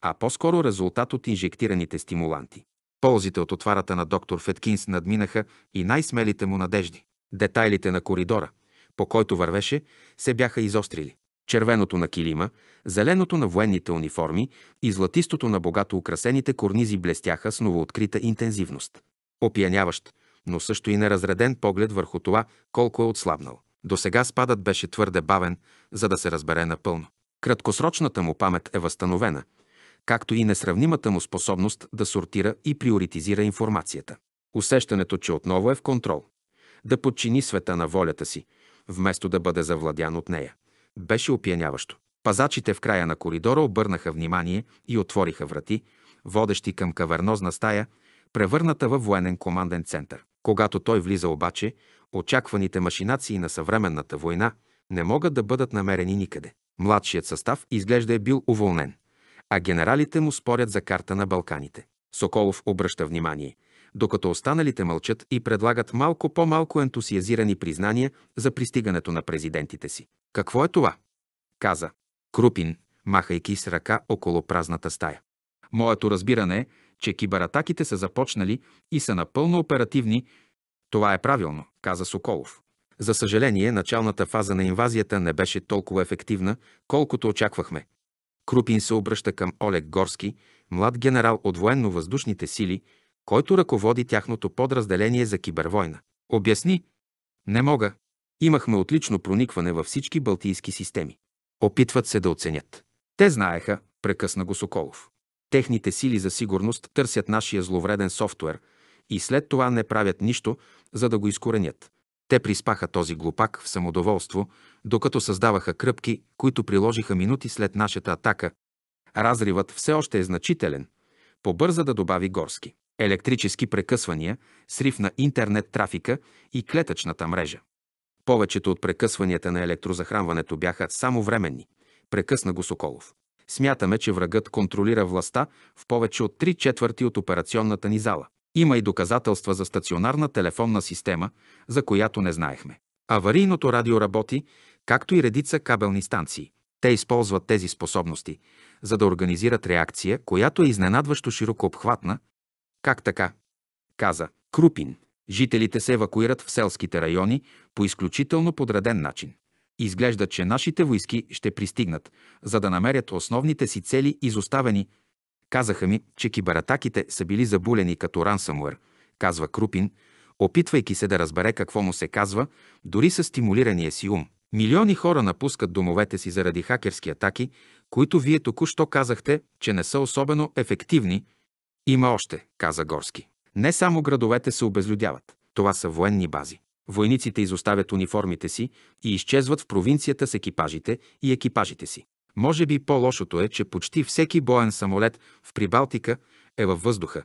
Speaker 1: а по-скоро резултат от инжектираните стимуланти. Ползите от отварата на доктор Феткинс надминаха и най-смелите му надежди. Детайлите на коридора, по който вървеше, се бяха изострили. Червеното на килима, зеленото на военните униформи и златистото на богато украсените корнизи блестяха с новооткрита интензивност. Опияняващ, но също и неразреден поглед върху това колко е отслабнал. До сега спадът беше твърде бавен, за да се разбере напълно. Краткосрочната му памет е възстановена, както и несравнимата му способност да сортира и приоритизира информацията. Усещането, че отново е в контрол, да подчини света на волята си, вместо да бъде завладян от нея, беше опияняващо. Пазачите в края на коридора обърнаха внимание и отвориха врати, водещи към кавернозна стая, превърната във военен команден център. Когато той влиза обаче, Очакваните машинации на съвременната война не могат да бъдат намерени никъде. Младшият състав изглежда е бил уволнен, а генералите му спорят за карта на Балканите. Соколов обръща внимание, докато останалите мълчат и предлагат малко по-малко ентусиазирани признания за пристигането на президентите си. Какво е това? Каза Крупин, махайки с ръка около празната стая. Моето разбиране е, че кибератаките са започнали и са напълно оперативни, това е правилно, каза Соколов. За съжаление, началната фаза на инвазията не беше толкова ефективна, колкото очаквахме. Крупин се обръща към Олег Горски, млад генерал от военно-въздушните сили, който ръководи тяхното подразделение за кибервойна. Обясни. Не мога. Имахме отлично проникване във всички балтийски системи. Опитват се да оценят. Те знаеха, прекъсна го Соколов. Техните сили за сигурност търсят нашия зловреден софтуер и след това не правят нищо, за да го изкоренят. Те приспаха този глупак в самодоволство, докато създаваха кръпки, които приложиха минути след нашата атака. Разривът все още е значителен. Побърза да добави Горски. Електрически прекъсвания, срив на интернет трафика и клетъчната мрежа. Повечето от прекъсванията на електрозахранването бяха само временни. Прекъсна го Соколов. Смятаме, че врагът контролира властта в повече от три четвърти от операционната ни зала. Има и доказателства за стационарна телефонна система, за която не знаехме. Аварийното радио работи, както и редица кабелни станции. Те използват тези способности, за да организират реакция, която е изненадващо широко обхватна. Как така? Каза Крупин. Жителите се евакуират в селските райони по изключително подреден начин. Изглежда, че нашите войски ще пристигнат, за да намерят основните си цели изоставени – Казаха ми, че кибератаките са били забулени като Рансамуер, казва Крупин, опитвайки се да разбере какво му се казва, дори със стимулирания си ум. Милиони хора напускат домовете си заради хакерски атаки, които вие току-що казахте, че не са особено ефективни. Има още, каза Горски. Не само градовете се обезлюдяват. Това са военни бази. Войниците изоставят униформите си и изчезват в провинцията с екипажите и екипажите си. Може би по-лошото е, че почти всеки боен самолет в Прибалтика е във въздуха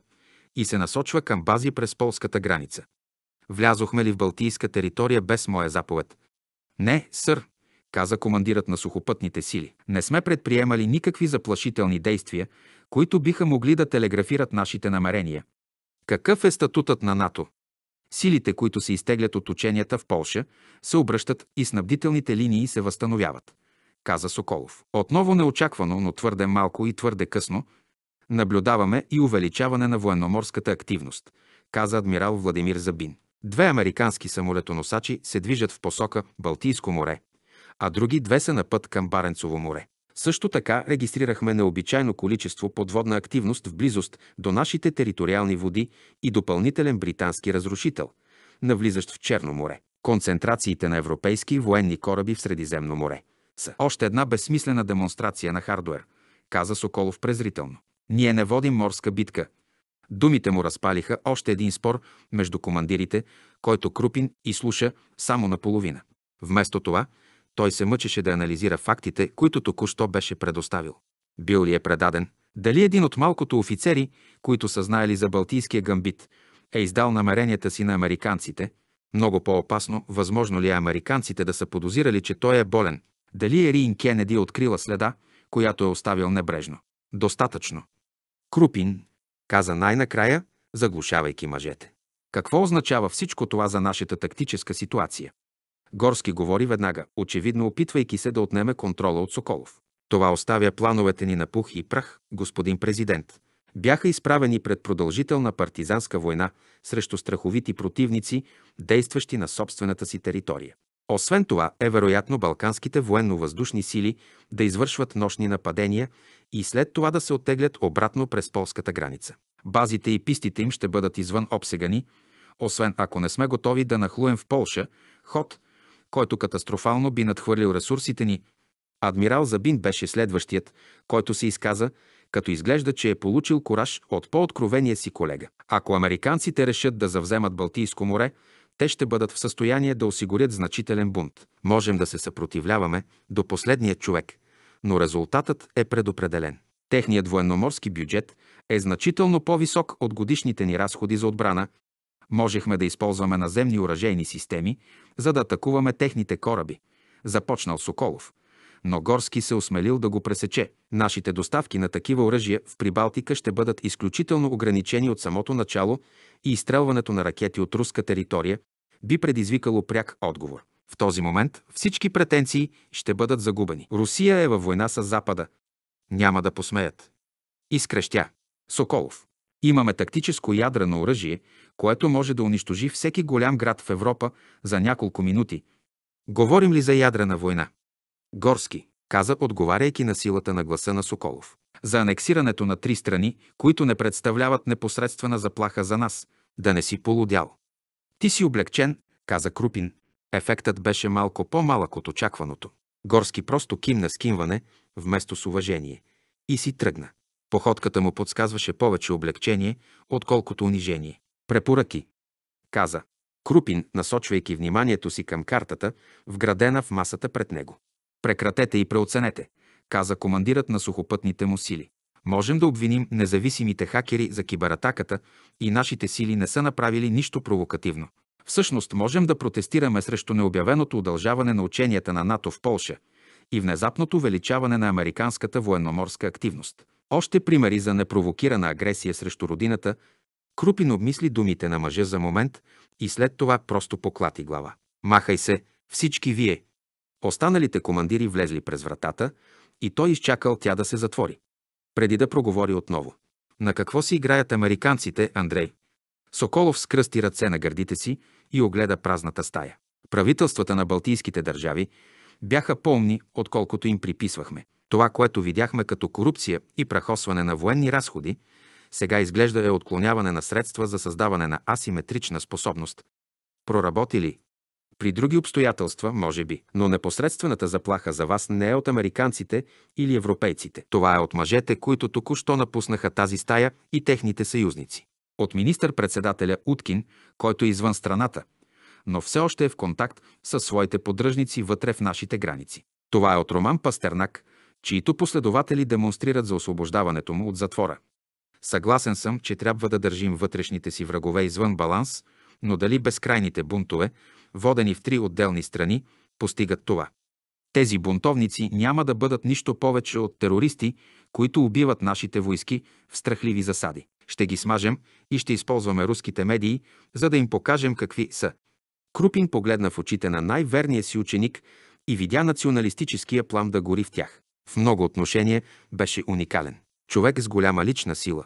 Speaker 1: и се насочва към бази през полската граница. Влязохме ли в Балтийска територия без моя заповед? Не, сър, каза командирът на сухопътните сили. Не сме предприемали никакви заплашителни действия, които биха могли да телеграфират нашите намерения. Какъв е статутът на НАТО? Силите, които се изтеглят от ученията в Полша, се обръщат и снабдителните линии се възстановяват каза Соколов. Отново неочаквано, но твърде малко и твърде късно, наблюдаваме и увеличаване на военноморската активност, каза адмирал Владимир Забин. Две американски самолетоносачи се движат в посока Балтийско море, а други две са на път към Баренцово море. Също така регистрирахме необичайно количество подводна активност в близост до нашите териториални води и допълнителен британски разрушител, навлизащ в Черно море. Концентрациите на европейски военни кораби в Средиземно море – са още една безсмислена демонстрация на хардуер, каза Соколов презрително. Ние не водим морска битка. Думите му разпалиха още един спор между командирите, който Крупин и слуша само наполовина. Вместо това, той се мъчеше да анализира фактите, които току-що беше предоставил. Бил ли е предаден? Дали един от малкото офицери, които са знаели за Балтийския гамбит, е издал намеренията си на американците? Много по-опасно, възможно ли е американците да са подозирали, че той е болен, дали Ерин Кенеди е открила следа, която е оставил небрежно. Достатъчно. Крупин, каза най-накрая, заглушавайки мъжете. Какво означава всичко това за нашата тактическа ситуация? Горски говори веднага, очевидно опитвайки се да отнеме контрола от Соколов. Това оставя плановете ни на пух и прах, господин президент. Бяха изправени пред продължителна партизанска война срещу страховити противници, действащи на собствената си територия. Освен това е вероятно Балканските военно-въздушни сили да извършват нощни нападения и след това да се оттеглят обратно през полската граница. Базите и пистите им ще бъдат извън обсегани, освен ако не сме готови да нахлуем в Полша ход, който катастрофално би надхвърлил ресурсите ни. Адмирал Забин беше следващият, който се изказа, като изглежда, че е получил кораж от по-откровения си колега. Ако американците решат да завземат Балтийско море, те ще бъдат в състояние да осигурят значителен бунт. Можем да се съпротивляваме до последния човек, но резултатът е предопределен. Техният военноморски бюджет е значително по-висок от годишните ни разходи за отбрана. Можехме да използваме наземни уражейни системи, за да атакуваме техните кораби, започнал Соколов – но Горски се осмелил да го пресече. Нашите доставки на такива оръжия в Прибалтика ще бъдат изключително ограничени от самото начало и изстрелването на ракети от руска територия би предизвикало пряк отговор. В този момент всички претенции ще бъдат загубени. Русия е във война с Запада. Няма да посмеят. Изкрещя. Соколов. Имаме тактическо ядрено оръжие, което може да унищожи всеки голям град в Европа за няколко минути. Говорим ли за ядрена война? Горски каза, отговаряйки на силата на гласа на Соколов. За анексирането на три страни, които не представляват непосредствена заплаха за нас, да не си полудял. Ти си облегчен, каза Крупин. Ефектът беше малко по-малък от очакваното. Горски просто кимна с кимване, вместо с уважение, и си тръгна. Походката му подсказваше повече облегчение, отколкото унижение. Препоръки, каза. Крупин, насочвайки вниманието си към картата, вградена в масата пред него. Прекратете и преоценете, каза командирът на сухопътните му сили. Можем да обвиним независимите хакери за кибератаката и нашите сили не са направили нищо провокативно. Всъщност можем да протестираме срещу необявеното удължаване на ученията на НАТО в Полша и внезапното увеличаване на американската военноморска активност. Още примери за непровокирана агресия срещу родината. Крупин обмисли думите на мъжа за момент и след това просто поклати глава. Махай се, всички вие, Останалите командири влезли през вратата и той изчакал тя да се затвори. Преди да проговори отново. На какво си играят американците, Андрей? Соколов скръсти ръце на гърдите си и огледа празната стая. Правителствата на балтийските държави бяха помни, отколкото им приписвахме. Това, което видяхме като корупция и прахосване на военни разходи, сега изглежда е отклоняване на средства за създаване на асиметрична способност. Проработили при други обстоятелства, може би, но непосредствената заплаха за вас не е от американците или европейците. Това е от мъжете, които току-що напуснаха тази стая и техните съюзници. От министър-председателя Уткин, който е извън страната, но все още е в контакт с своите поддръжници вътре в нашите граници. Това е от Роман Пастернак, чието последователи демонстрират за освобождаването му от затвора. Съгласен съм, че трябва да държим вътрешните си врагове извън баланс, но дали безкрайните бунтове, водени в три отделни страни, постигат това. Тези бунтовници няма да бъдат нищо повече от терористи, които убиват нашите войски в страхливи засади. Ще ги смажем и ще използваме руските медии, за да им покажем какви са. Крупин погледна в очите на най-верния си ученик и видя националистическия план да гори в тях. В много отношения беше уникален. Човек с голяма лична сила,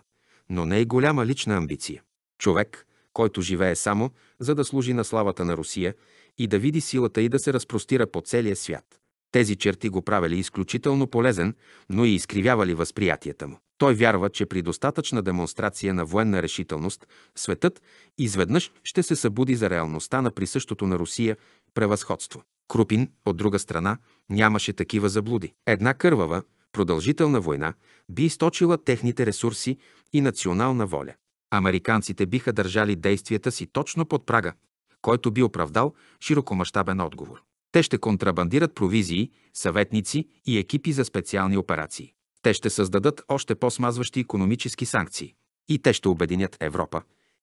Speaker 1: но не и голяма лична амбиция. Човек, който живее само, за да служи на славата на Русия и да види силата и да се разпростира по целия свят. Тези черти го правили изключително полезен, но и изкривявали възприятията му. Той вярва, че при достатъчна демонстрация на военна решителност, светът изведнъж ще се събуди за реалността на присъщото на Русия превъзходство. Крупин, от друга страна, нямаше такива заблуди. Една кървава, продължителна война би източила техните ресурси и национална воля. Американците биха държали действията си точно под прага, който би оправдал широкомащабен отговор. Те ще контрабандират провизии, съветници и екипи за специални операции. Те ще създадат още по-смазващи економически санкции. И те ще обединят Европа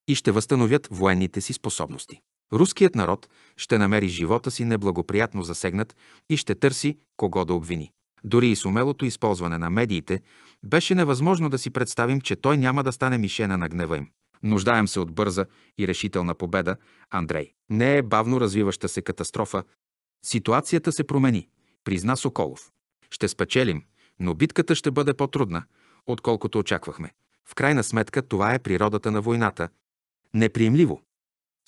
Speaker 1: и ще възстановят военните си способности. Руският народ ще намери живота си неблагоприятно засегнат и ще търси кого да обвини. Дори и с умелото използване на медиите, беше невъзможно да си представим, че той няма да стане мишена на гнева им. Нуждаем се от бърза и решителна победа, Андрей. Не е бавно развиваща се катастрофа. Ситуацията се промени, призна Соколов. Ще спечелим, но битката ще бъде по-трудна, отколкото очаквахме. В крайна сметка това е природата на войната. Неприемливо.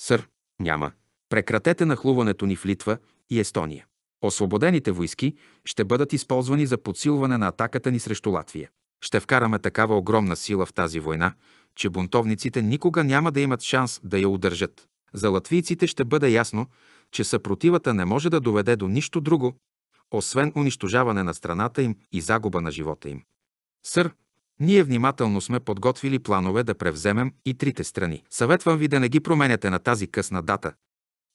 Speaker 1: Сър, няма. Прекратете нахлуването ни в Литва и Естония. Освободените войски ще бъдат използвани за подсилване на атаката ни срещу Латвия. Ще вкараме такава огромна сила в тази война, че бунтовниците никога няма да имат шанс да я удържат. За латвийците ще бъде ясно, че съпротивата не може да доведе до нищо друго, освен унищожаване на страната им и загуба на живота им. Сър, ние внимателно сме подготвили планове да превземем и трите страни. Съветвам ви да не ги променяте на тази късна дата.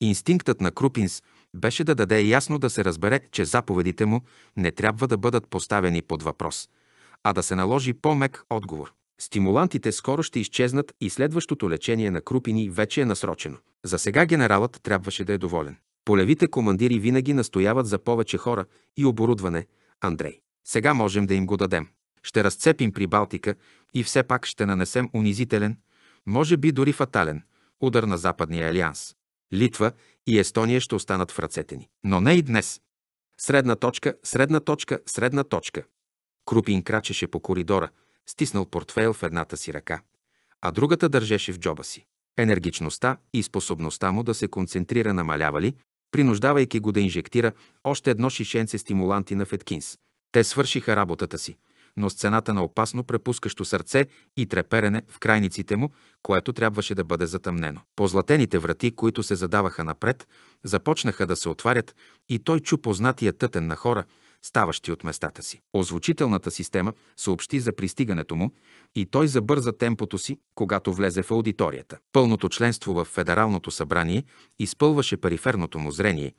Speaker 1: Инстинктът на Крупинс беше да даде ясно да се разбере, че заповедите му не трябва да бъдат поставени под въпрос, а да се наложи по-мек отговор. Стимулантите скоро ще изчезнат и следващото лечение на крупини вече е насрочено. За сега генералът трябваше да е доволен. Полевите командири винаги настояват за повече хора и оборудване, Андрей. Сега можем да им го дадем. Ще разцепим при Балтика и все пак ще нанесем унизителен, може би дори фатален, удар на Западния алианс. Литва и Естония ще останат в ръцете ни. Но не и днес. Средна точка, средна точка, средна точка. Крупин крачеше по коридора, стиснал портфейл в едната си ръка, а другата държеше в джоба си. Енергичността и способността му да се концентрира намалявали, принуждавайки го да инжектира още едно шишенце стимуланти на Феткинс. Те свършиха работата си – но с цената на опасно препускащо сърце и треперене в крайниците му, което трябваше да бъде затъмнено. Позлатените врати, които се задаваха напред, започнаха да се отварят и той чу познатия тътен на хора, ставащи от местата си. Озвучителната система съобщи за пристигането му и той забърза темпото си, когато влезе в аудиторията. Пълното членство в Федералното събрание изпълваше периферното му зрение,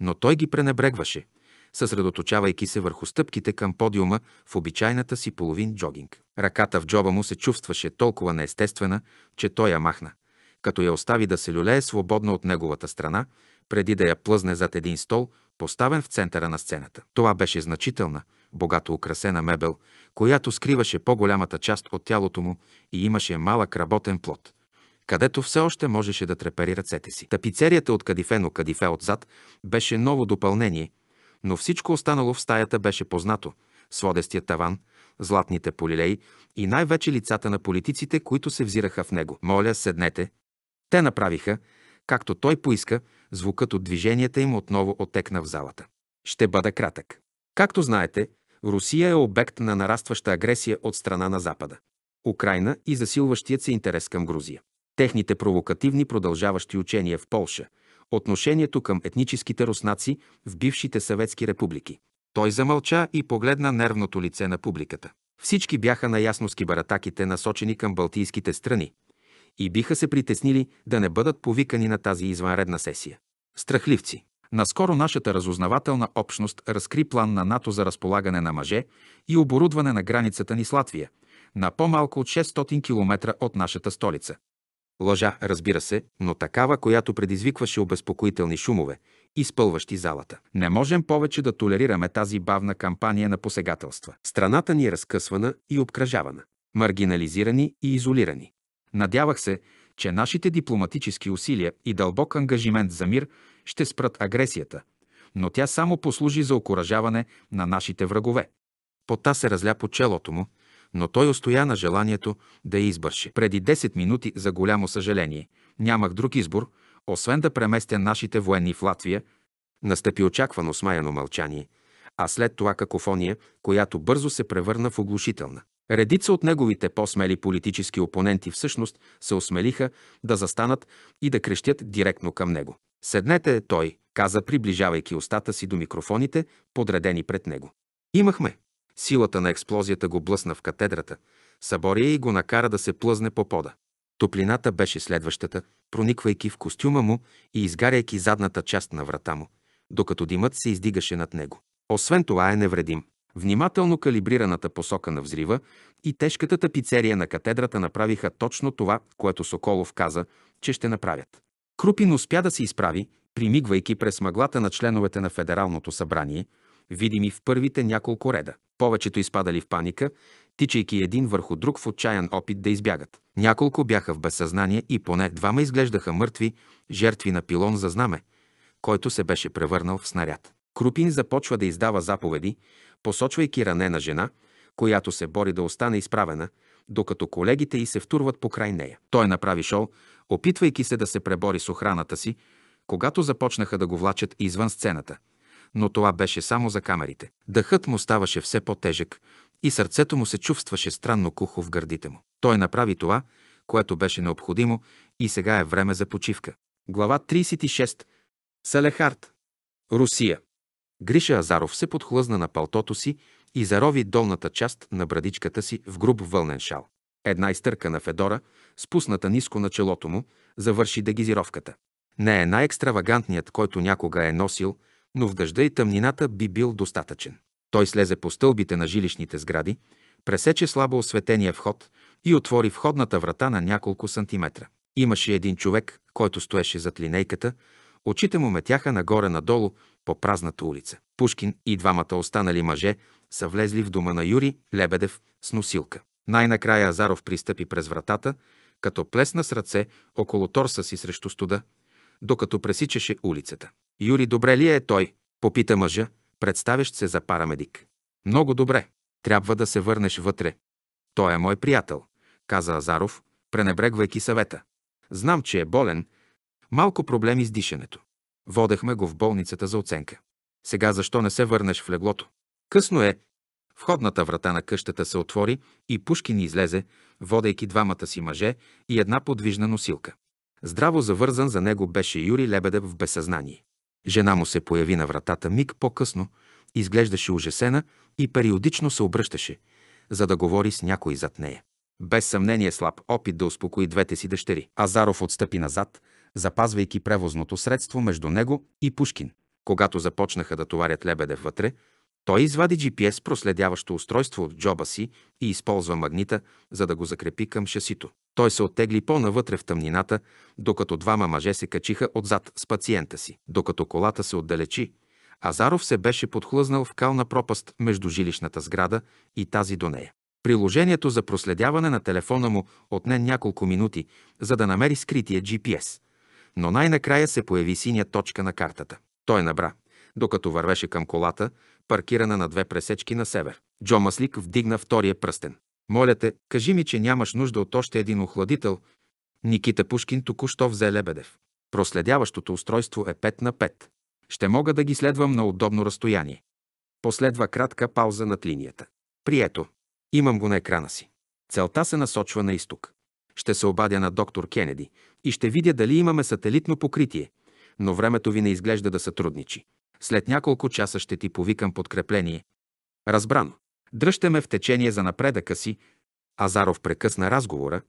Speaker 1: но той ги пренебрегваше – съсредоточавайки се върху стъпките към подиума в обичайната си половин джогинг. Ръката в джоба му се чувстваше толкова неестествена, че той я махна, като я остави да се люлее свободно от неговата страна, преди да я плъзне зад един стол, поставен в центъра на сцената. Това беше значителна, богато украсена мебел, която скриваше по-голямата част от тялото му и имаше малък работен плод – където все още можеше да трепери ръцете си. Тапицерията от кадифено кадифе отзад беше ново допълнение – но всичко останало в стаята беше познато – сводестия таван, златните полилеи и най-вече лицата на политиците, които се взираха в него. Моля, седнете. Те направиха, както той поиска, звукът от движенията им отново отекна в залата. Ще бъда кратък. Както знаете, Русия е обект на нарастваща агресия от страна на Запада. Украина и засилващият се интерес към Грузия. Техните провокативни продължаващи учения в Полша – отношението към етническите руснаци в бившите съветски републики. Той замълча и погледна нервното лице на публиката. Всички бяха наясно с кибаратаките, насочени към балтийските страни, и биха се притеснили да не бъдат повикани на тази извънредна сесия. Страхливци. Наскоро нашата разузнавателна общност разкри план на НАТО за разполагане на мъже и оборудване на границата ни с Латвия, на по-малко от 600 км от нашата столица. Лъжа, разбира се, но такава, която предизвикваше обезпокоителни шумове, изпълващи залата. Не можем повече да толерираме тази бавна кампания на посегателства. Страната ни е разкъсвана и обкръжавана, маргинализирани и изолирани. Надявах се, че нашите дипломатически усилия и дълбок ангажимент за мир ще спрат агресията, но тя само послужи за окоръжаване на нашите врагове. Пота се разля по челото му но той устоя на желанието да я избърше. Преди 10 минути, за голямо съжаление, нямах друг избор, освен да преместя нашите военни в Латвия. Настъпи очаквано смаяно мълчание, а след това какофония, която бързо се превърна в оглушителна. Редица от неговите по-смели политически опоненти всъщност се осмелиха да застанат и да крещят директно към него. Седнете, той, каза, приближавайки устата си до микрофоните, подредени пред него. Имахме Силата на експлозията го блъсна в катедрата, събори и го накара да се плъзне по пода. Топлината беше следващата, прониквайки в костюма му и изгаряйки задната част на врата му, докато димът се издигаше над него. Освен това е невредим. Внимателно калибрираната посока на взрива и тежката тапицерия на катедрата направиха точно това, което Соколов каза, че ще направят. Крупин успя да се изправи, примигвайки през мъглата на членовете на Федералното събрание, видими в първите няколко реда. Повечето изпадали в паника, тичайки един върху друг в отчаян опит да избягат. Няколко бяха в безсъзнание и поне двама изглеждаха мъртви, жертви на пилон за знаме, който се беше превърнал в снаряд. Крупин започва да издава заповеди, посочвайки ранена жена, която се бори да остане изправена, докато колегите й се втурват по край нея. Той направи шоу, опитвайки се да се пребори с охраната си, когато започнаха да го влачат извън сцената – но това беше само за камерите. Дъхът му ставаше все по-тежък и сърцето му се чувстваше странно кухо в гърдите му. Той направи това, което беше необходимо и сега е време за почивка. Глава 36. Салехард. Русия. Гриша Азаров се подхлъзна на палтото си и зарови долната част на брадичката си в груб вълнен шал. Една изтърка на Федора, спусната ниско на челото му, завърши дегизировката. Не е най-екстравагантният, който някога е носил – но в дъжда и тъмнината би бил достатъчен. Той слезе по стълбите на жилищните сгради, пресече слабо осветения вход и отвори входната врата на няколко сантиметра. Имаше един човек, който стоеше зад линейката, очите му метяха нагоре-надолу по празната улица. Пушкин и двамата останали мъже са влезли в дома на Юри Лебедев с носилка. Най-накрая Азаров пристъпи през вратата, като плесна с ръце около торса си срещу студа, докато пресичаше улицата. Юри добре ли е той? Попита мъжа, представящ се за парамедик. Много добре. Трябва да се върнеш вътре. Той е мой приятел, каза Азаров, пренебрегвайки съвета. Знам, че е болен. Малко проблеми с дишането. Водехме го в болницата за оценка. Сега защо не се върнеш в леглото? Късно е. Входната врата на къщата се отвори и Пушкин излезе, водейки двамата си мъже и една подвижна носилка. Здраво завързан за него беше Юри Лебедев в безсъзнание. Жена му се появи на вратата миг по-късно, изглеждаше ужасена и периодично се обръщаше, за да говори с някой зад нея. Без съмнение слаб опит да успокои двете си дъщери. Азаров отстъпи назад, запазвайки превозното средство между него и Пушкин. Когато започнаха да товарят Лебедев вътре, той извади GPS проследяващо устройство от джоба си и използва магнита, за да го закрепи към шасито. Той се оттегли по-навътре в тъмнината, докато двама мъже се качиха отзад с пациента си. Докато колата се отдалечи, Азаров се беше подхлъзнал в кална пропаст между жилищната сграда и тази до нея. Приложението за проследяване на телефона му отне няколко минути, за да намери скрития GPS, но най-накрая се появи синя точка на картата. Той набра, докато вървеше към колата, паркирана на две пресечки на север. Джо Маслик вдигна втория пръстен. Моля те, кажи ми, че нямаш нужда от още един охладител. Никита Пушкин току-що взе Лебедев. Проследяващото устройство е 5 на 5. Ще мога да ги следвам на удобно разстояние. Последва кратка пауза над линията. Прието. Имам го на екрана си. Целта се насочва на изток. Ще се обадя на доктор Кенеди и ще видя дали имаме сателитно покритие, но времето ви не изглежда да сътрудничи. След няколко часа ще ти повикам подкрепление. Разбрано. Дръжте ме в течение за напредъка си. Азаров прекъсна разговора,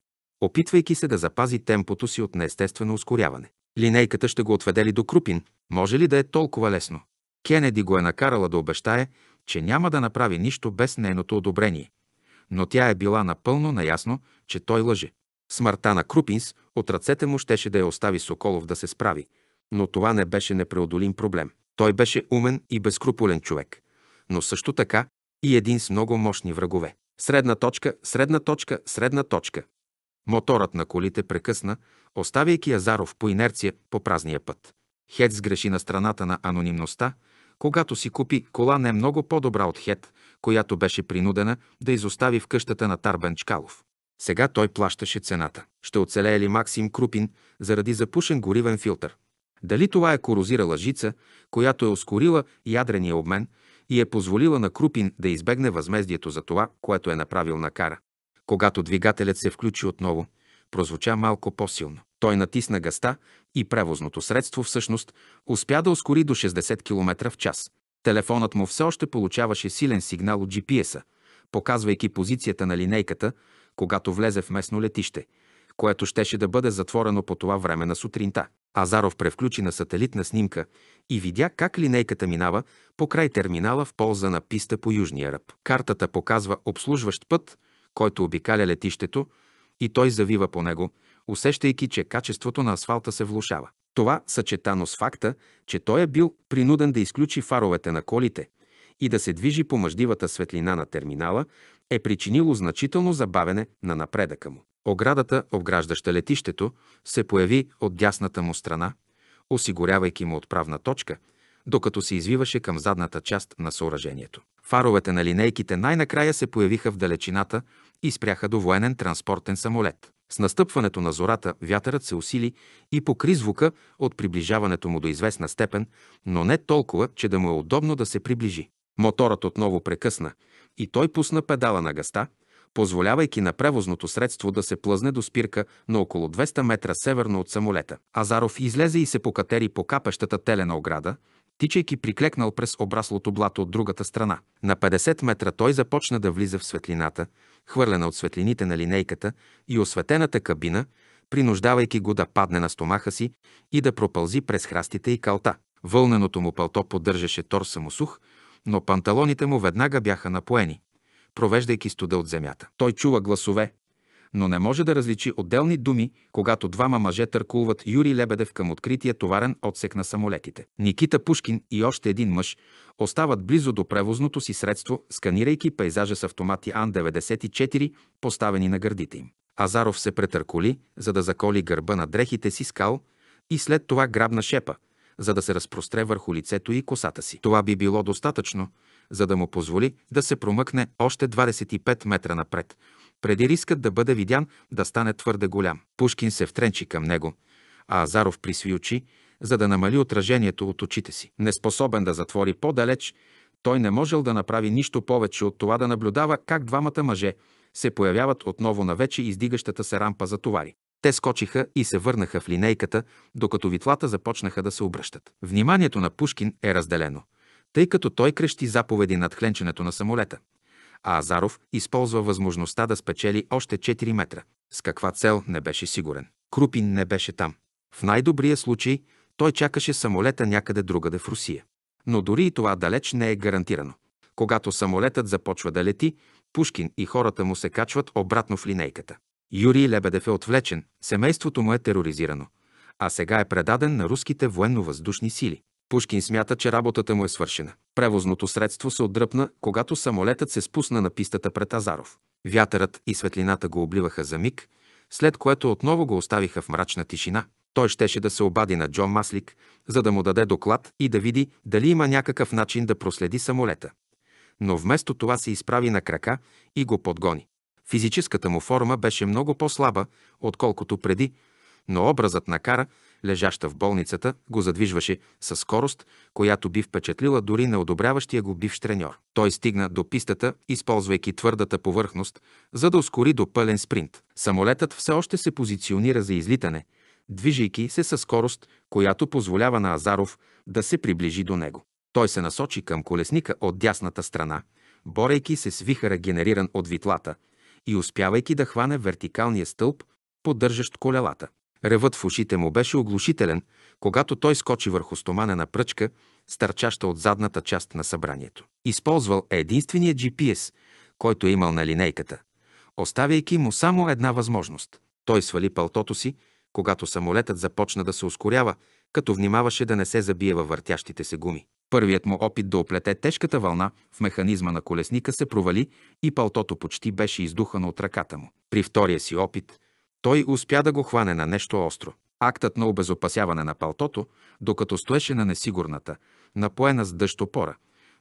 Speaker 1: опитвайки се да запази темпото си от неестествено ускоряване. Линейката ще го отведе ли до Крупин? Може ли да е толкова лесно? Кенеди го е накарала да обещае, че няма да направи нищо без нейното одобрение. Но тя е била напълно наясно, че той лъже. Смъртта на Крупинс от ръцете му щеше да я остави Соколов да се справи, но това не беше непреодолим проблем. Той беше умен и безкрупулен човек, но също така и един с много мощни врагове. Средна точка, средна точка, средна точка. Моторът на колите прекъсна, оставяйки Азаров по инерция по празния път. Хет сгреши на страната на анонимността, когато си купи кола не много по-добра от Хет, която беше принудена да изостави в къщата на Тарбен Чкалов. Сега той плащаше цената. Ще оцелее ли Максим Крупин заради запушен горивен филтър? Дали това е корозира лъжица, която е ускорила ядрения обмен и е позволила на Крупин да избегне възмездието за това, което е направил на кара. Когато двигателят се включи отново, прозвуча малко по-силно. Той натисна гъста и превозното средство всъщност успя да ускори до 60 км в час. Телефонът му все още получаваше силен сигнал от GPS-а, показвайки позицията на линейката, когато влезе в местно летище, което щеше да бъде затворено по това време на сутринта. Азаров превключи на сателитна снимка и видя как линейката минава по край терминала в полза на писта по южния ръб. Картата показва обслужващ път, който обикаля летището, и той завива по него, усещайки, че качеството на асфалта се влушава. Това съчетано с факта, че той е бил принуден да изключи фаровете на колите и да се движи по мъждивата светлина на терминала, е причинило значително забавене на напредъка му. Оградата, обграждаща летището, се появи от дясната му страна, осигурявайки му отправна точка, докато се извиваше към задната част на съоръжението. Фаровете на линейките най-накрая се появиха в далечината и спряха до военен транспортен самолет. С настъпването на зората вятърът се усили и покри звука от приближаването му до известна степен, но не толкова, че да му е удобно да се приближи. Моторът отново прекъсна и той пусна педала на гъста – позволявайки на превозното средство да се плъзне до спирка на около 200 метра северно от самолета. Азаров излезе и се покатери по капещата телена ограда, тичайки приклекнал през обраслото блато от другата страна. На 50 метра той започна да влиза в светлината, хвърлена от светлините на линейката и осветената кабина, принуждавайки го да падне на стомаха си и да пропълзи през храстите и калта. Вълненото му пълто поддържаше торса му сух, но панталоните му веднага бяха напоени провеждайки студа от земята. Той чува гласове, но не може да различи отделни думи, когато двама мъже търкулват Юрий Лебедев към открития товарен отсек на самолетите. Никита Пушкин и още един мъж остават близо до превозното си средство, сканирайки пейзажа с автомати Ан-94, поставени на гърдите им. Азаров се претърколи, за да заколи гърба на дрехите си скал и след това грабна шепа, за да се разпростре върху лицето и косата си. Това би било достатъчно, за да му позволи да се промъкне още 25 метра напред, преди рискът да бъде видян да стане твърде голям. Пушкин се втренчи към него, а Азаров присви очи, за да намали отражението от очите си. Неспособен да затвори по-далеч, той не можел да направи нищо повече от това да наблюдава как двамата мъже се появяват отново на вече издигащата се рампа за товари. Те скочиха и се върнаха в линейката, докато витлата започнаха да се обръщат. Вниманието на Пушкин е разделено – тъй като той крещи заповеди над хленченето на самолета, а Азаров използва възможността да спечели още 4 метра. С каква цел не беше сигурен. Крупин не беше там. В най-добрия случай той чакаше самолета някъде другаде в Русия. Но дори и това далеч не е гарантирано. Когато самолетът започва да лети, Пушкин и хората му се качват обратно в линейката. Юрий Лебедев е отвлечен, семейството му е тероризирано, а сега е предаден на руските военно-въздушни сили. Пушкин смята, че работата му е свършена. Превозното средство се отдръпна, когато самолетът се спусна на пистата пред Азаров. Вятърът и светлината го обливаха за миг, след което отново го оставиха в мрачна тишина. Той щеше да се обади на Джон Маслик, за да му даде доклад и да види дали има някакъв начин да проследи самолета. Но вместо това се изправи на крака и го подгони. Физическата му форма беше много по-слаба, отколкото преди, но образът на кара – лежаща в болницата, го задвижваше със скорост, която би впечатлила дори неодобряващия го бивш треньор. Той стигна до пистата, използвайки твърдата повърхност, за да ускори до пълен спринт. Самолетът все още се позиционира за излитане, движейки се със скорост, която позволява на Азаров да се приближи до него. Той се насочи към колесника от дясната страна, борейки се с вихъра генериран от витлата и успявайки да хване вертикалния стълб, поддържащ колелата. Ревът в ушите му беше оглушителен, когато той скочи върху стоманена пръчка, стърчаща от задната част на събранието. Използвал е единствения GPS, който е имал на линейката, оставяйки му само една възможност. Той свали пълтото си, когато самолетът започна да се ускорява, като внимаваше да не се забие във въртящите се гуми. Първият му опит да оплете тежката вълна в механизма на колесника се провали и палтото почти беше издухано от ръката му. При втория си опит той успя да го хване на нещо остро. Актът на обезопасяване на палтото, докато стоеше на несигурната, напоена с дъщопора,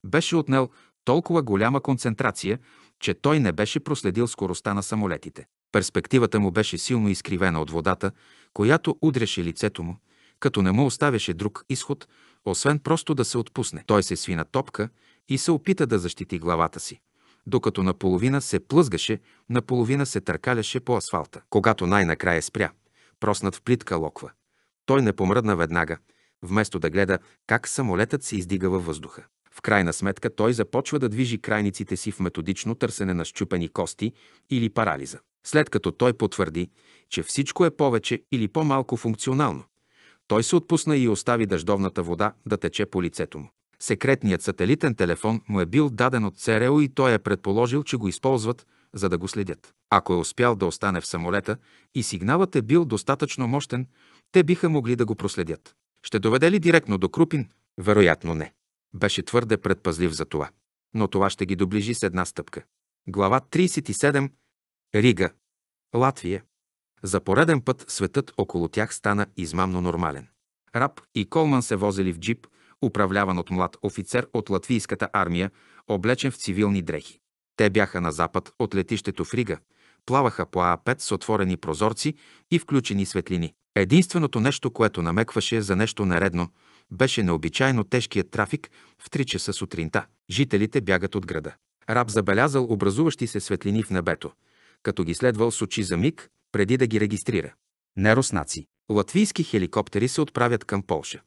Speaker 1: беше отнел толкова голяма концентрация, че той не беше проследил скоростта на самолетите. Перспективата му беше силно изкривена от водата, която удряше лицето му, като не му оставяше друг изход, освен просто да се отпусне. Той се свина топка и се опита да защити главата си докато наполовина се плъзгаше, наполовина се търкаляше по асфалта. Когато най-накрая спря, проснат в плитка локва, той не помръдна веднага, вместо да гледа как самолетът се издига във въздуха. В крайна сметка той започва да движи крайниците си в методично търсене на щупени кости или парализа. След като той потвърди, че всичко е повече или по-малко функционално, той се отпусна и остави дъждовната вода да тече по лицето му. Секретният сателитен телефон му е бил даден от ЦРУ и той е предположил, че го използват, за да го следят. Ако е успял да остане в самолета и сигналът е бил достатъчно мощен, те биха могли да го проследят. Ще доведе ли директно до Крупин? Вероятно не. Беше твърде предпазлив за това. Но това ще ги доближи с една стъпка. Глава 37. Рига. Латвия. За пореден път светът около тях стана измамно нормален. Раб и Колман се возили в джип, управляван от млад офицер от латвийската армия, облечен в цивилни дрехи. Те бяха на запад от летището в Рига, плаваха по А5 с отворени прозорци и включени светлини. Единственото нещо, което намекваше за нещо наредно, беше необичайно тежкият трафик в 3 часа сутринта. Жителите бягат от града. Раб забелязал образуващи се светлини в небето, като ги следвал с очи за миг, преди да ги регистрира. Неруснаци. Латвийски хеликоптери се отправят към Полша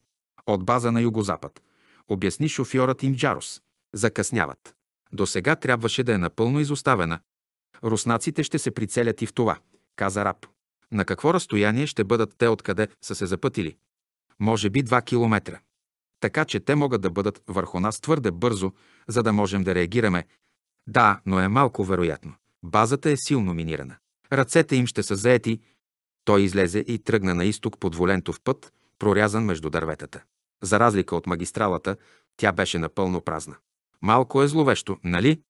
Speaker 1: от база на югозапад. Обясни шофьорът им Джарос. Закъсняват. До сега трябваше да е напълно изоставена. Руснаците ще се прицелят и в това, каза раб. На какво разстояние ще бъдат те откъде са се запътили? Може би 2 километра. Така че те могат да бъдат върху нас твърде бързо, за да можем да реагираме. Да, но е малко вероятно. Базата е силно минирана. Ръцете им ще са заети. Той излезе и тръгна на изток под волентов път, прорязан между дърветата. За разлика от магистралата, тя беше напълно празна. Малко е зловещо, нали?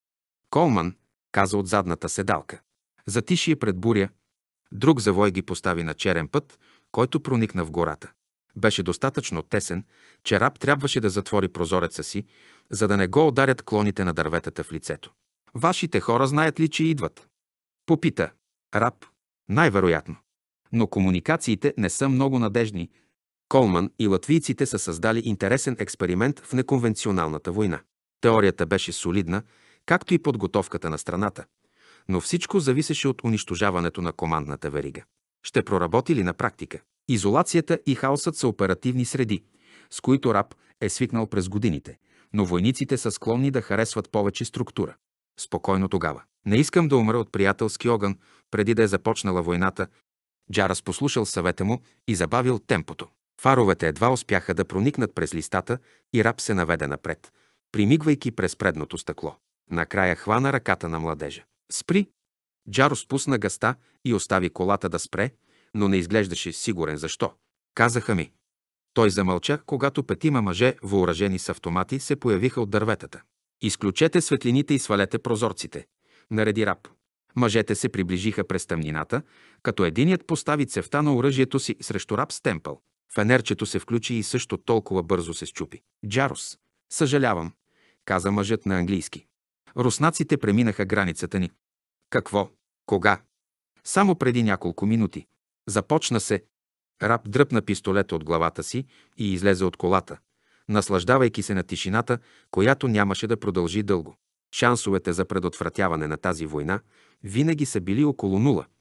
Speaker 1: Колман каза от задната седалка. Затишие пред буря. Друг завой ги постави на черен път, който проникна в гората. Беше достатъчно тесен, че раб трябваше да затвори прозореца си, за да не го ударят клоните на дърветата в лицето. Вашите хора знаят ли, че идват? Попита. Раб. Най-вероятно. Но комуникациите не са много надежни, Колман и латвийците са създали интересен експеримент в неконвенционалната война. Теорията беше солидна, както и подготовката на страната, но всичко зависеше от унищожаването на командната верига. Ще проработи ли на практика? Изолацията и хаосът са оперативни среди, с които раб е свикнал през годините, но войниците са склонни да харесват повече структура. Спокойно тогава. Не искам да умра от приятелски огън, преди да е започнала войната. Джарас послушал съвета му и забавил темпото. Фаровете едва успяха да проникнат през листата и раб се наведе напред, примигвайки през предното стъкло. Накрая хвана ръката на младежа. Спри! Джаро спусна гъста и остави колата да спре, но не изглеждаше сигурен защо. Казаха ми. Той замълча, когато петима мъже, въоръжени с автомати, се появиха от дърветата. Изключете светлините и свалете прозорците, нареди раб. Мъжете се приближиха през тъмнината, като единият постави цевта на оръжието си срещу раб Стемпъл. Фенерчето се включи и също толкова бързо се щупи. Джарос. съжалявам, каза мъжът на английски. Руснаците преминаха границата ни. Какво? Кога? Само преди няколко минути. Започна се. Раб дръпна пистолета от главата си и излезе от колата, наслаждавайки се на тишината, която нямаше да продължи дълго. Шансовете за предотвратяване на тази война винаги са били около нула –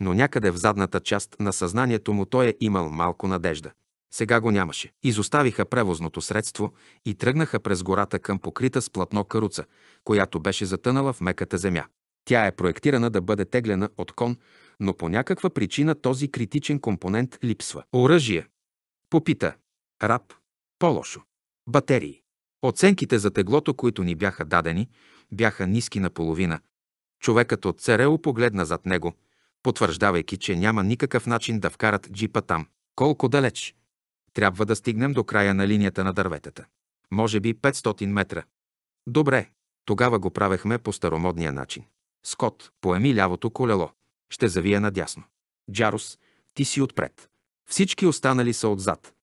Speaker 1: но някъде в задната част на съзнанието му той е имал малко надежда. Сега го нямаше. Изоставиха превозното средство и тръгнаха през гората към покрита с платно каруца, която беше затънала в меката земя. Тя е проектирана да бъде теглена от кон, но по някаква причина този критичен компонент липсва. Оръжие. Попита. Раб. По-лошо. Батерии. Оценките за теглото, които ни бяха дадени, бяха ниски наполовина. Човекът от ЦРУ погледна зад него – потвърждавайки, че няма никакъв начин да вкарат джипа там. Колко далеч? Трябва да стигнем до края на линията на дърветата. Може би 500 метра. Добре, тогава го правехме по старомодния начин. Скот, поеми лявото колело. Ще завия надясно. Джарус, ти си отпред. Всички останали са отзад.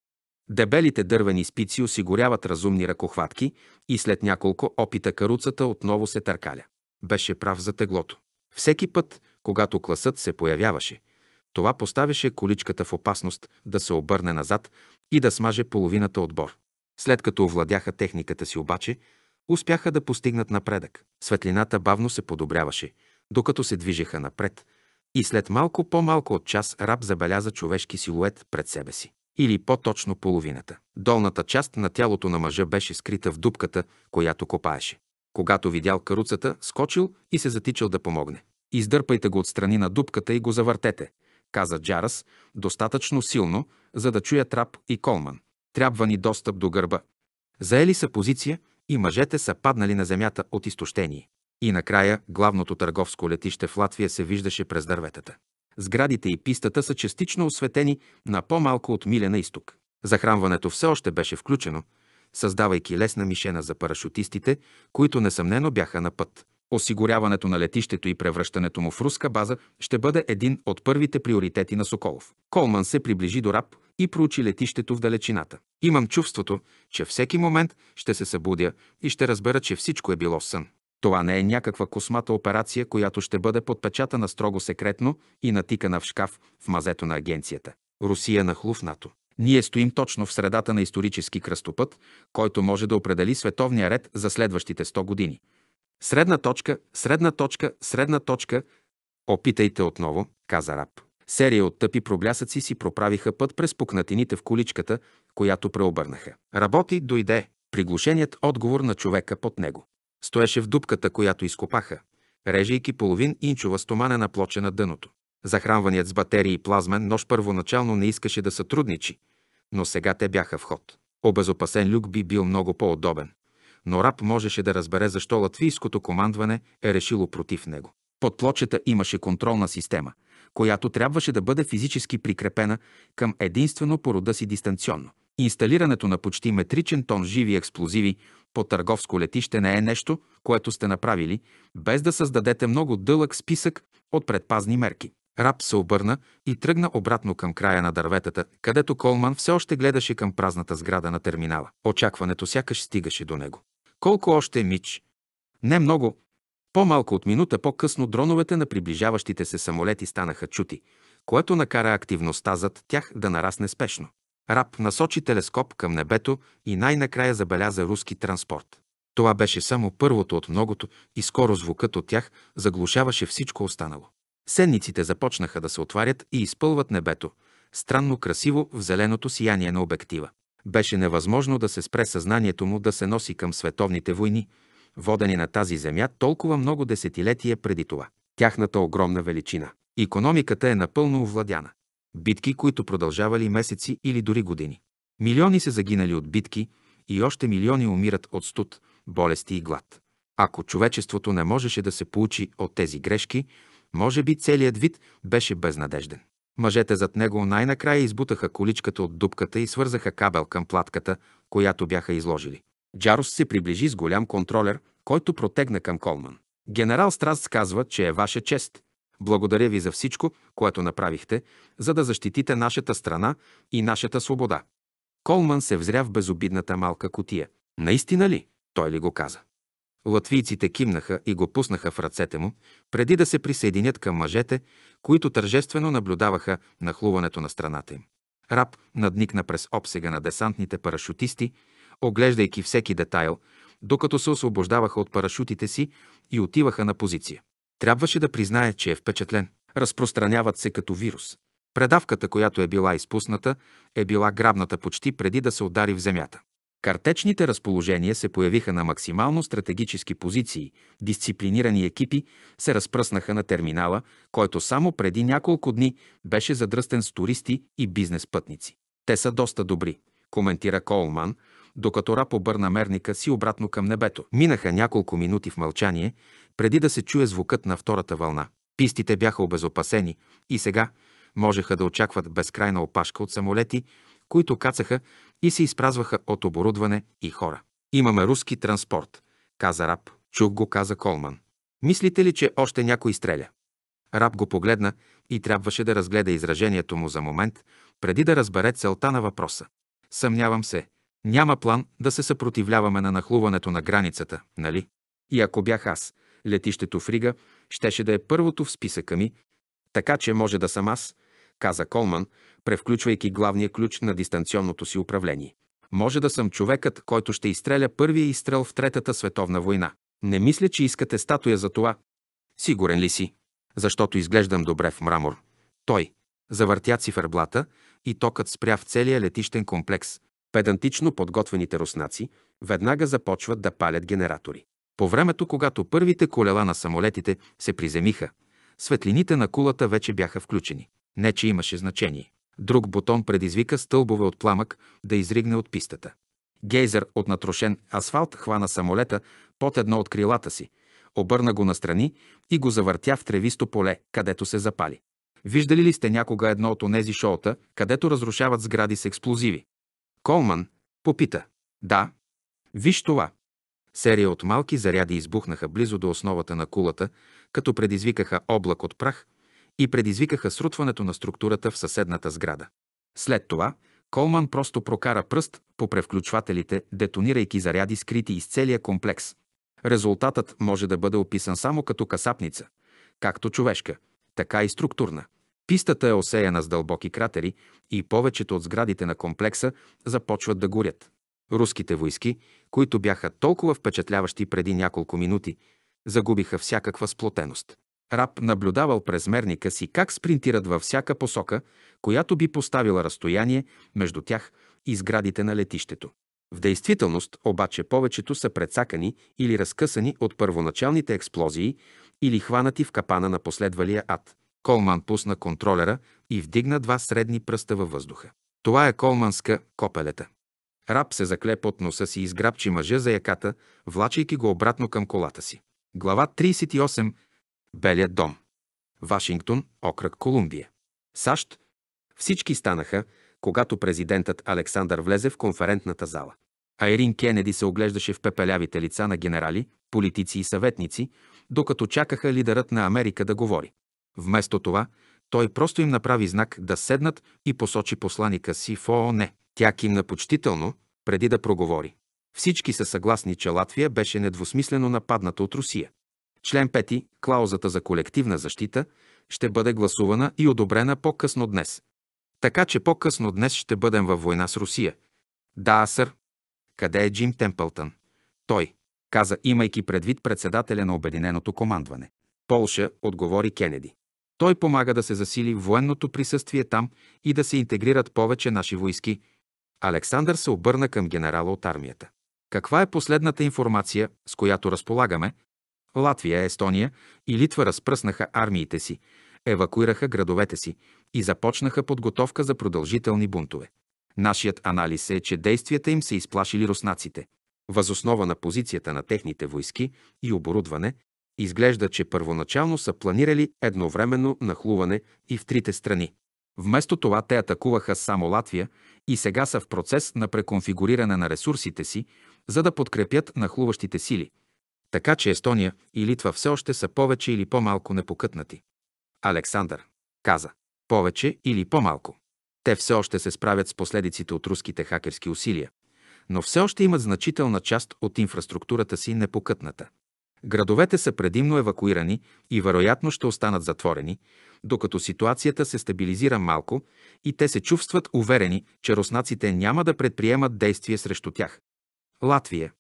Speaker 1: Дебелите дървени спици осигуряват разумни ръкохватки и след няколко опита каруцата отново се търкаля. Беше прав за теглото. Всеки път, когато класът се появяваше. Това поставяше количката в опасност да се обърне назад и да смаже половината отбор. След като овладяха техниката си обаче, успяха да постигнат напредък. Светлината бавно се подобряваше, докато се движеха напред, и след малко по-малко от час раб забеляза човешки силует пред себе си. Или по-точно половината. Долната част на тялото на мъжа беше скрита в дупката, която копаеше. Когато видял каруцата, скочил и се затичал да помогне. Издърпайте го отстрани на дупката и го завъртете, каза Джарас, достатъчно силно, за да чуя трап и колман. Трябва ни достъп до гърба. Заели са позиция и мъжете са паднали на земята от изтощение. И накрая главното търговско летище в Латвия се виждаше през дърветата. Сградите и пистата са частично осветени на по-малко от миля на изток. Захранването все още беше включено, създавайки лесна мишена за парашутистите, които несъмнено бяха на път. Осигуряването на летището и превръщането му в руска база ще бъде един от първите приоритети на Соколов. Колман се приближи до Раб и проучи летището в далечината. Имам чувството, че всеки момент ще се събудя и ще разбера, че всичко е било сън. Това не е някаква космата операция, която ще бъде подпечатана строго секретно и натикана в шкаф в мазето на агенцията. Русия нахлу в НАТО. Ние стоим точно в средата на исторически кръстопът, който може да определи световния ред за следващите 100 години – Средна точка, средна точка, средна точка. Опитайте отново, каза раб. Серия от тъпи проблясъци си проправиха път през пукнатините в количката, която преобърнаха. Работи, дойде. Приглушеният отговор на човека под него. Стоеше в дупката, която изкопаха, режейки половин инчова на плоча на дъното. Захранваният с батерии и плазмен нож първоначално не искаше да сътрудничи, но сега те бяха в ход. Обезопасен люк би бил много по-удобен но раб можеше да разбере защо латвийското командване е решило против него. Под плочета имаше контролна система, която трябваше да бъде физически прикрепена към единствено по рода си дистанционно. Инсталирането на почти метричен тон живи експлозиви по търговско летище не е нещо, което сте направили, без да създадете много дълъг списък от предпазни мерки. Раб се обърна и тръгна обратно към края на дърветата, където Колман все още гледаше към празната сграда на терминала. Очакването сякаш стигаше до него. Колко още, Мич? Не много. По-малко от минута по-късно дроновете на приближаващите се самолети станаха чути, което накара активността зад тях да нарасне спешно. Раб насочи телескоп към небето и най-накрая забеляза руски транспорт. Това беше само първото от многото и скоро звукът от тях заглушаваше всичко останало. Сенниците започнаха да се отварят и изпълват небето, странно красиво в зеленото сияние на обектива. Беше невъзможно да се спре съзнанието му да се носи към световните войни, водени на тази земя толкова много десетилетия преди това. Тяхната огромна величина. Икономиката е напълно овладяна. Битки, които продължавали месеци или дори години. Милиони са загинали от битки и още милиони умират от студ, болести и глад. Ако човечеството не можеше да се получи от тези грешки, може би целият вид беше безнадежден. Мъжете зад него най-накрая избутаха количката от дупката и свързаха кабел към платката, която бяха изложили. Джарус се приближи с голям контролер, който протегна към Колман. Генерал Страст казва, че е ваша чест. Благодаря ви за всичко, което направихте, за да защитите нашата страна и нашата свобода. Колман се взря в безобидната малка котия. Наистина ли? Той ли го каза? Латвийците кимнаха и го пуснаха в ръцете му, преди да се присъединят към мъжете, които тържествено наблюдаваха нахлуването на страната им. Раб надникна през обсега на десантните парашутисти, оглеждайки всеки детайл, докато се освобождаваха от парашутите си и отиваха на позиция. Трябваше да признае, че е впечатлен. Разпространяват се като вирус. Предавката, която е била изпусната, е била грабната почти преди да се удари в земята. Картечните разположения се появиха на максимално стратегически позиции, дисциплинирани екипи се разпръснаха на терминала, който само преди няколко дни беше задръстен с туристи и бизнес пътници. Те са доста добри, коментира Колман, докато Рап обърна мерника си обратно към небето. Минаха няколко минути в мълчание, преди да се чуе звукът на втората вълна. Пистите бяха обезопасени и сега можеха да очакват безкрайна опашка от самолети, които кацаха и се изпразваха от оборудване и хора. Имаме руски транспорт, каза раб. Чух го, каза Колман. Мислите ли, че още някой стреля? Раб го погледна и трябваше да разгледа изражението му за момент, преди да разбере целта на въпроса. Съмнявам се, няма план да се съпротивляваме на нахлуването на границата, нали? И ако бях аз, летището в Рига щеше да е първото в списъка ми, така че може да съм аз, каза Колман, превключвайки главния ключ на дистанционното си управление. Може да съм човекът, който ще изстреля първия изстрел в Третата световна война. Не мисля, че искате статуя за това. Сигурен ли си? Защото изглеждам добре в мрамор. Той. Завъртя циферблата и токът спря в целия летищен комплекс. Педантично подготвените руснаци веднага започват да палят генератори. По времето, когато първите колела на самолетите се приземиха, светлините на кулата вече бяха включени. Не, че имаше значение. Друг бутон предизвика стълбове от пламък да изригне от пистата. Гейзер от натрошен асфалт хвана самолета под едно от крилата си, обърна го настрани и го завъртя в тревисто поле, където се запали. Виждали ли сте някога едно от онези шоута, където разрушават сгради с експлозиви? Колман попита. Да. Виж това. Серия от малки заряди избухнаха близо до основата на кулата, като предизвикаха облак от прах – и предизвикаха срутването на структурата в съседната сграда. След това Колман просто прокара пръст по превключвателите, детонирайки заряди скрити из целия комплекс. Резултатът може да бъде описан само като касапница, както човешка, така и структурна. Пистата е осеяна с дълбоки кратери и повечето от сградите на комплекса започват да горят. Руските войски, които бяха толкова впечатляващи преди няколко минути, загубиха всякаква сплотеност. Раб наблюдавал през мерника си как спринтират във всяка посока, която би поставила разстояние между тях и сградите на летището. В действителност обаче повечето са прецакани или разкъсани от първоначалните експлозии или хванати в капана на последвалия ад. Колман пусна контролера и вдигна два средни пръста във въздуха. Това е колманска копелета. Раб се закле под носа си и изграбчи мъжа за яката, влачайки го обратно към колата си. Глава 38 Белият дом. Вашингтон, окръг Колумбия. САЩ. Всички станаха, когато президентът Александър влезе в конферентната зала. Айрин Кенеди се оглеждаше в пепелявите лица на генерали, политици и съветници, докато чакаха лидерът на Америка да говори. Вместо това, той просто им направи знак да седнат и посочи посланика си в ООН. Тя кимна почтително, преди да проговори. Всички са съгласни, че Латвия беше недвусмислено нападната от Русия. Член 5, клаузата за колективна защита, ще бъде гласувана и одобрена по-късно днес. Така че по-късно днес ще бъдем във война с Русия. Да, сър. Къде е Джим Темпълтън? Той, каза, имайки предвид председателя на Обединеното командване. Полша, отговори Кенеди. Той помага да се засили военното присъствие там и да се интегрират повече наши войски. Александър се обърна към генерала от армията. Каква е последната информация, с която разполагаме, Латвия, Естония и Литва разпръснаха армиите си, евакуираха градовете си и започнаха подготовка за продължителни бунтове. Нашият анализ е, че действията им се изплашили руснаците. Възоснова на позицията на техните войски и оборудване, изглежда, че първоначално са планирали едновременно нахлуване и в трите страни. Вместо това те атакуваха само Латвия и сега са в процес на преконфигуриране на ресурсите си, за да подкрепят нахлуващите сили – така че Естония и Литва все още са повече или по-малко непокътнати. Александър каза повече или по-малко. Те все още се справят с последиците от руските хакерски усилия, но все още имат значителна част от инфраструктурата си непокътната. Градовете са предимно евакуирани и вероятно ще останат затворени, докато ситуацията се стабилизира малко и те се чувстват уверени, че руснаците няма да предприемат действие срещу тях. Латвия.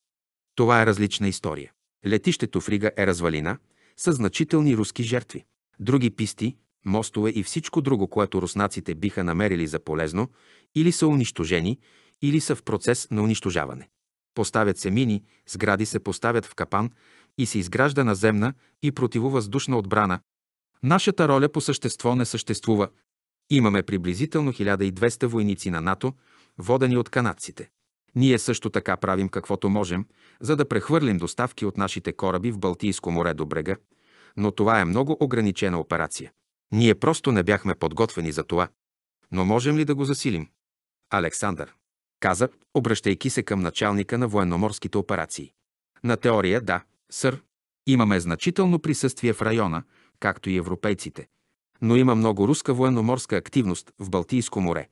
Speaker 1: Това е различна история. Летището в Рига е развалина, с значителни руски жертви. Други писти, мостове и всичко друго, което руснаците биха намерили за полезно, или са унищожени, или са в процес на унищожаване. Поставят се мини, сгради се поставят в капан и се изгражда наземна и противовъздушна отбрана. Нашата роля по същество не съществува. Имаме приблизително 1200 войници на НАТО, водени от канадците. Ние също така правим каквото можем, за да прехвърлим доставки от нашите кораби в Балтийско море до брега, но това е много ограничена операция. Ние просто не бяхме подготвени за това. Но можем ли да го засилим? Александър каза, обръщайки се към началника на военноморските операции. На теория да, сър. Имаме значително присъствие в района, както и европейците. Но има много руска военноморска активност в Балтийско море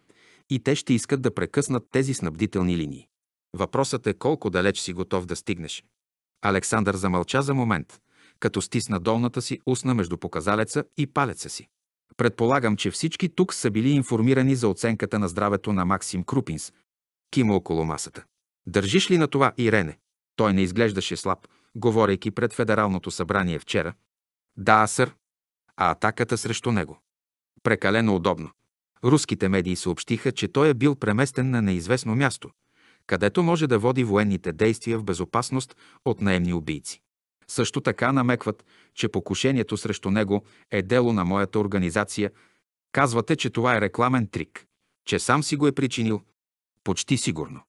Speaker 1: и те ще искат да прекъснат тези снабдителни линии. Въпросът е колко далеч си готов да стигнеш. Александър замълча за момент, като стисна долната си устна между показалеца и палеца си. Предполагам, че всички тук са били информирани за оценката на здравето на Максим Крупинс. Кима около масата. Държиш ли на това, Ирене? Той не изглеждаше слаб, говорейки пред Федералното събрание вчера. Да, сър. А атаката срещу него. Прекалено удобно. Руските медии съобщиха, че той е бил преместен на неизвестно място, където може да води военните действия в безопасност от наемни убийци. Също така намекват, че покушението срещу него е дело на моята организация. Казвате, че това е рекламен трик, че сам си го е причинил. Почти сигурно.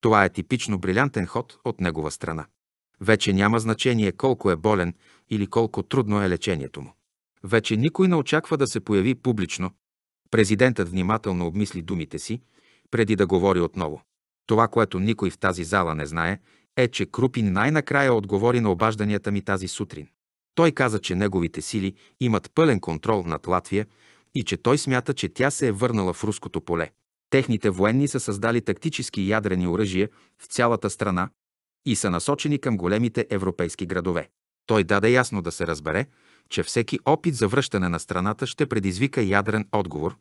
Speaker 1: Това е типично брилянтен ход от негова страна. Вече няма значение колко е болен или колко трудно е лечението му. Вече никой не очаква да се появи публично. Президентът внимателно обмисли думите си, преди да говори отново. Това, което никой в тази зала не знае, е, че Крупин най-накрая отговори на обажданията ми тази сутрин. Той каза, че неговите сили имат пълен контрол над Латвия и че той смята, че тя се е върнала в руското поле. Техните военни са създали тактически ядрени оръжия в цялата страна и са насочени към големите европейски градове. Той даде ясно да се разбере, че всеки опит за връщане на страната ще предизвика ядрен отговор,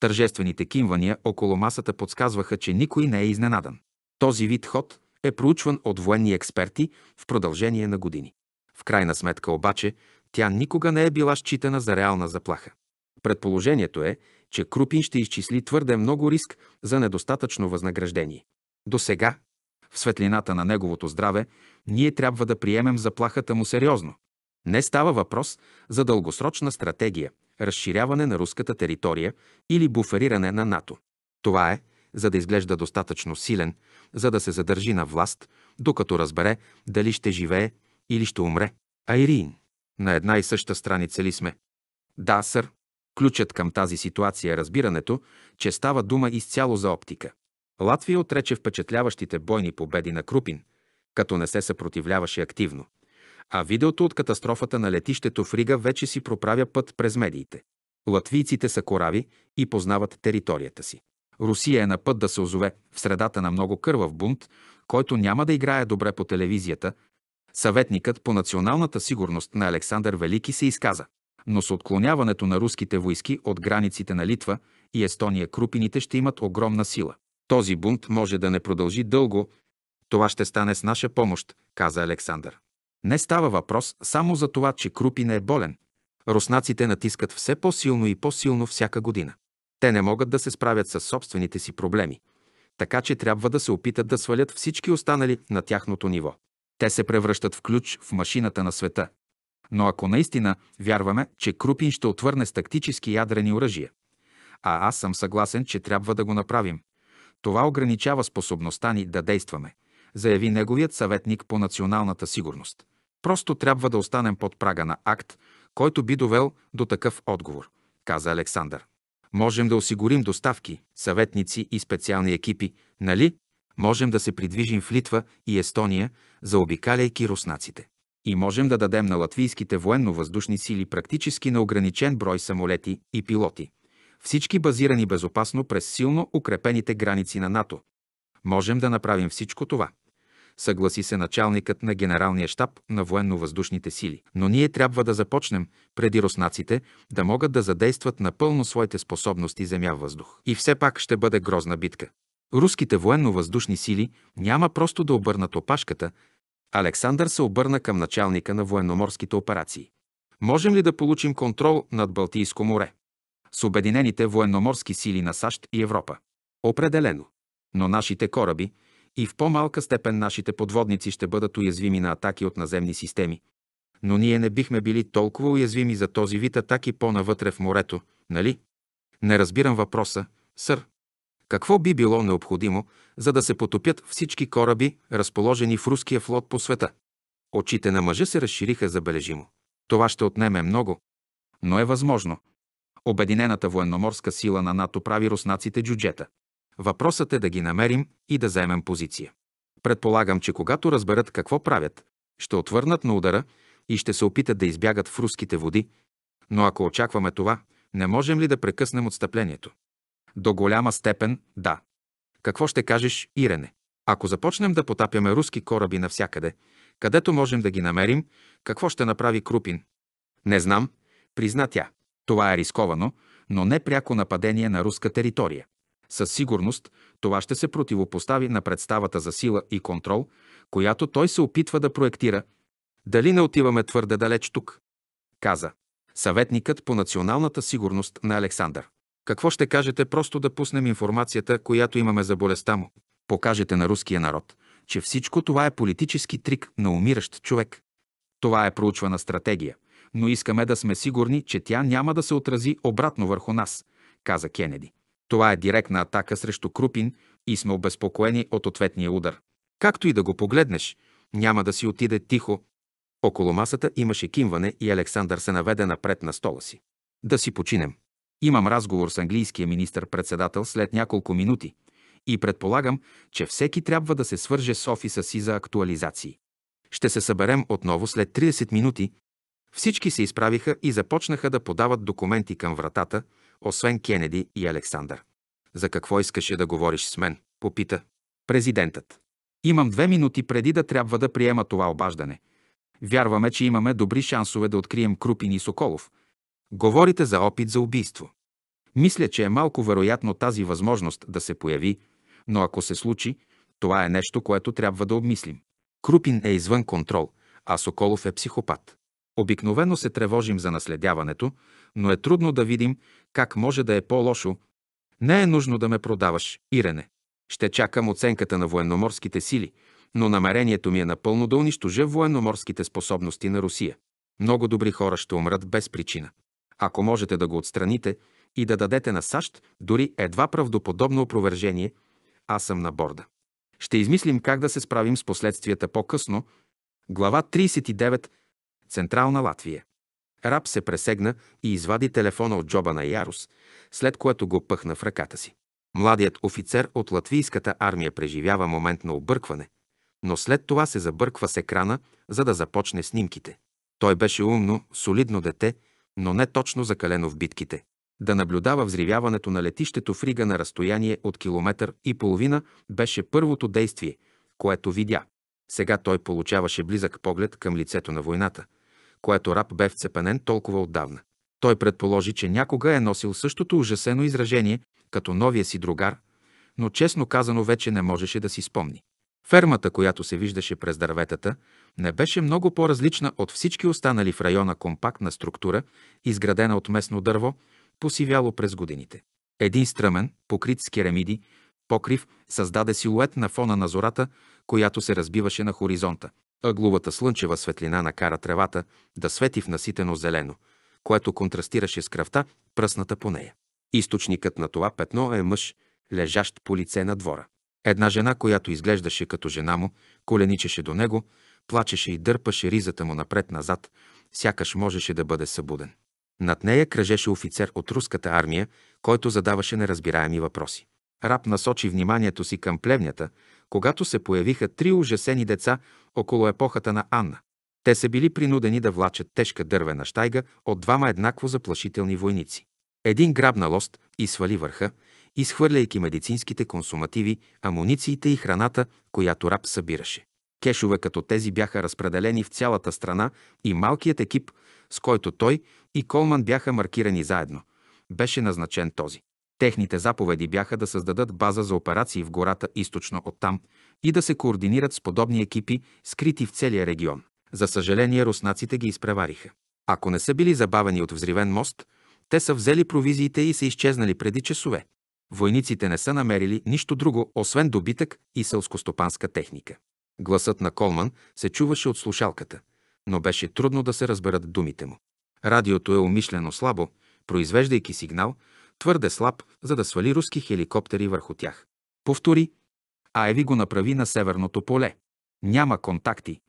Speaker 1: Тържествените кимвания около масата подсказваха, че никой не е изненадан. Този вид ход е проучван от военни експерти в продължение на години. В крайна сметка обаче тя никога не е била считана за реална заплаха. Предположението е, че Крупин ще изчисли твърде много риск за недостатъчно възнаграждение. До сега, в светлината на неговото здраве, ние трябва да приемем заплахата му сериозно. Не става въпрос за дългосрочна стратегия, разширяване на руската територия или буфериране на НАТО. Това е, за да изглежда достатъчно силен, за да се задържи на власт, докато разбере дали ще живее или ще умре. Айрин, на една и съща страница ли сме? Да, сър. Ключът към тази ситуация е разбирането, че става дума изцяло за оптика. Латвия отрече впечатляващите бойни победи на Крупин, като не се съпротивляваше активно. А видеото от катастрофата на летището в Рига вече си проправя път през медиите. Латвийците са корави и познават територията си. Русия е на път да се озове в средата на много кървав бунт, който няма да играе добре по телевизията. Съветникът по националната сигурност на Александър Велики се изказа. Но с отклоняването на руските войски от границите на Литва и Естония крупините ще имат огромна сила. Този бунт може да не продължи дълго. Това ще стане с наша помощ, каза Александър. Не става въпрос само за това, че Крупин е болен. Руснаците натискат все по-силно и по-силно всяка година. Те не могат да се справят с собствените си проблеми, така че трябва да се опитат да свалят всички останали на тяхното ниво. Те се превръщат в ключ в машината на света. Но ако наистина вярваме, че Крупин ще отвърне с тактически ядрени оръжия, а аз съм съгласен, че трябва да го направим, това ограничава способността ни да действаме, заяви неговият съветник по националната сигурност. Просто трябва да останем под прага на акт, който би довел до такъв отговор, каза Александър. Можем да осигурим доставки, съветници и специални екипи, нали? Можем да се придвижим в Литва и Естония, заобикаляйки руснаците. И можем да дадем на латвийските военно-въздушни сили практически на ограничен брой самолети и пилоти, всички базирани безопасно през силно укрепените граници на НАТО. Можем да направим всичко това съгласи се началникът на Генералния щаб на военно-въздушните сили. Но ние трябва да започнем, преди руснаците, да могат да задействат напълно своите способности земя-въздух. И все пак ще бъде грозна битка. Руските военно-въздушни сили няма просто да обърнат опашката. Александър се обърна към началника на военноморските операции. Можем ли да получим контрол над Балтийско море? С обединените военноморски сили на САЩ и Европа. Определено. Но нашите кораби – и в по-малка степен нашите подводници ще бъдат уязвими на атаки от наземни системи. Но ние не бихме били толкова уязвими за този вид атаки по-навътре в морето, нали? Не разбирам въпроса, сър. Какво би било необходимо, за да се потопят всички кораби, разположени в руския флот по света? Очите на мъжа се разшириха забележимо. Това ще отнеме много, но е възможно. Обединената военноморска сила на НАТО прави руснаците джуджета. Въпросът е да ги намерим и да заемем позиция. Предполагам, че когато разберат какво правят, ще отвърнат на удара и ще се опитат да избягат в руските води, но ако очакваме това, не можем ли да прекъснем отстъплението? До голяма степен – да. Какво ще кажеш, Ирене? Ако започнем да потапяме руски кораби навсякъде, където можем да ги намерим, какво ще направи Крупин? Не знам, призна тя. Това е рисковано, но не пряко нападение на руска територия. Със сигурност това ще се противопостави на представата за сила и контрол, която той се опитва да проектира. Дали не отиваме твърде далеч тук? Каза съветникът по националната сигурност на Александър. Какво ще кажете просто да пуснем информацията, която имаме за болестта му? Покажете на руския народ, че всичко това е политически трик на умиращ човек. Това е проучвана стратегия, но искаме да сме сигурни, че тя няма да се отрази обратно върху нас, каза Кенеди. Това е директна атака срещу Крупин и сме обезпокоени от ответния удар. Както и да го погледнеш, няма да си отиде тихо. Около масата имаше кимване и Александър се наведе напред на стола си. Да си починем. Имам разговор с английския министр-председател след няколко минути и предполагам, че всеки трябва да се свърже с офиса си за актуализации. Ще се съберем отново след 30 минути. Всички се изправиха и започнаха да подават документи към вратата, освен Кенеди и Александър. За какво искаше да говориш с мен? Попита. Президентът. Имам две минути преди да трябва да приема това обаждане. Вярваме, че имаме добри шансове да открием Крупин и Соколов. Говорите за опит за убийство. Мисля, че е малко вероятно тази възможност да се появи, но ако се случи, това е нещо, което трябва да обмислим. Крупин е извън контрол, а Соколов е психопат. Обикновено се тревожим за наследяването, но е трудно да видим как може да е по-лошо. Не е нужно да ме продаваш, Ирене. Ще чакам оценката на военноморските сили, но намерението ми е напълно да унищожа военноморските способности на Русия. Много добри хора ще умрат без причина. Ако можете да го отстраните и да дадете на САЩ дори едва правдоподобно опровержение, аз съм на борда. Ще измислим как да се справим с последствията по-късно. Глава 39. Централна Латвия. Раб се пресегна и извади телефона от джоба на Ярус, след което го пъхна в ръката си. Младият офицер от латвийската армия преживява момент на объркване, но след това се забърква с екрана, за да започне снимките. Той беше умно, солидно дете, но не точно закалено в битките. Да наблюдава взривяването на летището в Рига на разстояние от километър и половина беше първото действие, което видя. Сега той получаваше близък поглед към лицето на войната – което раб бе вцепенен толкова отдавна. Той предположи, че някога е носил същото ужасено изражение, като новия си другар, но честно казано вече не можеше да си спомни. Фермата, която се виждаше през дърветата, не беше много по-различна от всички останали в района компактна структура, изградена от местно дърво, посивяло през годините. Един стръмен, покрит с керамиди, покрив създаде силует на фона на зората, която се разбиваше на хоризонта. Ъгловата слънчева светлина накара тревата да свети в наситено зелено, което контрастираше с кръвта, пръсната по нея. Източникът на това петно е мъж, лежащ по лице на двора. Една жена, която изглеждаше като жена му, коленичеше до него, плачеше и дърпаше ризата му напред-назад, сякаш можеше да бъде събуден. Над нея кръжеше офицер от руската армия, който задаваше неразбираеми въпроси. Раб насочи вниманието си към плевнята, когато се появиха три ужасени деца около епохата на Анна. Те са били принудени да влачат тежка дървена штайга от двама еднакво заплашителни войници. Един грабна лост и свали върха, изхвърляйки медицинските консумативи, амунициите и храната, която раб събираше. Кешове като тези бяха разпределени в цялата страна и малкият екип, с който той и Колман бяха маркирани заедно, беше назначен този. Техните заповеди бяха да създадат база за операции в гората източно от там и да се координират с подобни екипи, скрити в целия регион. За съжаление, руснаците ги изпревариха. Ако не са били забавени от взривен мост, те са взели провизиите и са изчезнали преди часове. Войниците не са намерили нищо друго, освен добитък и селскостопанска техника. Гласът на Колман се чуваше от слушалката, но беше трудно да се разберат думите му. Радиото е умишлено слабо, произвеждайки сигнал, твърде слаб, за да свали руски хеликоптери върху тях. Повтори. А Еви го направи на северното поле. Няма контакти.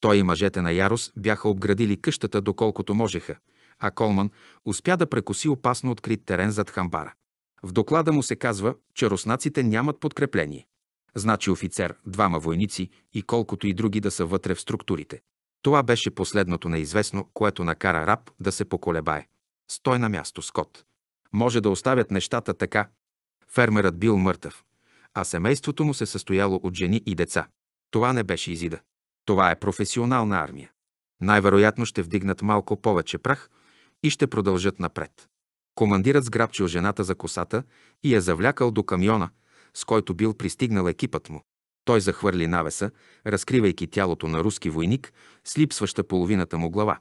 Speaker 1: Той и мъжете на Ярос бяха обградили къщата доколкото можеха, а Колман успя да прекоси опасно открит терен зад хамбара. В доклада му се казва, че руснаците нямат подкрепление. Значи офицер, двама войници и колкото и други да са вътре в структурите. Това беше последното неизвестно, което накара Раб да се поколебае. Стой на място, Скот може да оставят нещата така. Фермерът бил мъртъв, а семейството му се състояло от жени и деца. Това не беше Изида. Това е професионална армия. Най-вероятно ще вдигнат малко повече прах и ще продължат напред. Командирът сграбчил жената за косата и я завлякал до камиона, с който бил пристигнал екипът му. Той захвърли навеса, разкривайки тялото на руски войник с липсваща половината му глава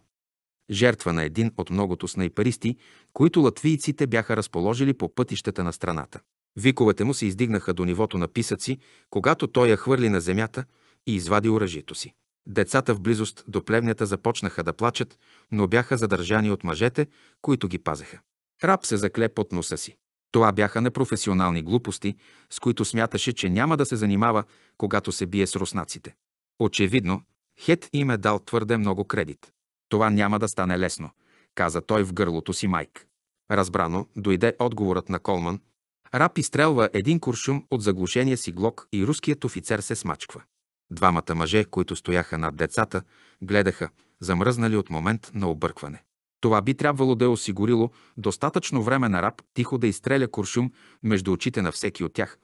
Speaker 1: жертва на един от многото снайперисти, които латвийците бяха разположили по пътищата на страната. Виковете му се издигнаха до нивото на писъци, когато той я хвърли на земята и извади оръжието си. Децата в близост до плевнята започнаха да плачат, но бяха задържани от мъжете, които ги пазеха. Раб се закле под носа си. Това бяха непрофесионални глупости, с които смяташе, че няма да се занимава, когато се бие с руснаците. Очевидно, Хет им е дал твърде много кредит. Това няма да стане лесно, каза той в гърлото си майк. Разбрано, дойде отговорът на Колман. Рап изстрелва един куршум от заглушения си глок и руският офицер се смачква. Двамата мъже, които стояха над децата, гледаха, замръзнали от момент на объркване. Това би трябвало да е осигурило достатъчно време на раб тихо да изстреля куршум между очите на всеки от тях,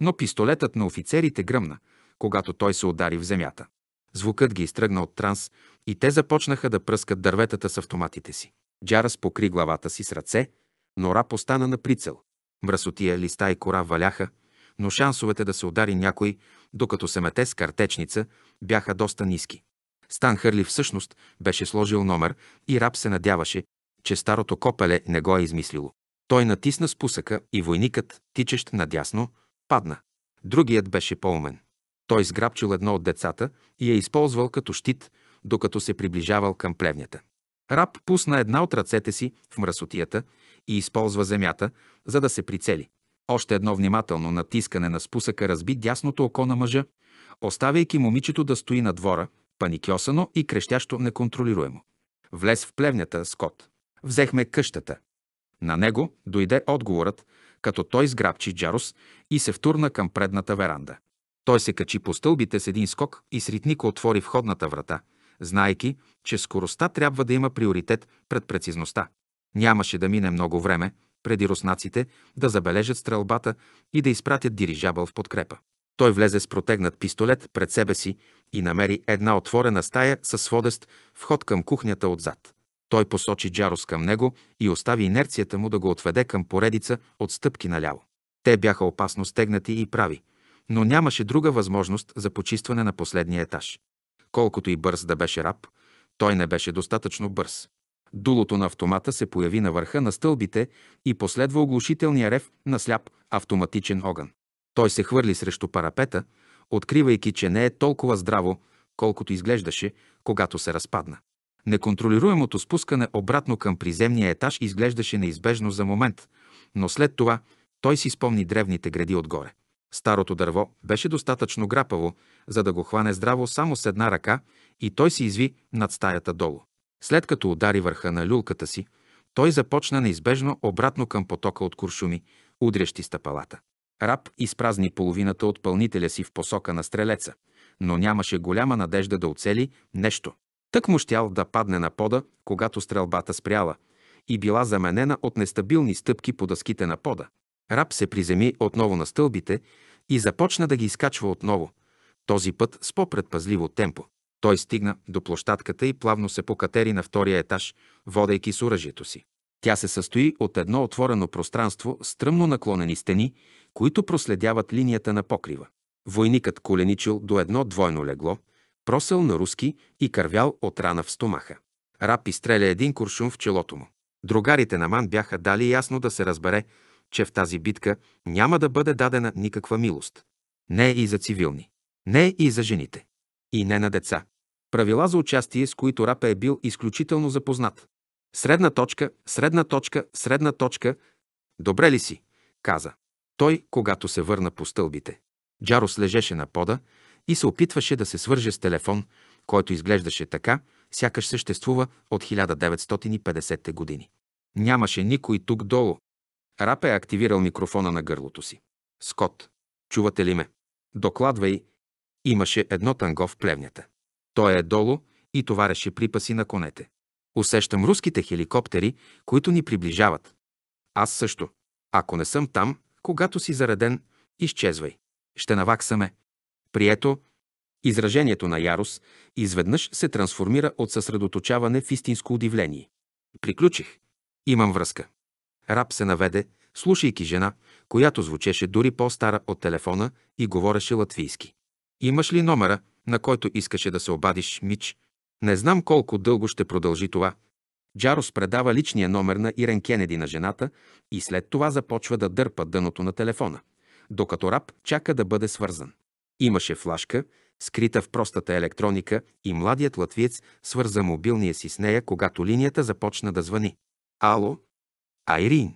Speaker 1: но пистолетът на офицерите гръмна, когато той се удари в земята. Звукът ги изтръгна от транс и те започнаха да пръскат дърветата с автоматите си. Джарас покри главата си с ръце, но Рап остана на прицел. Мръсотия, листа и кора валяха, но шансовете да се удари някой, докато се мете с картечница, бяха доста ниски. Стан Хърли всъщност беше сложил номер и Рап се надяваше, че старото копеле не го е измислило. Той натисна спусъка и войникът, тичещ надясно, падна. Другият беше по-умен. Той сграбчил едно от децата и я използвал като щит, докато се приближавал към плевнята. Раб пусна една от ръцете си в мръсотията и използва земята, за да се прицели. Още едно внимателно натискане на спусъка разби дясното око на мъжа, оставяйки момичето да стои на двора, паникьосано и крещящо неконтролируемо. Влез в плевнята Скот. Взехме къщата. На него дойде отговорът, като той сграбчи Джарус и се втурна към предната веранда. Той се качи по стълбите с един скок и с отвори входната врата – знайки, че скоростта трябва да има приоритет пред прецизността. Нямаше да мине много време, преди руснаците да забележат стрелбата и да изпратят дирижабъл в подкрепа. Той влезе с протегнат пистолет пред себе си и намери една отворена стая с сводест вход към кухнята отзад. Той посочи джарос към него и остави инерцията му да го отведе към поредица от стъпки наляво. Те бяха опасно стегнати и прави, но нямаше друга възможност за почистване на последния етаж. Колкото и бърз да беше раб, той не беше достатъчно бърз. Дулото на автомата се появи на върха на стълбите и последва оглушителния рев на сляп автоматичен огън. Той се хвърли срещу парапета, откривайки, че не е толкова здраво, колкото изглеждаше, когато се разпадна. Неконтролируемото спускане обратно към приземния етаж изглеждаше неизбежно за момент, но след това той си спомни древните гради отгоре. Старото дърво беше достатъчно грапаво, за да го хване здраво само с една ръка и той се изви над стаята долу. След като удари върха на люлката си, той започна неизбежно обратно към потока от куршуми, удрящи стъпалата. Раб изпразни половината от пълнителя си в посока на стрелеца, но нямаше голяма надежда да оцели нещо. Тък му щял да падне на пода, когато стрелбата спряла и била заменена от нестабилни стъпки по дъските на пода. Раб се приземи отново на стълбите и започна да ги изкачва отново, този път с по-предпазливо темпо. Той стигна до площадката и плавно се покатери на втория етаж, водейки с оръжието си. Тя се състои от едно отворено пространство с тръмно наклонени стени, които проследяват линията на покрива. Войникът коленичил до едно двойно легло, просел на руски и кървял от рана в стомаха. Раб изстреля един куршум в челото му. Другарите на Ман бяха дали ясно да се разбере, че в тази битка няма да бъде дадена никаква милост. Не е и за цивилни. Не е и за жените. И не на деца. Правила за участие, с които Рапа е бил изключително запознат. Средна точка, средна точка, средна точка. Добре ли си? каза. Той, когато се върна по стълбите. Джарос лежеше на пода и се опитваше да се свърже с телефон, който изглеждаше така, сякаш съществува от 1950-те години. Нямаше никой тук долу, Рап е активирал микрофона на гърлото си. Скот, чувате ли ме? Докладвай. Имаше едно танго в плевнята. Той е долу и товареше припаси на конете. Усещам руските хеликоптери, които ни приближават. Аз също. Ако не съм там, когато си зареден, изчезвай. Ще наваксаме. Прието, изражението на Ярус изведнъж се трансформира от съсредоточаване в истинско удивление. Приключих. Имам връзка. Раб се наведе, слушайки жена, която звучеше дори по-стара от телефона и говореше латвийски. Имаш ли номера, на който искаше да се обадиш, Мич? Не знам колко дълго ще продължи това. Джарос предава личния номер на Ирен Кенеди на жената и след това започва да дърпа дъното на телефона, докато раб чака да бъде свързан. Имаше флашка, скрита в простата електроника и младият латвиец свърза мобилния си с нея, когато линията започна да звъни. Ало, Айрин,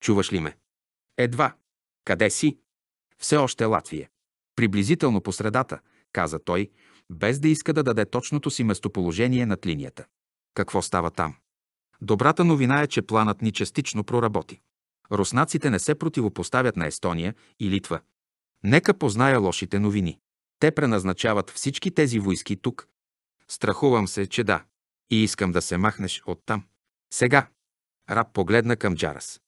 Speaker 1: чуваш ли ме? Едва. Къде си? Все още Латвия. Приблизително по средата, каза той, без да иска да даде точното си местоположение над линията. Какво става там? Добрата новина е, че планът ни частично проработи. Руснаците не се противопоставят на Естония и Литва. Нека позная лошите новини. Те преназначават всички тези войски тук. Страхувам се, че да. И искам да се махнеш оттам. Сега, Раб погледна към Джарас.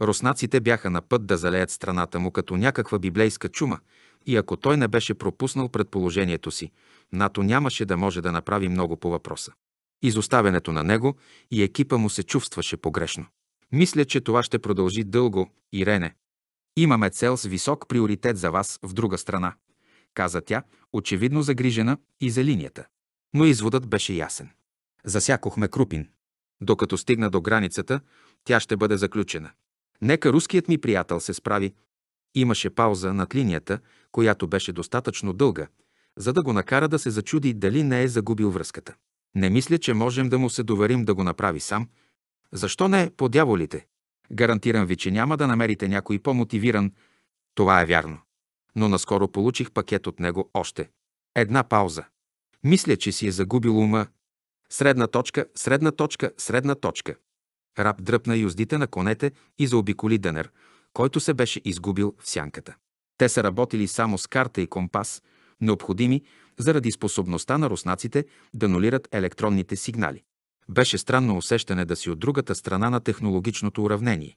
Speaker 1: Руснаците бяха на път да залеят страната му като някаква библейска чума и ако той не беше пропуснал предположението си, НАТО нямаше да може да направи много по въпроса. Изоставянето на него и екипа му се чувстваше погрешно. Мисля, че това ще продължи дълго, Ирене. Имаме цел с висок приоритет за вас в друга страна, каза тя, очевидно загрижена и за линията. Но изводът беше ясен. Засякохме Крупин. Докато стигна до границата, тя ще бъде заключена. Нека руският ми приятел се справи. Имаше пауза над линията, която беше достатъчно дълга, за да го накара да се зачуди дали не е загубил връзката. Не мисля, че можем да му се доверим да го направи сам. Защо не по дяволите? Гарантирам ви, че няма да намерите някой по-мотивиран. Това е вярно. Но наскоро получих пакет от него още. Една пауза. Мисля, че си е загубил ума Средна точка, средна точка, средна точка. Раб дръпна юздите на конете и заобиколи Дънер, който се беше изгубил в сянката. Те са работили само с карта и компас, необходими заради способността на руснаците да нулират електронните сигнали. Беше странно усещане да си от другата страна на технологичното уравнение.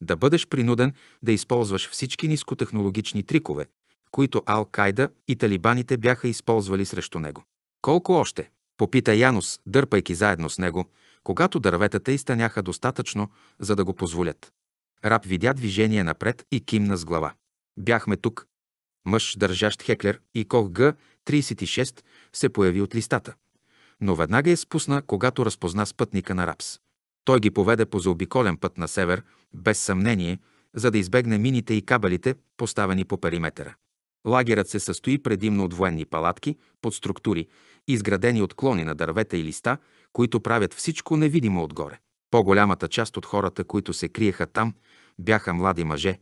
Speaker 1: Да бъдеш принуден да използваш всички нискотехнологични трикове, които Ал-Кайда и талибаните бяха използвали срещу него. Колко още? Попита Янус, дърпайки заедно с него, когато дърветата изтъняха достатъчно, за да го позволят. Раб видя движение напред и кимна с глава. Бяхме тук. Мъж, държащ Хеклер и Кох Г. 36, се появи от листата. Но веднага я спусна, когато разпозна спътника на Рапс. Той ги поведе по заобиколен път на север, без съмнение, за да избегне мините и кабелите, поставени по периметъра. Лагерът се състои предимно от военни палатки, под структури, изградени от клони на дървета и листа, които правят всичко невидимо отгоре. По-голямата част от хората, които се криеха там, бяха млади мъже,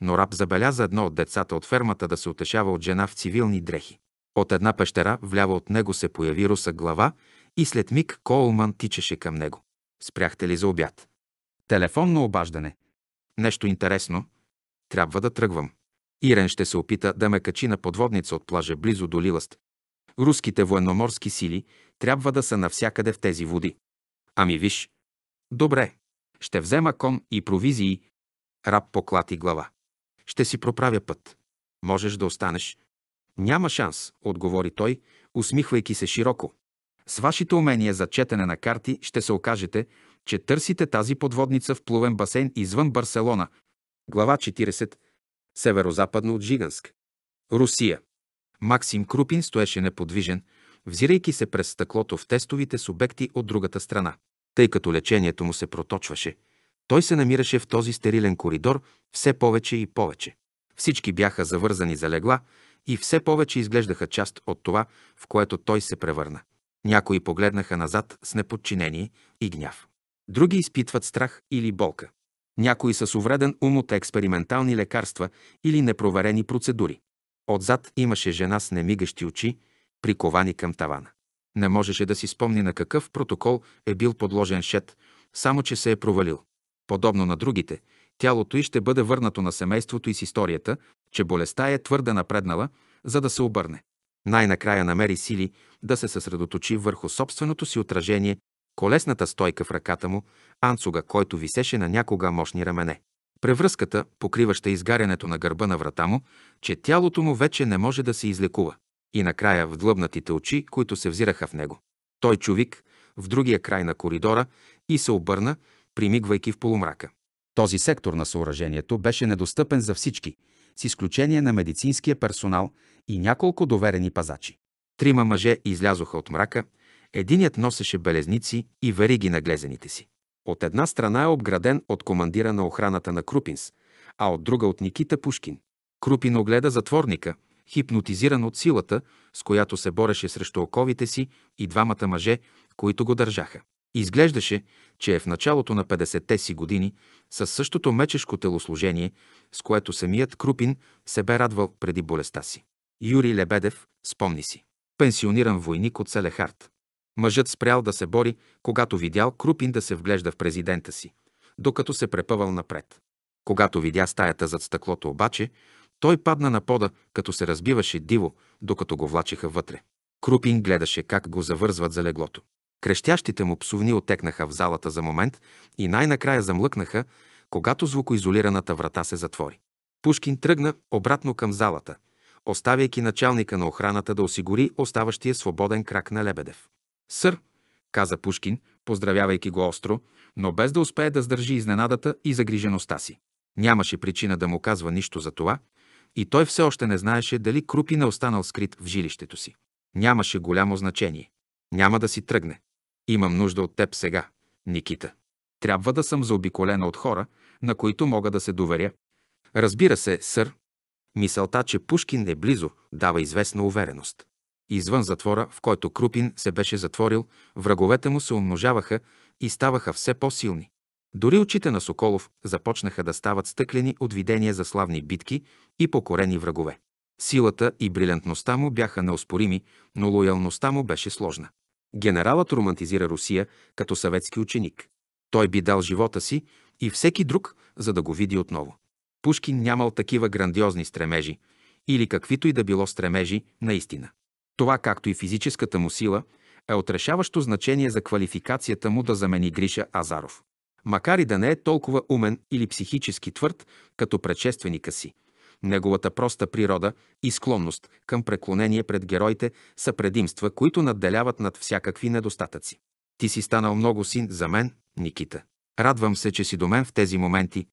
Speaker 1: но раб забеляза едно от децата от фермата да се утешава от жена в цивилни дрехи. От една пещера вляво от него се появи руса глава и след миг Коулман тичаше към него. Спряхте ли за обяд? Телефонно обаждане. Нещо интересно. Трябва да тръгвам. Ирен ще се опита да ме качи на подводница от плажа близо до Лиласт. Руските военноморски сили трябва да са навсякъде в тези води. Ами виж. Добре. Ще взема кон и провизии. Раб поклати глава. Ще си проправя път. Можеш да останеш. Няма шанс, отговори той, усмихвайки се широко. С вашите умения за четене на карти ще се окажете, че търсите тази подводница в плувен басейн извън Барселона. Глава 40 северо-западно от Жиганск. Русия. Максим Крупин стоеше неподвижен, взирайки се през стъклото в тестовите субекти от другата страна. Тъй като лечението му се проточваше, той се намираше в този стерилен коридор все повече и повече. Всички бяха завързани за легла и все повече изглеждаха част от това, в което той се превърна. Някои погледнаха назад с неподчинение и гняв. Други изпитват страх или болка някои с увреден ум от експериментални лекарства или непроверени процедури. Отзад имаше жена с немигащи очи, приковани към тавана. Не можеше да си спомни на какъв протокол е бил подложен шет, само че се е провалил. Подобно на другите, тялото й ще бъде върнато на семейството и с историята, че болестта е твърде напреднала, за да се обърне. Най-накрая намери сили да се съсредоточи върху собственото си отражение колесната стойка в ръката му, анцуга, който висеше на някога мощни рамене. Превръзката, покриваща изгарянето на гърба на врата му, че тялото му вече не може да се излекува. И накрая в длъбнатите очи, които се взираха в него. Той човек в другия край на коридора и се обърна, примигвайки в полумрака. Този сектор на съоръжението беше недостъпен за всички, с изключение на медицинския персонал и няколко доверени пазачи. Трима мъже излязоха от мрака, Единият носеше белезници и вериги на глезените си. От една страна е обграден от командира на охраната на Крупинс, а от друга от Никита Пушкин. Крупин огледа затворника, хипнотизиран от силата, с която се бореше срещу оковите си и двамата мъже, които го държаха. Изглеждаше, че е в началото на 50-те си години, със същото мечешко телосложение, с което самият Крупин се бе радвал преди болестта си. Юрий Лебедев, спомни си. Пенсиониран войник от Селехард. Мъжът спрял да се бори, когато видял Крупин да се вглежда в президента си, докато се препъвал напред. Когато видя стаята зад стъклото обаче, той падна на пода, като се разбиваше диво, докато го влачеха вътре. Крупин гледаше как го завързват за леглото. Крещящите му псовни отекнаха в залата за момент и най-накрая замлъкнаха, когато звукоизолираната врата се затвори. Пушкин тръгна обратно към залата, оставяйки началника на охраната да осигури оставащия свободен крак на Лебедев. Сър, каза Пушкин, поздравявайки го остро, но без да успее да сдържи изненадата и загрижеността си. Нямаше причина да му казва нищо за това, и той все още не знаеше дали Крупин е останал скрит в жилището си. Нямаше голямо значение. Няма да си тръгне. Имам нужда от теб сега, Никита. Трябва да съм заобиколена от хора, на които мога да се доверя. Разбира се, сър. Мисълта, че Пушкин е близо, дава известна увереност. Извън затвора, в който Крупин се беше затворил, враговете му се умножаваха и ставаха все по-силни. Дори очите на Соколов започнаха да стават стъклени от видения за славни битки и покорени врагове. Силата и брилянтността му бяха неоспорими, но лоялността му беше сложна. Генералът романтизира Русия като съветски ученик. Той би дал живота си и всеки друг, за да го види отново. Пушкин нямал такива грандиозни стремежи, или каквито и да било стремежи, наистина. Това, както и физическата му сила, е отрешаващо значение за квалификацията му да замени Гриша Азаров. Макар и да не е толкова умен или психически твърд, като предшественика си, неговата проста природа и склонност към преклонение пред героите са предимства, които надделяват над всякакви недостатъци. Ти си станал много син за мен, Никита. Радвам се, че си до мен в тези моменти.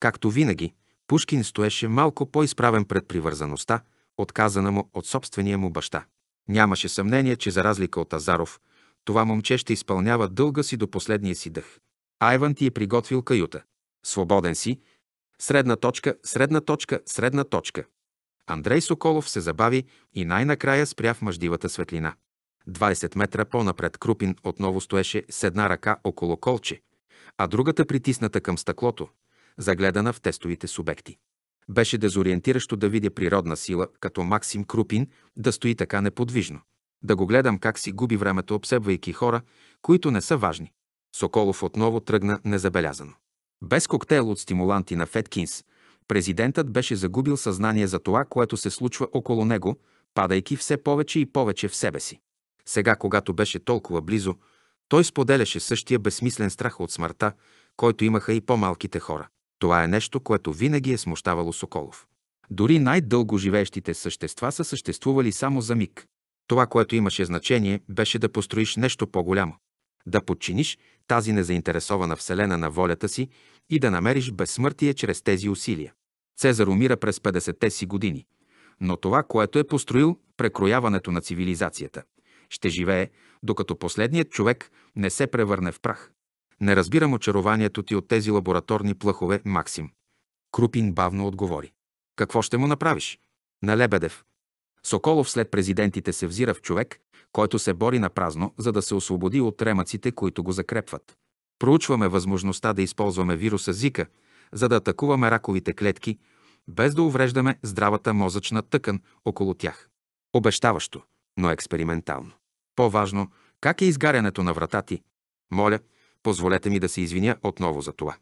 Speaker 1: Както винаги, Пушкин стоеше малко по-изправен пред привързаността, отказана му от собствения му баща. Нямаше съмнение, че за разлика от Азаров, това момче ще изпълнява дълга си до последния си дъх. Айван ти е приготвил каюта. Свободен си. Средна точка, средна точка, средна точка. Андрей Соколов се забави и най-накрая спря в мъждивата светлина. 20 метра по-напред Крупин отново стоеше с една ръка около колче, а другата притисната към стъклото, загледана в тестовите субекти. Беше дезориентиращо да видя природна сила, като Максим Крупин, да стои така неподвижно. Да го гледам как си губи времето, обсебвайки хора, които не са важни. Соколов отново тръгна незабелязано. Без коктейл от стимуланти на Феткинс, президентът беше загубил съзнание за това, което се случва около него, падайки все повече и повече в себе си. Сега, когато беше толкова близо, той споделяше същия безсмислен страх от смъртта, който имаха и по-малките хора. Това е нещо, което винаги е смущавало Соколов. Дори най-дълго живеещите същества са съществували само за миг. Това, което имаше значение, беше да построиш нещо по-голямо. Да подчиниш тази незаинтересована вселена на волята си и да намериш безсмъртие чрез тези усилия. Цезар умира през 50-те си години, но това, което е построил, прекрояването на цивилизацията, ще живее, докато последният човек не се превърне в прах. Не разбирам очарованието ти от тези лабораторни плъхове, Максим. Крупин бавно отговори. Какво ще му направиш? На Лебедев. Соколов след президентите се взира в човек, който се бори на празно, за да се освободи от ремъците, които го закрепват. Проучваме възможността да използваме вируса Зика, за да атакуваме раковите клетки, без да увреждаме здравата мозъчна тъкан около тях. Обещаващо, но експериментално. По-важно, как е изгарянето на врата ти? Моля, Позволете ми да се извиня отново за това.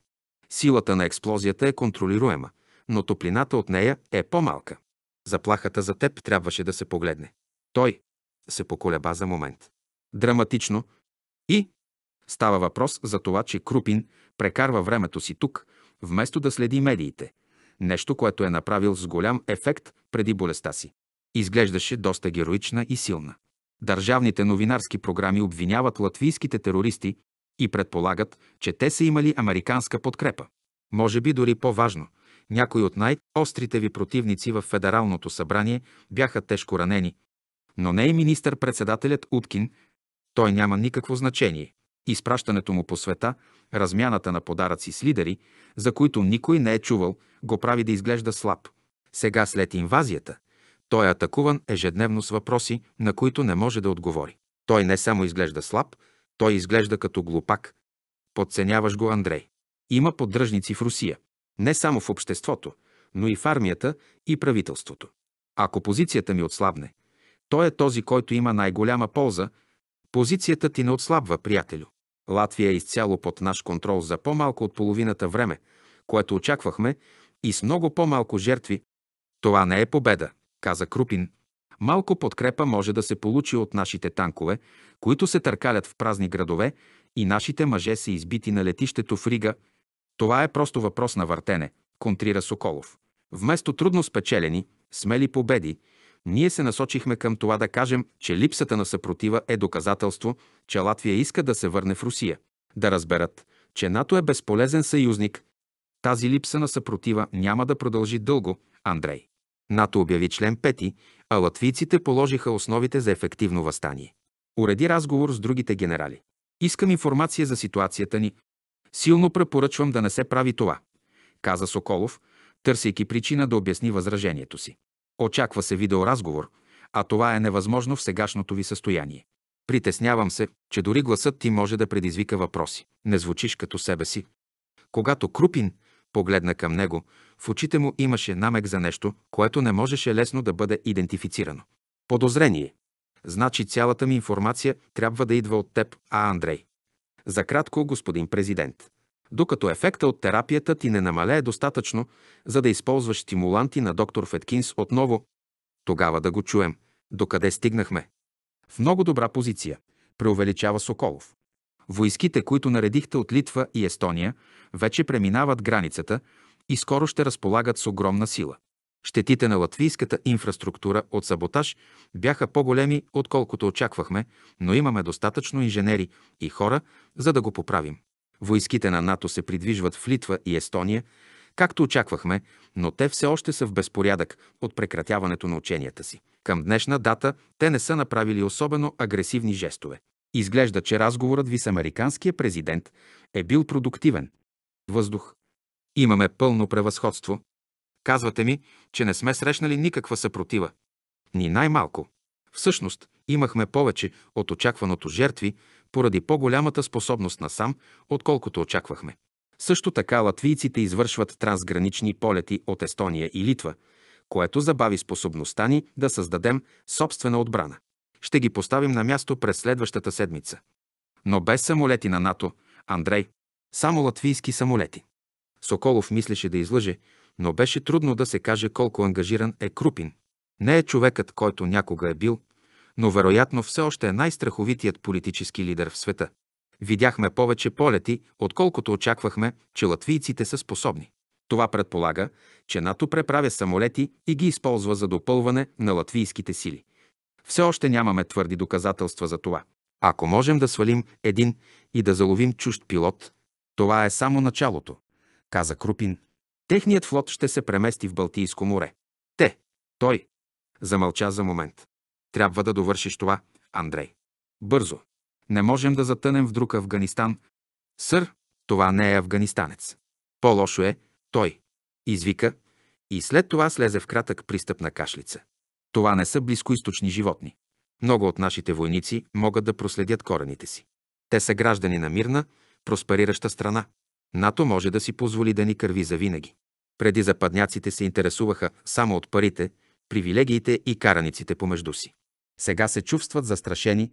Speaker 1: Силата на експлозията е контролируема, но топлината от нея е по-малка. Заплахата за теб трябваше да се погледне. Той се поколеба за момент. Драматично. И става въпрос за това, че Крупин прекарва времето си тук, вместо да следи медиите. Нещо, което е направил с голям ефект преди болестта си. Изглеждаше доста героична и силна. Държавните новинарски програми обвиняват латвийските терористи, и предполагат, че те са имали американска подкрепа. Може би дори по-важно, някои от най-острите ви противници в Федералното събрание бяха тежко ранени, но не и министър-председателят Уткин, той няма никакво значение. Изпращането му по света, размяната на подаръци с лидери, за които никой не е чувал, го прави да изглежда слаб. Сега след инвазията, той е атакуван ежедневно с въпроси, на които не може да отговори. Той не само изглежда слаб, той изглежда като глупак. Подценяваш го, Андрей. Има поддръжници в Русия. Не само в обществото, но и в армията и правителството. Ако позицията ми отслабне, той е този, който има най-голяма полза. Позицията ти не отслабва, приятелю. Латвия е изцяло под наш контрол за по-малко от половината време, което очаквахме, и с много по-малко жертви. Това не е победа, каза Крупин, Малко подкрепа може да се получи от нашите танкове, които се търкалят в празни градове и нашите мъже са избити на летището в Рига. Това е просто въпрос на въртене, контрира Соколов. Вместо трудно спечелени, смели победи, ние се насочихме към това да кажем, че липсата на съпротива е доказателство, че Латвия иска да се върне в Русия. Да разберат, че НАТО е безполезен съюзник. Тази липса на съпротива няма да продължи дълго, Андрей. НАТО обяви член 5 а латвийците положиха основите за ефективно възстание. Уреди разговор с другите генерали. Искам информация за ситуацията ни. Силно препоръчвам да не се прави това, каза Соколов, търсейки причина да обясни възражението си. Очаква се видеоразговор, а това е невъзможно в сегашното ви състояние. Притеснявам се, че дори гласът ти може да предизвика въпроси. Не звучиш като себе си. Когато Крупин Погледна към него. В очите му имаше намек за нещо, което не можеше лесно да бъде идентифицирано. Подозрение. Значи цялата ми информация трябва да идва от теб, а Андрей. За кратко, господин президент. Докато ефекта от терапията ти не намалее достатъчно, за да използваш стимуланти на доктор Феткинс отново, тогава да го чуем. Докъде стигнахме? В много добра позиция, преувеличава Соколов. Войските, които наредихте от Литва и Естония, вече преминават границата и скоро ще разполагат с огромна сила. Щетите на латвийската инфраструктура от саботаж бяха по-големи, отколкото очаквахме, но имаме достатъчно инженери и хора, за да го поправим. Войските на НАТО се придвижват в Литва и Естония, както очаквахме, но те все още са в безпорядък от прекратяването на ученията си. Към днешна дата те не са направили особено агресивни жестове. Изглежда, че разговорът ви с американския президент е бил продуктивен. Въздух. Имаме пълно превъзходство. Казвате ми, че не сме срещнали никаква съпротива. Ни най-малко. Всъщност, имахме повече от очакваното жертви поради по-голямата способност на сам, отколкото очаквахме. Също така латвийците извършват трансгранични полети от Естония и Литва, което забави способността ни да създадем собствена отбрана. Ще ги поставим на място през следващата седмица. Но без самолети на НАТО, Андрей. Само латвийски самолети. Соколов мислеше да излъже, но беше трудно да се каже колко ангажиран е Крупин. Не е човекът, който някога е бил, но вероятно все още е най-страховитият политически лидер в света. Видяхме повече полети, отколкото очаквахме, че латвийците са способни. Това предполага, че НАТО преправя самолети и ги използва за допълване на латвийските сили. Все още нямаме твърди доказателства за това. Ако можем да свалим един и да заловим чужд пилот, това е само началото, каза Крупин. Техният флот ще се премести в Балтийско море. Те, той, замълча за момент. Трябва да довършиш това, Андрей. Бързо. Не можем да затънем в друг Афганистан. Сър, това не е афганистанец. По-лошо е той. Извика и след това слезе в кратък пристъп на кашлица. Това не са близкоисточни животни. Много от нашите войници могат да проследят корените си. Те са граждани на мирна, просперираща страна. НАТО може да си позволи да ни кърви завинаги. Преди западняците се интересуваха само от парите, привилегиите и караниците помежду си. Сега се чувстват застрашени